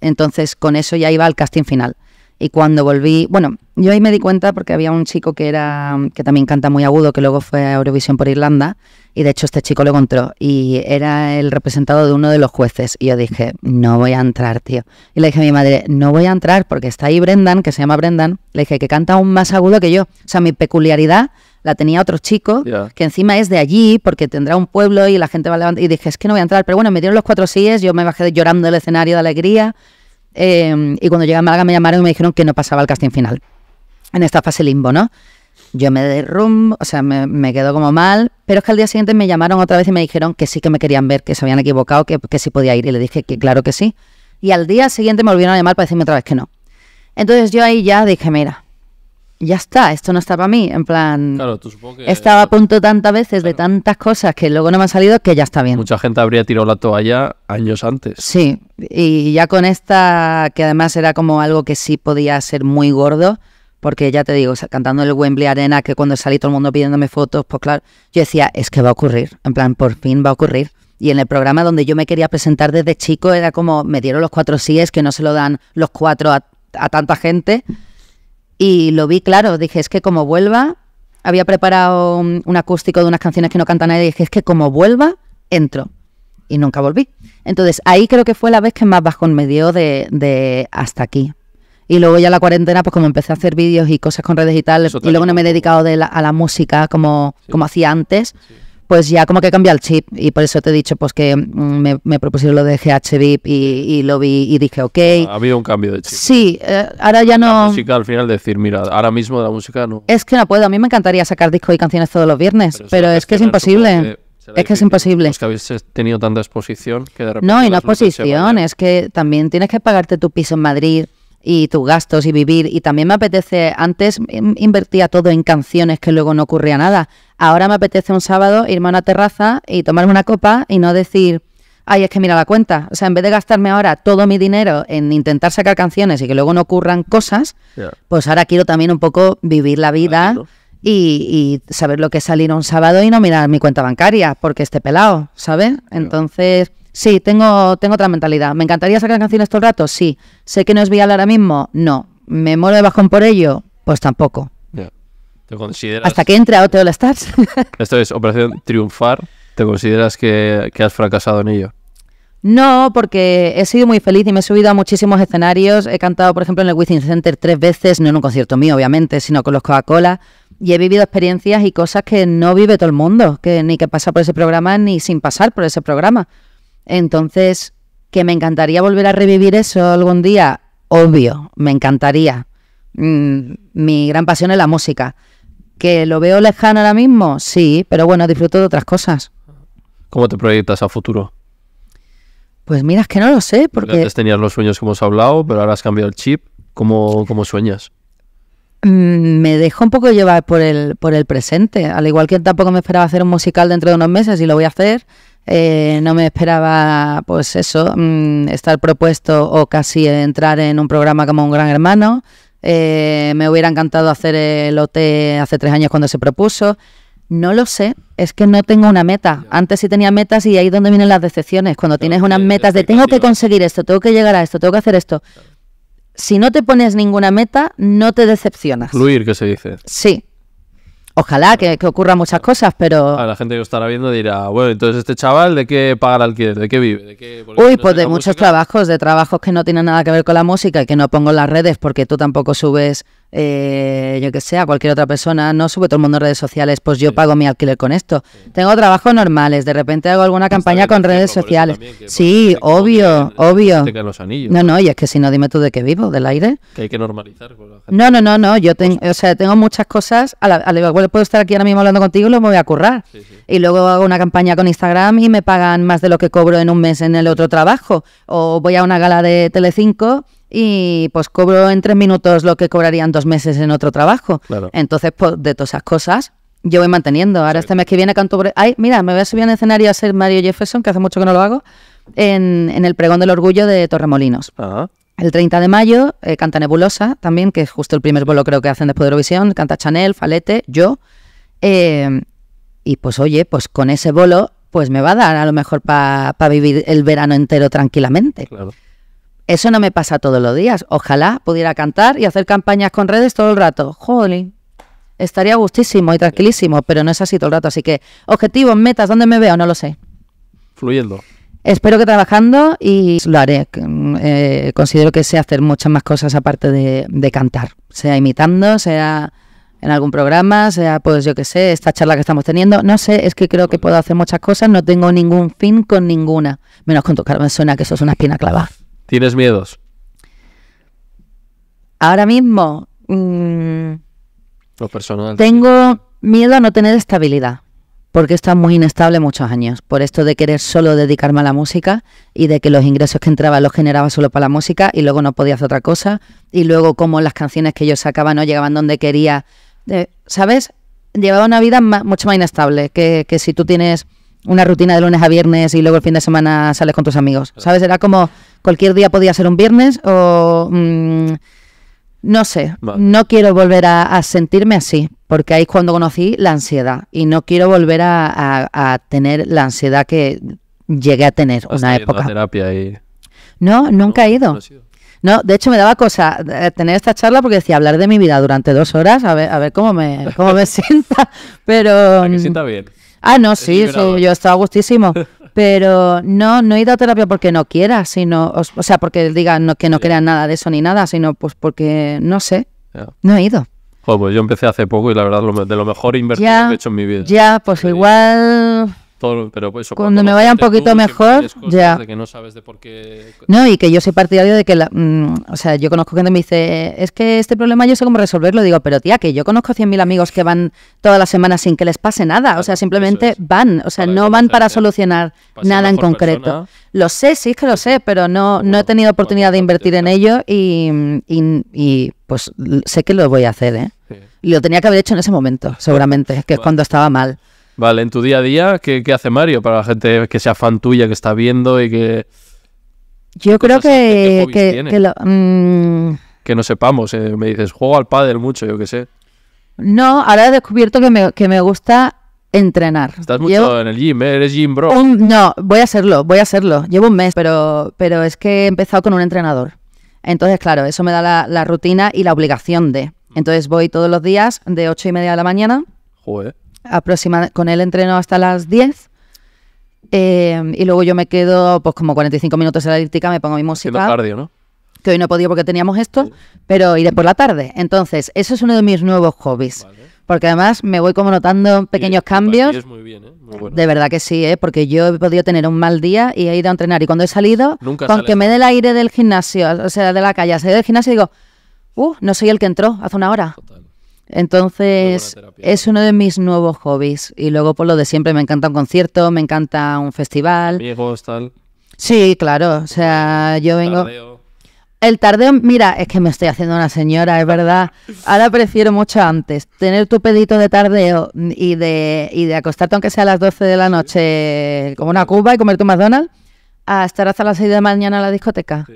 Entonces con eso ya iba al casting final. Y cuando volví, bueno, yo ahí me di cuenta porque había un chico que era que también canta muy agudo, que luego fue a Eurovisión por Irlanda, y de hecho este chico lo encontró y era el representado de uno de los jueces. Y yo dije, no voy a entrar, tío. Y le dije a mi madre, no voy a entrar porque está ahí Brendan, que se llama Brendan. Le dije que canta aún más agudo que yo. O sea, mi peculiaridad la tenía otro chico, que encima es de allí, porque tendrá un pueblo y la gente va a Y dije, es que no voy a entrar. Pero bueno, me dieron los cuatro síes, yo me bajé llorando del escenario de alegría. Eh, y cuando llegué a Málaga me llamaron y me dijeron que no pasaba el casting final en esta fase limbo, ¿no? Yo me derrumbo, o sea, me, quedo como mal, pero es que al día siguiente me llamaron otra vez y me dijeron que sí que me querían ver, que se habían equivocado, que, sí podía ir. Y le dije que claro que sí. Y al día siguiente me volvieron a llamar para decirme otra vez que no. Entonces yo ahí ya dije, mira, ya está, esto no está para mí. En plan, claro, tú estaba a punto tantas veces de tantas cosas que luego no me han salido que ya está bien. Mucha gente habría tirado la toalla años antes. Sí, y ya con esta, que además era como algo que sí podía ser muy gordo, porque ya te digo, cantando el Wembley Arena, que cuando salí todo el mundo pidiéndome fotos, pues claro, yo decía, es que va a ocurrir, en plan, por fin va a ocurrir. Y en el programa donde yo me quería presentar desde chico era como, me dieron los cuatro síes, que no se lo dan los cuatro a, tanta gente. Y lo vi claro, dije, es que como vuelva, había preparado un, acústico de unas canciones que no canta nadie, dije, es que como vuelva, entro. Y nunca volví. Entonces ahí creo que fue la vez que más bajón me dio de, de hasta aquí. Y luego ya la cuarentena, pues como empecé a hacer vídeos y cosas con redes y tal, y luego no me he dedicado de a la música como, como hacía antes, pues ya como que cambia el chip. Y por eso te he dicho, pues que mm, me, me propusieron lo de GHVIP y, y, lo vi y dije, ok. Ha habido un cambio de chip. Sí, eh, ahora ya no... La música al final decir, mira, ahora mismo la música no... Es que no puedo, a mí me encantaría sacar discos y canciones todos los viernes, pero, es que es imposible. Es que es imposible. Es que habéis tenido tanta exposición que de repente. No, y no exposición, es que también tienes que pagarte tu piso en Madrid, y tus gastos y vivir. Y también me apetece, antes invertía todo en canciones que luego no ocurría nada. Ahora me apetece un sábado irme a una terraza y tomarme una copa y no decir, ay, es que mira la cuenta. O sea, en vez de gastarme ahora todo mi dinero en intentar sacar canciones y que luego no ocurran cosas, pues ahora quiero también un poco vivir la vida. Y, saber lo que es salir un sábado y no mirar mi cuenta bancaria, porque esté pelado, ¿sabes? Entonces, Sí, tengo, tengo otra mentalidad. ¿Me encantaría sacar canciones todo el rato? Sí. ¿Sé que no es vial ahora mismo? No. ¿Me muero de bajón por ello? Pues tampoco. ¿Te consideras... Hasta que entre a Stars. Esto es Operación Triunfar. ¿Te consideras que, has fracasado en ello? No, porque he sido muy feliz y me he subido a muchísimos escenarios. He cantado, por ejemplo, en el Within Center tres veces, no en un concierto mío, obviamente, sino con los Coca-Cola. Y he vivido experiencias y cosas que no vive todo el mundo, que ni que pasa por ese programa ni sin pasar por ese programa. Entonces, que me encantaría volver a revivir eso algún día, obvio, me encantaría. Mm, mi gran pasión es la música. ¿Que lo veo lejano ahora mismo? Sí, pero bueno, disfruto de otras cosas. ¿Cómo te proyectas a futuro? Pues mira, es que no lo sé, porque... Antes tenías los sueños que hemos hablado, pero ahora has cambiado el chip. ¿Cómo, sueñas? Mm, me dejo un poco llevar por el, por el presente, al igual que tampoco me esperaba hacer un musical dentro de unos meses y lo voy a hacer, eh, no me esperaba, pues eso, mm, estar propuesto o casi entrar en un programa como Un Gran Hermano. Eh, me hubiera encantado hacer el OT hace tres años cuando se propuso. No lo sé, es que no tengo una meta. Antes sí tenía metas y ahí es donde vienen las decepciones. Cuando tienes unas eh, metas de tengo que conseguir esto, tengo que llegar a esto, tengo que hacer esto. Si no te pones ninguna meta, no te decepcionas. Fluir, que se dice. Sí, Ojalá que, ocurran muchas cosas, pero... A ah, la gente que estará viendo dirá, bueno, entonces este chaval, ¿de qué paga el alquiler? ¿De qué vive? Uy, pues de muchos trabajos, de trabajos que no tienen nada que ver con la música y que no pongo en las redes porque tú tampoco subes eh, yo que sé, cualquier otra persona, no sube todo el mundo en redes sociales, pues yo pago mi alquiler con esto. Tengo trabajos normales, de repente hago alguna campaña con redes sociales. sí, pues, obvio, obvio. No, no, y es que si no, dime tú de qué vivo, del aire. Que hay que normalizar. Con la gente. No, no, no, no, yo tengo, o sea, tengo muchas cosas, a la, puedo estar aquí ahora mismo hablando contigo y lo voy a currar. y luego hago una campaña con Instagram y me pagan más de lo que cobro en un mes en el otro trabajo. O voy a una gala de Telecinco 5 y pues cobro en tres minutos lo que cobrarían dos meses en otro trabajo. Entonces, pues de todas esas cosas, yo voy manteniendo. Ahora este mes que viene canto... Ay, mira, me voy a subir al escenario a ser Mario Jefferson, que hace mucho que no lo hago, en, en el Pregón del Orgullo de Torremolinos. El 30 de mayo eh, canta Nebulosa también, que es justo el primer bolo creo que hacen después de Eurovisión. Canta Chanel, Falete, yo. Em, y pues oye, pues con ese bolo pues me va a dar a lo mejor para vivir el verano entero tranquilamente. Claro. Eso no me pasa todos los días. Ojalá pudiera cantar y hacer campañas con redes todo el rato. Jolín. Estaría gustísimo y tranquilísimo, pero no es así todo el rato. Así que, objetivos, metas, ¿dónde me veo? No lo sé. Fluyendo. Espero que trabajando y lo haré. Mm, eh, considero que sé hacer muchas más cosas aparte de, cantar. Sea imitando, sea en algún programa, sea pues yo qué sé, esta charla que estamos teniendo. No sé, es que creo que puedo hacer muchas cosas. No tengo ningún fin con ninguna. Menos con me suena que eso es una espina clavada. ¿Tienes miedos? Ahora mismo. Mmm, personal. Tengo miedo a no tener estabilidad. Porque he muy inestable muchos años. Por esto de querer solo dedicarme a la música y de que los ingresos que entraba los generaba solo para la música y luego no podía hacer otra cosa. Y luego, como las canciones que yo sacaba no llegaban donde quería. Eh, ¿Sabes? Llevaba una vida mucho más inestable que, que si tú tienes una rutina de lunes a viernes y luego el fin de semana sales con tus amigos. ¿Sabes? Era como cualquier día podía ser un viernes o... Mm, no sé, no quiero volver a, sentirme así, porque ahí es cuando conocí la ansiedad y no quiero volver a, tener la ansiedad que llegué a tener una época. Terapia y... No, nunca he ido. No, de hecho me daba cosa eh, tener esta charla porque decía hablar de mi vida durante dos horas, a ver, cómo me, me sienta, pero... Que sienta bien. Ah, no, sí, yo estaba gustísimo. Pero no, no he ido a terapia porque no quiera, sino, o, sea, porque diga que no crean nada de eso ni nada, sino pues porque no sé. No he ido. pues yo empecé hace poco y la verdad de lo mejor invertido que he hecho en mi vida. Ya, pues igual pero pues Cuando me vaya un poquito mejor, ya. que no, sabes de por qué... y que yo soy partidario de que, la, mm, o sea, yo conozco gente que me dice, es que este problema yo sé cómo resolverlo. Digo, pero tía, que yo conozco 100.000 amigos que van todas las semanas sin que les pase nada. o sea, simplemente van, o sea, no van para solucionar nada en concreto. Lo sé, sí es que lo sé, pero no, no he tenido oportunidad de invertir en ello y, y, pues sé que lo voy a hacer, ¿eh? Lo tenía que haber hecho en ese momento, seguramente, que es cuando estaba mal. Vale, en tu día a día, ¿qué, hace Mario para la gente que sea fan tuya, que está viendo y que... Yo creo que, que, que, mm, que, no sepamos. Eh, me dices, juego al pádel mucho, yo qué sé. No, ahora he descubierto que me, gusta entrenar. Estás mucho en el gym, ¿eh? eres gym bro. no, voy a hacerlo, voy a hacerlo. Llevo un mes, pero, pero es que he empezado con un entrenador. Entonces, claro, eso me da la, rutina y la obligación de. Mm. Entonces voy todos los días de ocho y media de la mañana. Joder aproxima, con él entreno hasta las 10. Eh, y luego yo me quedo pues como 45 minutos en la elíptica, me pongo mi música. Cardio, ¿no? Que hoy no he podido porque teníamos esto, pero iré por la tarde. Entonces, eso es uno de mis nuevos hobbies. Porque además me voy como notando pequeños cambios. ¿eh? De verdad que sí, ¿eh? porque yo he podido tener un mal día y he ido a entrenar. Y cuando he salido, con que me dé el aire del gimnasio, o sea, de la calle, salí del gimnasio y digo, uh, no soy el que entró hace una hora. Total. Entonces, es uno de mis nuevos hobbies. Y luego, por lo de siempre, me encanta un concierto, me encanta un festival. Viejos, tal. Sí, claro. O sea, yo vengo. El tardeo, mira, es que me estoy haciendo una señora, es verdad. Ahora prefiero mucho antes tener tu pedito de tardeo y de, y de acostarte aunque sea a las 12 de la noche como una cuba y comer tu McDonald's a estar hasta las 6 de la mañana en la discoteca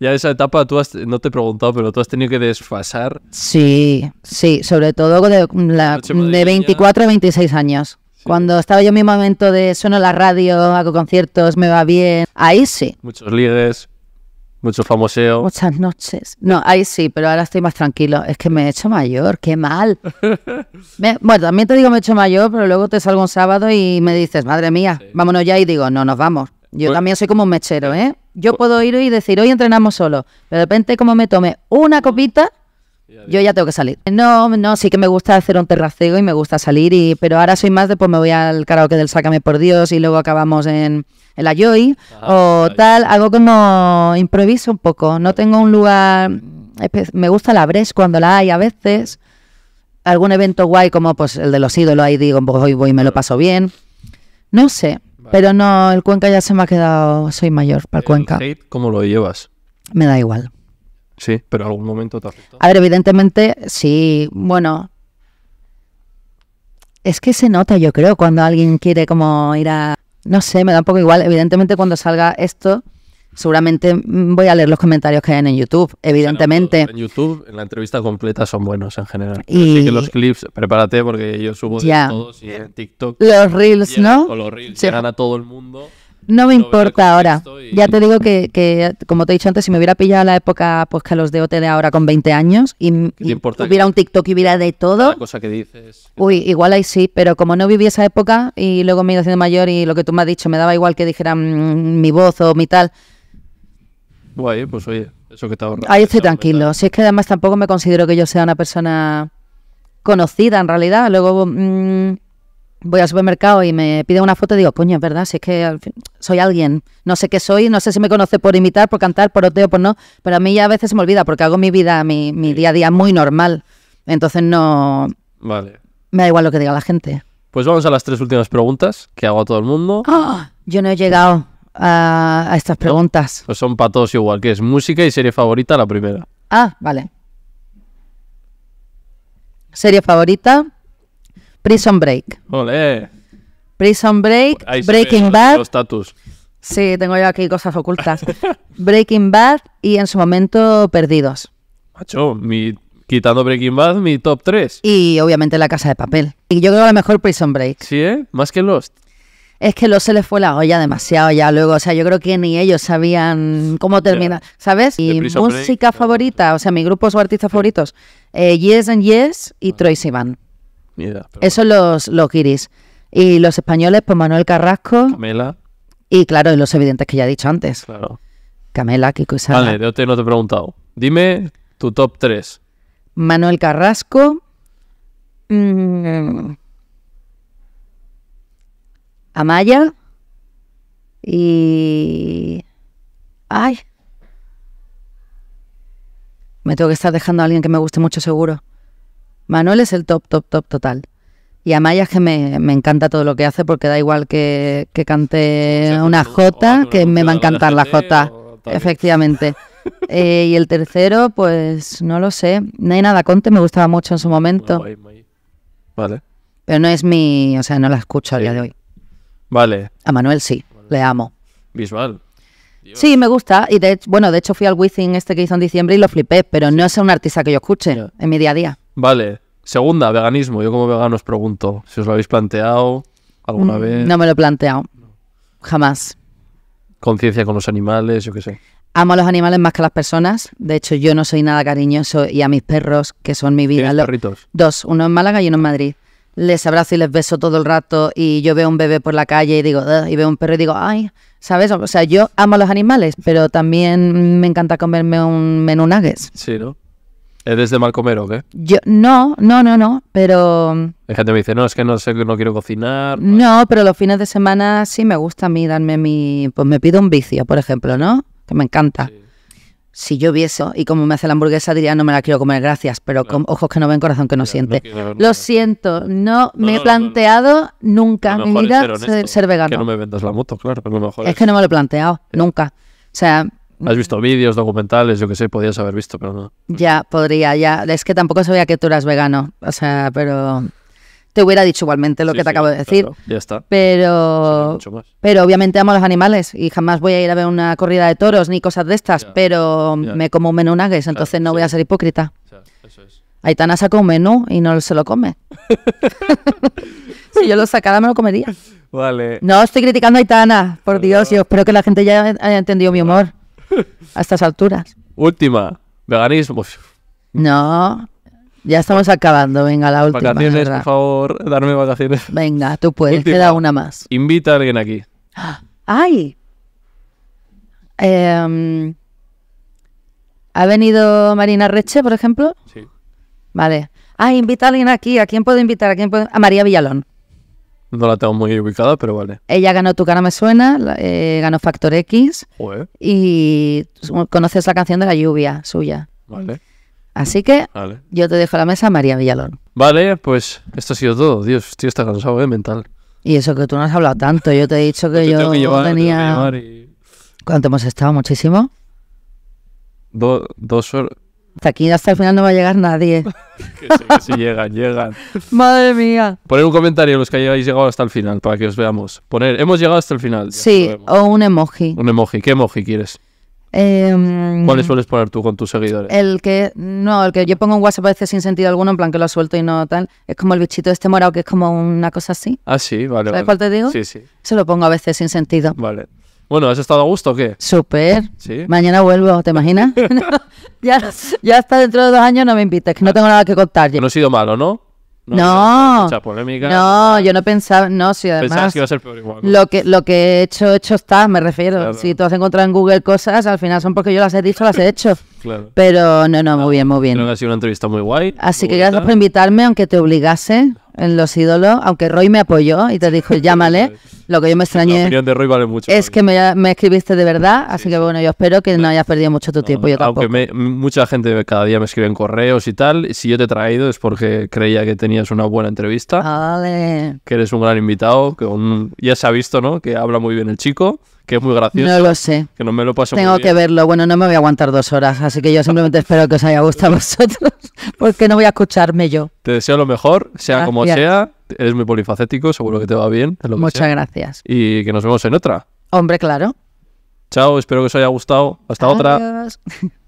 ya esa etapa tú has, no te he preguntado, pero tú has tenido que desfasar. Sí, sí, sobre todo de, de 24 a 26 años. Cuando estaba yo en mi momento de sueno la radio, hago conciertos, me va bien, ahí sí. Muchos ligues, mucho famoseo. Muchas noches. No, ahí sí, pero ahora estoy más tranquilo. Es que me he hecho mayor, qué mal. bueno, también te digo me he hecho mayor, pero luego te salgo un sábado y me dices, madre mía, vámonos ya. Y digo, no, nos vamos. Yo pues también soy como un mechero, ¿eh? Yo pues puedo ir y decir, hoy entrenamos solo, pero de repente como me tome una copita, yo ya tengo que salir. No, no, sí que me gusta hacer un terracego y me gusta salir, y, pero ahora soy más de pues me voy al karaoke del Sácame por Dios y luego acabamos en, la Joy o tal, algo como improviso un poco. No tengo un lugar, me gusta la bres cuando la hay a veces. Algún evento guay como pues el de los ídolos, ahí digo, pues, hoy voy y me lo paso bien. No sé, pero no, el Cuenca ya se me ha quedado, soy mayor para el Cuenca. ¿Cómo lo llevas? Me da igual. Sí, pero algún momento te afectó. A ver, evidentemente, sí, bueno. Es que se nota, yo creo, cuando alguien quiere como ir a... No sé, me da un poco igual. Evidentemente cuando salga esto, Seguramente mm, voy a leer los comentarios que hay en YouTube, evidentemente. en YouTube, en la entrevista completa son buenos en general. Y Así que los clips, prepárate porque yo subo de todos y en TikTok. Los reels, ¿no? todo el mundo. No me importa ahora. Ya te digo que, como te he dicho antes, si me hubiera pillado la época pues que los de de ahora con 20 años y, hubiera un TikTok y hubiera de todo. cosa que dices. Uy, igual ahí sí, pero como no viví esa época y luego me he ido haciendo mayor y lo que tú me has dicho, me daba igual que dijeran mm, mi voz o mi tal Guay, pues oye, eso que Ahí estoy tranquilo. Si es que además tampoco me considero que yo sea una persona conocida en realidad. Luego mm, voy al supermercado y me pide una foto y digo, coño, es verdad, si es que soy alguien. No sé qué soy, no sé si me conoce por imitar, por cantar, por oteo, por no. Pero a mí ya a veces se me olvida porque hago mi vida, mi, día a día muy normal. Entonces no. Vale. Me da igual lo que diga la gente. Pues vamos a las tres últimas preguntas que hago a todo el mundo. ¡Ah! Yo no he llegado a, estas preguntas? Pues son para todos igual, que es música y serie favorita la primera. Ah, vale. Serie favorita, Prison Break. Prison Break, Breaking Bad. Los Sí, tengo yo aquí cosas ocultas. Breaking Bad y en su momento Perdidos. Macho, quitando Breaking Bad, mi top 3. Y obviamente La Casa de Papel. Y yo creo que mejor Prison Break. Sí, ¿eh? Más que Lost es que lo se les fue la olla demasiado ya luego. O sea, yo creo que ni ellos sabían cómo terminar, ¿sabes? Y música favorita, o sea, mi grupo o artistas favoritos, eh, Yes and Yes y Troy Sivan. Esos los, los guiris. Y los españoles, pues Manuel Carrasco. Camela. Y claro, los evidentes que ya he dicho antes. Claro. Camela, Kiko y Vale, yo te, no te he preguntado. Dime tu top 3. Manuel Carrasco. Mm, Amaya y... ¡Ay! Me tengo que estar dejando a alguien que me guste mucho seguro. Manuel es el top, top, top total. Y Amaya es que me, encanta todo lo que hace porque da igual que, cante una jota, que me va a encantar la jota. Efectivamente. Eh, y el tercero, pues no lo sé. No hay nada, Conte me gustaba mucho en su momento. Vale. Pero no es mi, o sea, no la escucho a día de hoy. Vale. A Manuel sí, le amo. Visual. Sí, me gusta. Y de, bueno, de hecho fui al Within este que hizo en diciembre y lo flipé, pero no es un artista que yo escuche en mi día a día. Vale. Segunda, veganismo. Yo como vegano os pregunto si os lo habéis planteado alguna mm, vez. No me lo he planteado. Jamás. Conciencia con los animales, yo qué sé. Amo a los animales más que a las personas. De hecho, yo no soy nada cariñoso y a mis perros, que son mi vida. perritos? Dos, uno en Málaga y uno en Madrid les abrazo y les beso todo el rato y yo veo un bebé por la calle y digo, y veo un perro y digo, ay, ¿sabes? O sea, yo amo a los animales, pero también me encanta comerme un menú nuggets. Sí, ¿no? ¿Eres de mal comer o qué? Yo, no, no, no, no, pero... Hay gente me dice, no, es que no sé, no quiero cocinar. Pues. No, pero los fines de semana sí me gusta a mí darme mi... Pues me pido un vicio, por ejemplo, ¿no? Que me encanta. Sí si yo viese y como me hace la hamburguesa diría no me la quiero comer, gracias, pero con ojos que no ven, corazón que no siente. lo siento, no, me he planteado nunca en mi vida ser, vegano. Que no me vendas la moto, claro, pero es, que no me lo he planteado, nunca. O sea... Has visto vídeos, documentales, yo qué sé, podías haber visto, pero no. Ya, podría, ya. Es que tampoco sabía que tú eras vegano, o sea, pero te hubiera dicho igualmente lo que te acabo de decir. ya está. Pero, pero obviamente amo a los animales y jamás voy a ir a ver una corrida de toros ni cosas de estas, pero me como un menú nagues, entonces no voy a ser hipócrita. Aitana saca un menú y no se lo come. si yo lo sacara, me lo comería. Vale. No estoy criticando a Aitana, por Dios, yo espero que la gente ya haya entendido mi humor a estas alturas. Última, veganismo. No. Ya estamos acabando, venga, la última. Vacaciones, por favor, darme vacaciones. Venga, tú puedes, queda una más. Invita a alguien aquí. ¡Ay! Em, ¿Ha venido Marina Reche, por ejemplo? Sí. Vale. Ah, invita a alguien aquí. ¿A quién puedo invitar? ¿A, María Villalón. No la tengo muy ubicada, pero vale. Ella ganó Tu cara me suena, eh, ganó Factor X. Joder. Y conoces la canción de la lluvia suya. Vale. Así que yo te dejo la mesa, María Villalón. Vale, pues esto ha sido todo. Dios, tío, está cansado, ¿eh? Mental. Y eso que tú no has hablado tanto. Yo te he dicho que yo que tenía... ¿Cuánto hemos estado? ¿Muchísimo? dos horas. Hasta aquí, hasta el final no va a llegar nadie. que sí, que llegan, llegan. Madre mía. Poner un comentario los que hayáis llegado hasta el final para que os veamos. Poner, hemos llegado hasta el final. Sí, o un emoji. Un emoji. ¿Qué emoji quieres? Eh, ¿Cuáles sueles poner tú con tus seguidores? El que, no, el que yo pongo un WhatsApp a veces sin sentido alguno, en plan que lo ha suelto y no tal. Es como el bichito este morado que es como una cosa así. Ah, sí, vale. ¿Sabes cuál te digo? Sí, sí. Se lo pongo a veces sin sentido. Vale. Bueno, ¿has estado a gusto o qué? Súper. Sí. Mañana vuelvo, ¿te imaginas? ya, ya hasta dentro de dos años no me invites, que no ah, tengo nada que contar. Ya. No he sido malo, ¿no? No, yo no pensaba, no, si además que iba a ser peor Lo que lo que he hecho hecho está, me refiero. Si tú has encontrado en Google cosas, al final son porque yo las he dicho, las he hecho. Pero no, no, muy bien, muy bien. ha sido una entrevista muy guay. Así que gracias por invitarme, aunque te obligase en Los Ídolos, aunque Roy me apoyó y te dijo, llámale. lo que yo me extrañé. opinión de Roy vale mucho. Es que me, escribiste de verdad, así que bueno, yo espero que no hayas perdido mucho tu tiempo. Yo tampoco. mucha gente cada día me escribe en correos y tal, si yo te he traído es porque creía que tenías una buena entrevista. Vale. Que eres un gran invitado, que ya se ha visto, ¿no? Que habla muy bien el chico que es muy gracioso. No lo sé. Que no me lo paso Tengo que verlo. Bueno, no me voy a aguantar dos horas, así que yo simplemente espero que os haya gustado a vosotros, porque no voy a escucharme yo. Te deseo lo mejor, sea como sea. Eres muy polifacético, seguro que te va bien. Muchas gracias. Y que nos vemos en otra. Hombre, claro. Chao, espero que os haya gustado. Hasta Adiós. otra.